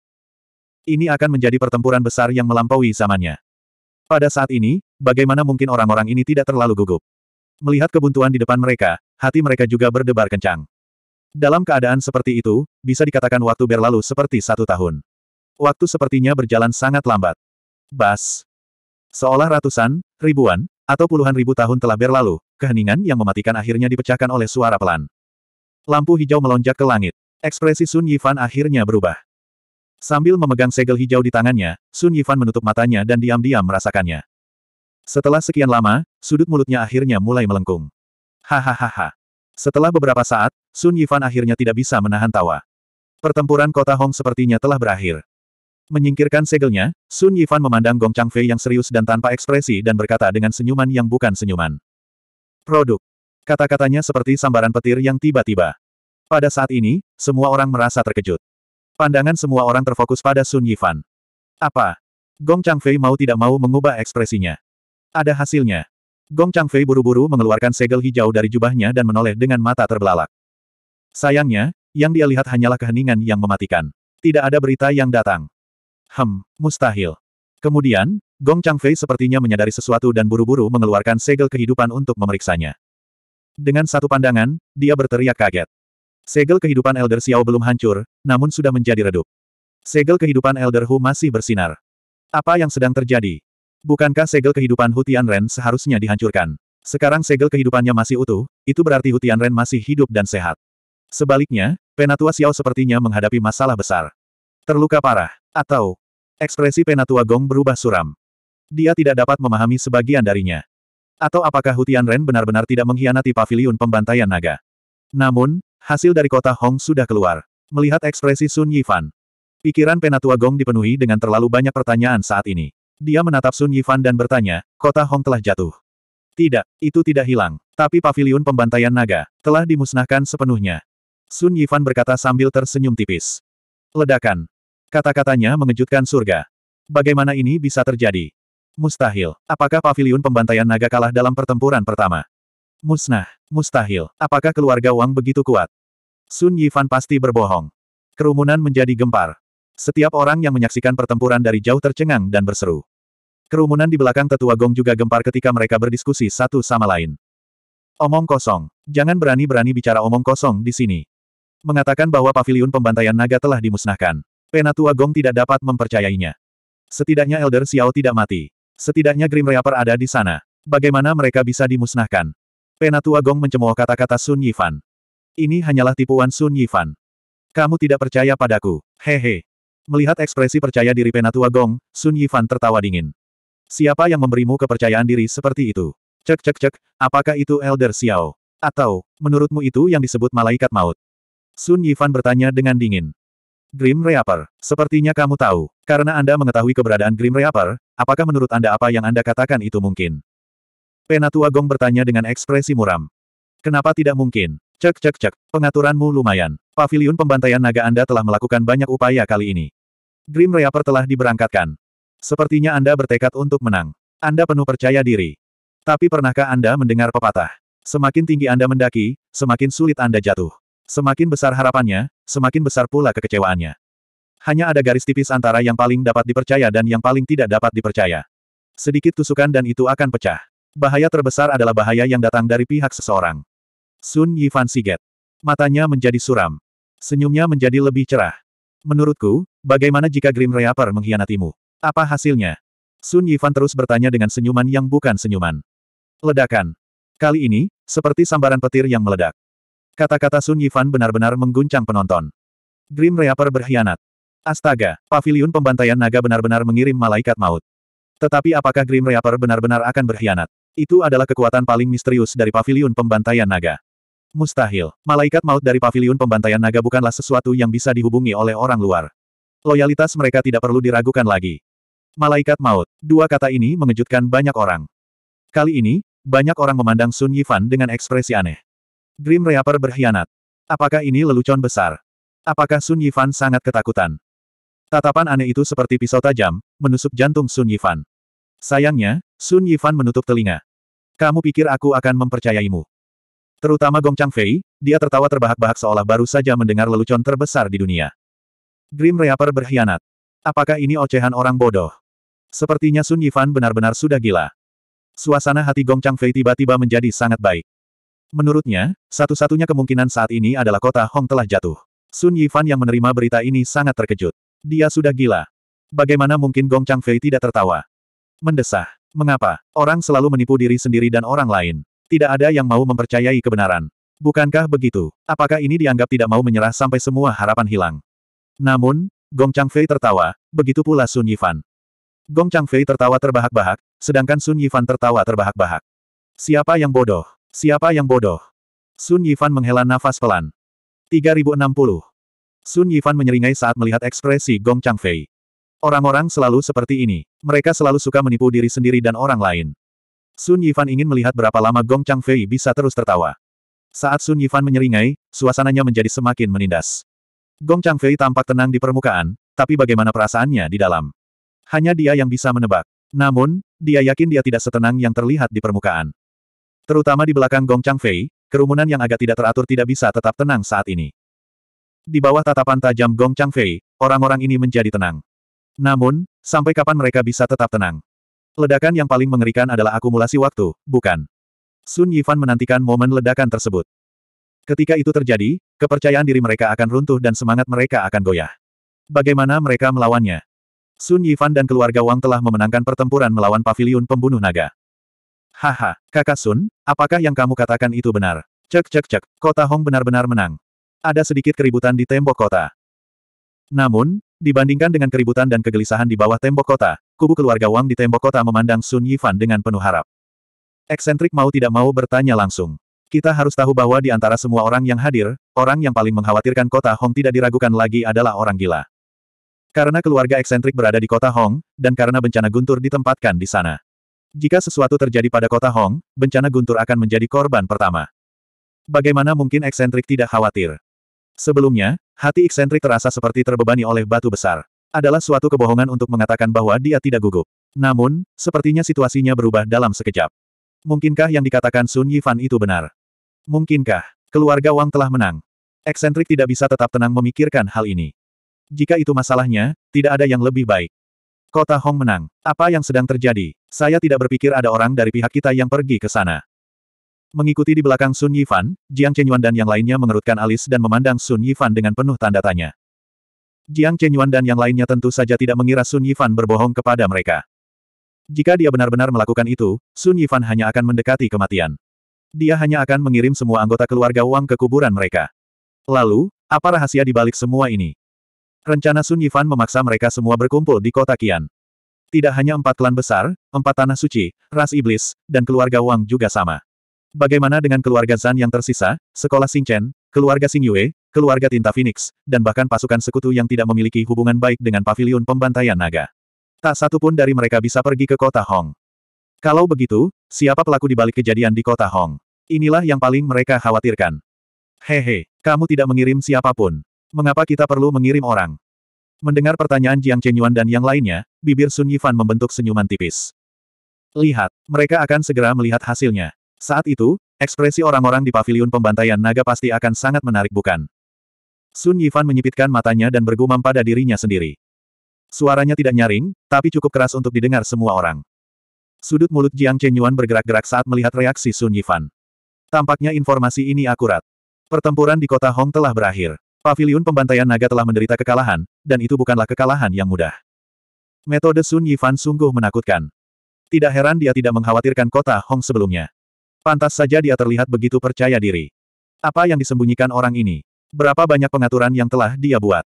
Ini akan menjadi pertempuran besar yang melampaui zamannya. Pada saat ini, bagaimana mungkin orang-orang ini tidak terlalu gugup? Melihat kebuntuan di depan mereka, hati mereka juga berdebar kencang. Dalam keadaan seperti itu, bisa dikatakan waktu berlalu seperti satu tahun. Waktu sepertinya berjalan sangat lambat. Bas. Seolah ratusan, ribuan, atau puluhan ribu tahun telah berlalu, keheningan yang mematikan akhirnya dipecahkan oleh suara pelan. Lampu hijau melonjak ke langit. Ekspresi Sun Yifan akhirnya berubah. Sambil memegang segel hijau di tangannya, Sun Yifan menutup matanya dan diam-diam merasakannya. Setelah sekian lama, sudut mulutnya akhirnya mulai melengkung. Hahaha. Setelah beberapa saat, Sun Yifan akhirnya tidak bisa menahan tawa. Pertempuran kota Hong sepertinya telah berakhir. Menyingkirkan segelnya, Sun Yifan memandang Gong Changfei yang serius dan tanpa ekspresi dan berkata dengan senyuman yang bukan senyuman. Produk. Kata-katanya seperti sambaran petir yang tiba-tiba. Pada saat ini, semua orang merasa terkejut. Pandangan semua orang terfokus pada Sun Yifan. Apa? Gong Changfei mau tidak mau mengubah ekspresinya. Ada hasilnya. Gong Changfei buru-buru mengeluarkan segel hijau dari jubahnya dan menoleh dengan mata terbelalak. Sayangnya, yang dia lihat hanyalah keheningan yang mematikan. Tidak ada berita yang datang. Hem, mustahil. Kemudian, Gong Changfei sepertinya menyadari sesuatu dan buru-buru mengeluarkan segel kehidupan untuk memeriksanya. Dengan satu pandangan, dia berteriak kaget. Segel kehidupan Elder Xiao belum hancur, namun sudah menjadi redup. Segel kehidupan Elder Hu masih bersinar. Apa yang sedang terjadi? Bukankah segel kehidupan Hu Tianren seharusnya dihancurkan? Sekarang segel kehidupannya masih utuh, itu berarti Hu Tianren masih hidup dan sehat. Sebaliknya, Penatua Xiao sepertinya menghadapi masalah besar. Terluka parah. Atau, ekspresi Penatua Gong berubah suram. Dia tidak dapat memahami sebagian darinya. Atau apakah Hutian Ren benar-benar tidak mengkhianati pavilion pembantaian naga. Namun, hasil dari kota Hong sudah keluar. Melihat ekspresi Sun Yifan, pikiran Penatua Gong dipenuhi dengan terlalu banyak pertanyaan saat ini. Dia menatap Sun Yifan dan bertanya, kota Hong telah jatuh. Tidak, itu tidak hilang. Tapi pavilion pembantaian naga telah dimusnahkan sepenuhnya. Sun Yifan berkata sambil tersenyum tipis. Ledakan. Kata-katanya mengejutkan surga. Bagaimana ini bisa terjadi? Mustahil. Apakah pavilion pembantaian naga kalah dalam pertempuran pertama? Musnah. Mustahil. Apakah keluarga Wang begitu kuat? Sun Yifan pasti berbohong. Kerumunan menjadi gempar. Setiap orang yang menyaksikan pertempuran dari jauh tercengang dan berseru. Kerumunan di belakang tetua Gong juga gempar ketika mereka berdiskusi satu sama lain. Omong kosong. Jangan berani-berani bicara omong kosong di sini mengatakan bahwa paviliun pembantaian naga telah dimusnahkan. Penatua Gong tidak dapat mempercayainya. Setidaknya Elder Xiao tidak mati. Setidaknya Grim Reaper ada di sana. Bagaimana mereka bisa dimusnahkan? Penatua Gong mencemooh kata-kata Sun Yifan. Ini hanyalah tipuan Sun Yifan. Kamu tidak percaya padaku. Hehe. Melihat ekspresi percaya diri Penatua Gong, Sun Yifan tertawa dingin. Siapa yang memberimu kepercayaan diri seperti itu? Cek cek cek, apakah itu Elder Xiao? Atau, menurutmu itu yang disebut malaikat maut? Sun Yifan bertanya dengan dingin. Grim Reaper, sepertinya kamu tahu, karena Anda mengetahui keberadaan Grim Reaper, apakah menurut Anda apa yang Anda katakan itu mungkin? Penatua Gong bertanya dengan ekspresi muram. Kenapa tidak mungkin? Cek cek cek, pengaturanmu lumayan. Pavilion pembantaian naga Anda telah melakukan banyak upaya kali ini. Grim Reaper telah diberangkatkan. Sepertinya Anda bertekad untuk menang. Anda penuh percaya diri. Tapi pernahkah Anda mendengar pepatah? Semakin tinggi Anda mendaki, semakin sulit Anda jatuh. Semakin besar harapannya, semakin besar pula kekecewaannya. Hanya ada garis tipis antara yang paling dapat dipercaya dan yang paling tidak dapat dipercaya. Sedikit tusukan dan itu akan pecah. Bahaya terbesar adalah bahaya yang datang dari pihak seseorang. Sun Yifan Siget. Matanya menjadi suram. Senyumnya menjadi lebih cerah. Menurutku, bagaimana jika Grim Reaper mengkhianatimu? Apa hasilnya? Sun Yifan terus bertanya dengan senyuman yang bukan senyuman. Ledakan. Kali ini, seperti sambaran petir yang meledak. Kata-kata Sun Yifan benar-benar mengguncang penonton. Grim Reaper berkhianat. Astaga, pavilion pembantaian naga benar-benar mengirim malaikat maut. Tetapi apakah Grim Reaper benar-benar akan berkhianat? Itu adalah kekuatan paling misterius dari pavilion pembantaian naga. Mustahil, malaikat maut dari pavilion pembantaian naga bukanlah sesuatu yang bisa dihubungi oleh orang luar. Loyalitas mereka tidak perlu diragukan lagi. Malaikat maut, dua kata ini mengejutkan banyak orang. Kali ini, banyak orang memandang Sun Yifan dengan ekspresi aneh. Dream Reaper berkhianat. Apakah ini lelucon besar? Apakah Sun Yifan sangat ketakutan? Tatapan aneh itu seperti pisau tajam, menusuk jantung Sun Yifan. Sayangnya, Sun Yifan menutup telinga. Kamu pikir aku akan mempercayaimu? Terutama Gong Changfei, dia tertawa terbahak-bahak seolah baru saja mendengar lelucon terbesar di dunia. Dream Reaper berkhianat. Apakah ini ocehan orang bodoh? Sepertinya Sun Yifan benar-benar sudah gila. Suasana hati Gong Changfei tiba-tiba menjadi sangat baik. Menurutnya, satu-satunya kemungkinan saat ini adalah kota Hong telah jatuh. Sun Yifan yang menerima berita ini sangat terkejut. Dia sudah gila. Bagaimana mungkin Gong Changfei tidak tertawa? Mendesah. Mengapa? Orang selalu menipu diri sendiri dan orang lain. Tidak ada yang mau mempercayai kebenaran. Bukankah begitu? Apakah ini dianggap tidak mau menyerah sampai semua harapan hilang? Namun, Gong Changfei tertawa, begitu pula Sun Yifan. Gong Changfei tertawa terbahak-bahak, sedangkan Sun Yifan tertawa terbahak-bahak. Siapa yang bodoh? Siapa yang bodoh? Sun Yifan menghela nafas pelan. 3060. Sun Yifan menyeringai saat melihat ekspresi Gong Changfei. Orang-orang selalu seperti ini. Mereka selalu suka menipu diri sendiri dan orang lain. Sun Yifan ingin melihat berapa lama Gong Changfei bisa terus tertawa. Saat Sun Yifan menyeringai, suasananya menjadi semakin menindas. Gong Changfei tampak tenang di permukaan, tapi bagaimana perasaannya di dalam? Hanya dia yang bisa menebak. Namun, dia yakin dia tidak setenang yang terlihat di permukaan. Terutama di belakang Gong Changfei, kerumunan yang agak tidak teratur tidak bisa tetap tenang saat ini. Di bawah tatapan tajam Gong Changfei, orang-orang ini menjadi tenang. Namun, sampai kapan mereka bisa tetap tenang? Ledakan yang paling mengerikan adalah akumulasi waktu, bukan? Sun Yifan menantikan momen ledakan tersebut. Ketika itu terjadi, kepercayaan diri mereka akan runtuh dan semangat mereka akan goyah. Bagaimana mereka melawannya? Sun Yifan dan keluarga Wang telah memenangkan pertempuran melawan paviliun pembunuh naga. Haha, kakak Sun, apakah yang kamu katakan itu benar? Cek cek cek, kota Hong benar-benar menang. Ada sedikit keributan di tembok kota. Namun, dibandingkan dengan keributan dan kegelisahan di bawah tembok kota, kubu keluarga Wang di tembok kota memandang Sun Yifan dengan penuh harap. Eksentrik mau tidak mau bertanya langsung. Kita harus tahu bahwa di antara semua orang yang hadir, orang yang paling mengkhawatirkan kota Hong tidak diragukan lagi adalah orang gila. Karena keluarga eksentrik berada di kota Hong, dan karena bencana guntur ditempatkan di sana. Jika sesuatu terjadi pada kota Hong, bencana guntur akan menjadi korban pertama. Bagaimana mungkin eksentrik tidak khawatir? Sebelumnya, hati eksentrik terasa seperti terbebani oleh batu besar. Adalah suatu kebohongan untuk mengatakan bahwa dia tidak gugup. Namun, sepertinya situasinya berubah dalam sekejap. Mungkinkah yang dikatakan Sun Yifan itu benar? Mungkinkah, keluarga Wang telah menang? Eksentrik tidak bisa tetap tenang memikirkan hal ini. Jika itu masalahnya, tidak ada yang lebih baik. Kota Hong menang. Apa yang sedang terjadi? Saya tidak berpikir ada orang dari pihak kita yang pergi ke sana. Mengikuti di belakang Sun Yifan, Jiang Chenyuan dan yang lainnya mengerutkan alis dan memandang Sun Yifan dengan penuh tanda tanya. Jiang Chenyuan dan yang lainnya tentu saja tidak mengira Sun Yifan berbohong kepada mereka. Jika dia benar-benar melakukan itu, Sun Yifan hanya akan mendekati kematian. Dia hanya akan mengirim semua anggota keluarga Wang ke kuburan mereka. Lalu, apa rahasia di balik semua ini? Rencana Sun Yifan memaksa mereka semua berkumpul di kota Kian. Tidak hanya empat klan besar, empat tanah suci, ras iblis, dan keluarga Wang juga sama. Bagaimana dengan keluarga Zan yang tersisa, sekolah Chen, keluarga Sing Yue, keluarga Tinta Phoenix, dan bahkan pasukan sekutu yang tidak memiliki hubungan baik dengan pavilion pembantaian naga. Tak satu pun dari mereka bisa pergi ke kota Hong. Kalau begitu, siapa pelaku di balik kejadian di kota Hong? Inilah yang paling mereka khawatirkan. Hehe, kamu tidak mengirim siapapun. Mengapa kita perlu mengirim orang? Mendengar pertanyaan Jiang Chenyuan dan yang lainnya, bibir Sun Yifan membentuk senyuman tipis. Lihat, mereka akan segera melihat hasilnya. Saat itu, ekspresi orang-orang di paviliun pembantaian naga pasti akan sangat menarik bukan? Sun Yifan menyipitkan matanya dan bergumam pada dirinya sendiri. Suaranya tidak nyaring, tapi cukup keras untuk didengar semua orang. Sudut mulut Jiang Chenyuan bergerak-gerak saat melihat reaksi Sun Yifan. Tampaknya informasi ini akurat. Pertempuran di kota Hong telah berakhir. Pavilion pembantaian naga telah menderita kekalahan, dan itu bukanlah kekalahan yang mudah. Metode Sun Yifan sungguh menakutkan. Tidak heran dia tidak mengkhawatirkan kota Hong sebelumnya. Pantas saja dia terlihat begitu percaya diri. Apa yang disembunyikan orang ini? Berapa banyak pengaturan yang telah dia buat?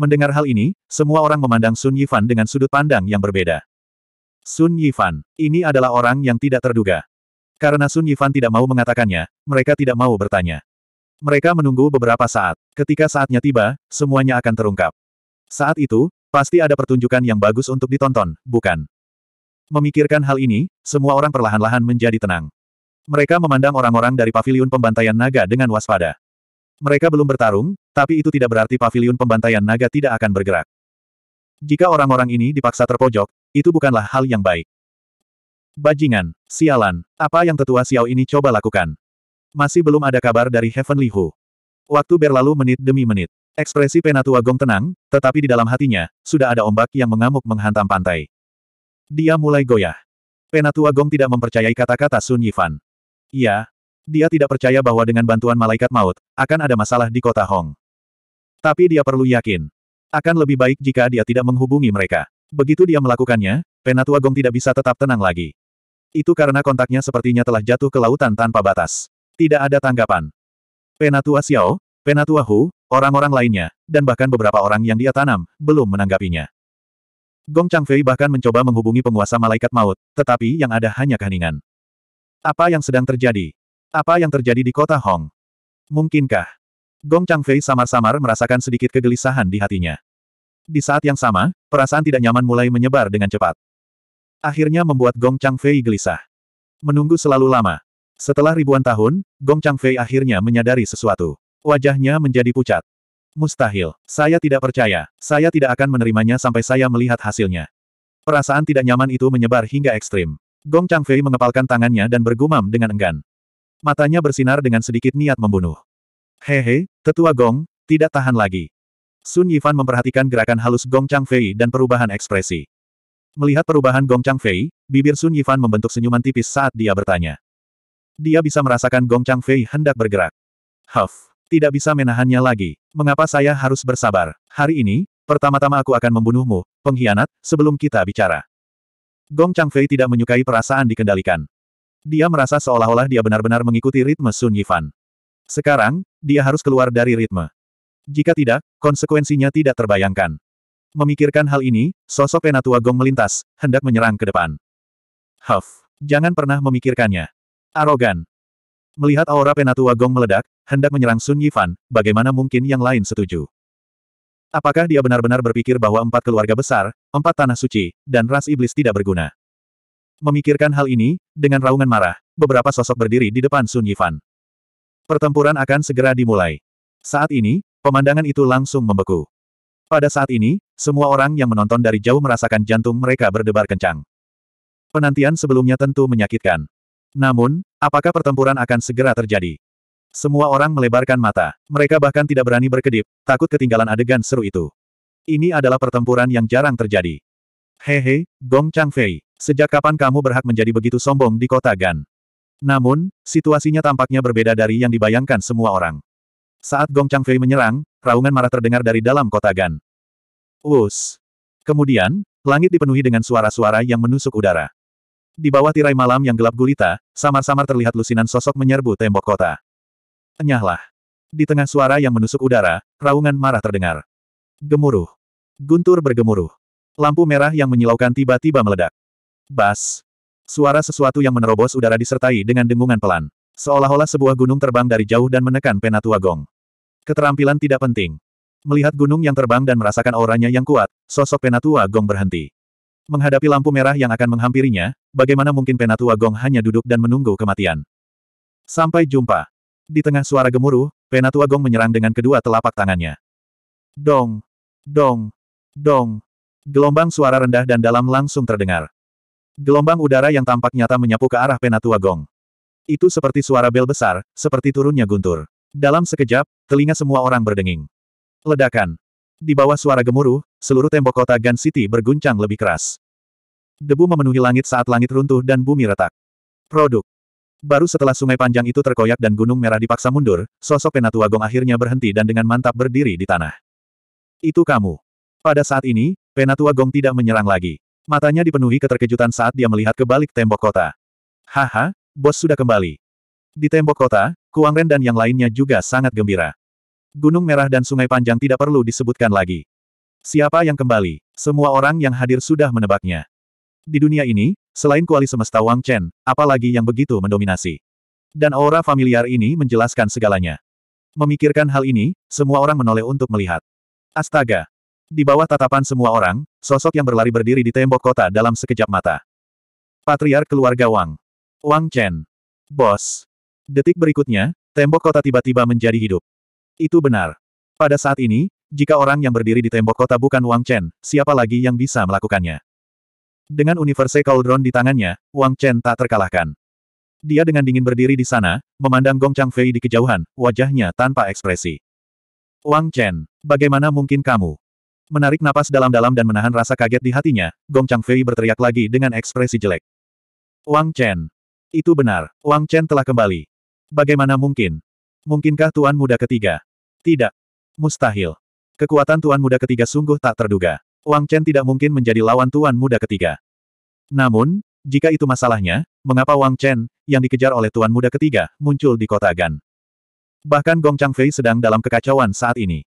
Mendengar hal ini, semua orang memandang Sun Yifan dengan sudut pandang yang berbeda. Sun Yifan, ini adalah orang yang tidak terduga. Karena Sun Yifan tidak mau mengatakannya, mereka tidak mau bertanya. Mereka menunggu beberapa saat. Ketika saatnya tiba, semuanya akan terungkap. Saat itu, pasti ada pertunjukan yang bagus untuk ditonton, bukan? Memikirkan hal ini, semua orang perlahan-lahan menjadi tenang. Mereka memandang orang-orang dari paviliun pembantaian naga dengan waspada. Mereka belum bertarung, tapi itu tidak berarti paviliun pembantaian naga tidak akan bergerak. Jika orang-orang ini dipaksa terpojok, itu bukanlah hal yang baik. Bajingan, sialan, apa yang tetua Xiao ini coba lakukan? Masih belum ada kabar dari Heavenly Hu. Waktu berlalu menit demi menit. Ekspresi Penatua Gong tenang, tetapi di dalam hatinya, sudah ada ombak yang mengamuk menghantam pantai. Dia mulai goyah. Penatua Gong tidak mempercayai kata-kata Sun Yifan. Iya, dia tidak percaya bahwa dengan bantuan malaikat maut, akan ada masalah di kota Hong. Tapi dia perlu yakin. Akan lebih baik jika dia tidak menghubungi mereka. Begitu dia melakukannya, Penatua Gong tidak bisa tetap tenang lagi. Itu karena kontaknya sepertinya telah jatuh ke lautan tanpa batas. Tidak ada tanggapan. Penatua Xiao, Penatua Hu, orang-orang lainnya, dan bahkan beberapa orang yang dia tanam, belum menanggapinya. Gong Changfei bahkan mencoba menghubungi penguasa malaikat maut, tetapi yang ada hanya keheningan. Apa yang sedang terjadi? Apa yang terjadi di kota Hong? Mungkinkah? Gong Changfei samar-samar merasakan sedikit kegelisahan di hatinya. Di saat yang sama, perasaan tidak nyaman mulai menyebar dengan cepat. Akhirnya membuat Gong Changfei gelisah. Menunggu selalu lama, setelah ribuan tahun, Gong Changfei akhirnya menyadari sesuatu. Wajahnya menjadi pucat. Mustahil. Saya tidak percaya. Saya tidak akan menerimanya sampai saya melihat hasilnya. Perasaan tidak nyaman itu menyebar hingga ekstrim. Gong Changfei mengepalkan tangannya dan bergumam dengan enggan. Matanya bersinar dengan sedikit niat membunuh. Hehe, tetua Gong, tidak tahan lagi. Sun Yifan memperhatikan gerakan halus Gong Changfei dan perubahan ekspresi. Melihat perubahan Gong Changfei, bibir Sun Yifan membentuk senyuman tipis saat dia bertanya. Dia bisa merasakan Gong Chang Fei hendak bergerak. Huff, tidak bisa menahannya lagi. Mengapa saya harus bersabar? Hari ini, pertama-tama aku akan membunuhmu, pengkhianat, sebelum kita bicara. Gong Chang Fei tidak menyukai perasaan dikendalikan. Dia merasa seolah-olah dia benar-benar mengikuti ritme Sun Yifan. Sekarang, dia harus keluar dari ritme. Jika tidak, konsekuensinya tidak terbayangkan. Memikirkan hal ini, sosok Penatua Gong melintas, hendak menyerang ke depan. Huff, jangan pernah memikirkannya. Arogan. Melihat aura penatua Gong meledak, hendak menyerang Sun Yifan, bagaimana mungkin yang lain setuju? Apakah dia benar-benar berpikir bahwa empat keluarga besar, empat tanah suci, dan ras iblis tidak berguna? Memikirkan hal ini, dengan raungan marah, beberapa sosok berdiri di depan Sun Yifan. Pertempuran akan segera dimulai. Saat ini, pemandangan itu langsung membeku. Pada saat ini, semua orang yang menonton dari jauh merasakan jantung mereka berdebar kencang. Penantian sebelumnya tentu menyakitkan. Namun, apakah pertempuran akan segera terjadi? Semua orang melebarkan mata. Mereka bahkan tidak berani berkedip, takut ketinggalan adegan seru itu. Ini adalah pertempuran yang jarang terjadi. Hehe, Gong chang fei sejak kapan kamu berhak menjadi begitu sombong di kota Gan? Namun, situasinya tampaknya berbeda dari yang dibayangkan semua orang. Saat Gong chang fei menyerang, raungan marah terdengar dari dalam kota Gan. Us. Kemudian, langit dipenuhi dengan suara-suara yang menusuk udara. Di bawah tirai malam yang gelap gulita, samar-samar terlihat lusinan sosok menyerbu tembok kota. Enyahlah. Di tengah suara yang menusuk udara, raungan marah terdengar. Gemuruh. Guntur bergemuruh. Lampu merah yang menyilaukan tiba-tiba meledak. Bas. Suara sesuatu yang menerobos udara disertai dengan dengungan pelan. Seolah-olah sebuah gunung terbang dari jauh dan menekan Penatua Gong. Keterampilan tidak penting. Melihat gunung yang terbang dan merasakan auranya yang kuat, sosok Penatua Gong berhenti. Menghadapi lampu merah yang akan menghampirinya, bagaimana mungkin Penatua Gong hanya duduk dan menunggu kematian? Sampai jumpa. Di tengah suara gemuruh, Penatua Gong menyerang dengan kedua telapak tangannya. Dong! Dong! Dong! Gelombang suara rendah dan dalam langsung terdengar. Gelombang udara yang tampak nyata menyapu ke arah Penatua Gong. Itu seperti suara bel besar, seperti turunnya guntur. Dalam sekejap, telinga semua orang berdenging. Ledakan. Di bawah suara gemuruh, seluruh tembok kota Gan City berguncang lebih keras. Debu memenuhi langit saat langit runtuh dan bumi retak. Produk. Baru setelah sungai panjang itu terkoyak dan Gunung Merah dipaksa mundur, sosok Penatua Gong akhirnya berhenti dan dengan mantap berdiri di tanah. Itu kamu. Pada saat ini, Penatua Gong tidak menyerang lagi. Matanya dipenuhi keterkejutan saat dia melihat ke balik tembok kota. Haha, bos sudah kembali. Di tembok kota, Kuang Ren dan yang lainnya juga sangat gembira. Gunung Merah dan Sungai Panjang tidak perlu disebutkan lagi. Siapa yang kembali? Semua orang yang hadir sudah menebaknya. Di dunia ini, selain kuali semesta Wang Chen, apalagi yang begitu mendominasi. Dan aura familiar ini menjelaskan segalanya. Memikirkan hal ini, semua orang menoleh untuk melihat. Astaga! Di bawah tatapan semua orang, sosok yang berlari berdiri di tembok kota dalam sekejap mata. Patriar keluarga Wang. Wang Chen. Bos. Detik berikutnya, tembok kota tiba-tiba menjadi hidup. Itu benar. Pada saat ini, jika orang yang berdiri di tembok kota bukan Wang Chen, siapa lagi yang bisa melakukannya? Dengan Universe Cauldron di tangannya, Wang Chen tak terkalahkan. Dia dengan dingin berdiri di sana, memandang Gong Chang Fei di kejauhan, wajahnya tanpa ekspresi. Wang Chen, bagaimana mungkin kamu? Menarik napas dalam-dalam dan menahan rasa kaget di hatinya, Gong Chang Fei berteriak lagi dengan ekspresi jelek. Wang Chen. Itu benar, Wang Chen telah kembali. Bagaimana mungkin? Mungkinkah tuan muda ketiga? Tidak. Mustahil. Kekuatan Tuan Muda ketiga sungguh tak terduga. Wang Chen tidak mungkin menjadi lawan Tuan Muda ketiga. Namun, jika itu masalahnya, mengapa Wang Chen, yang dikejar oleh Tuan Muda ketiga, muncul di kota Gan? Bahkan Gong Changfei sedang dalam kekacauan saat ini.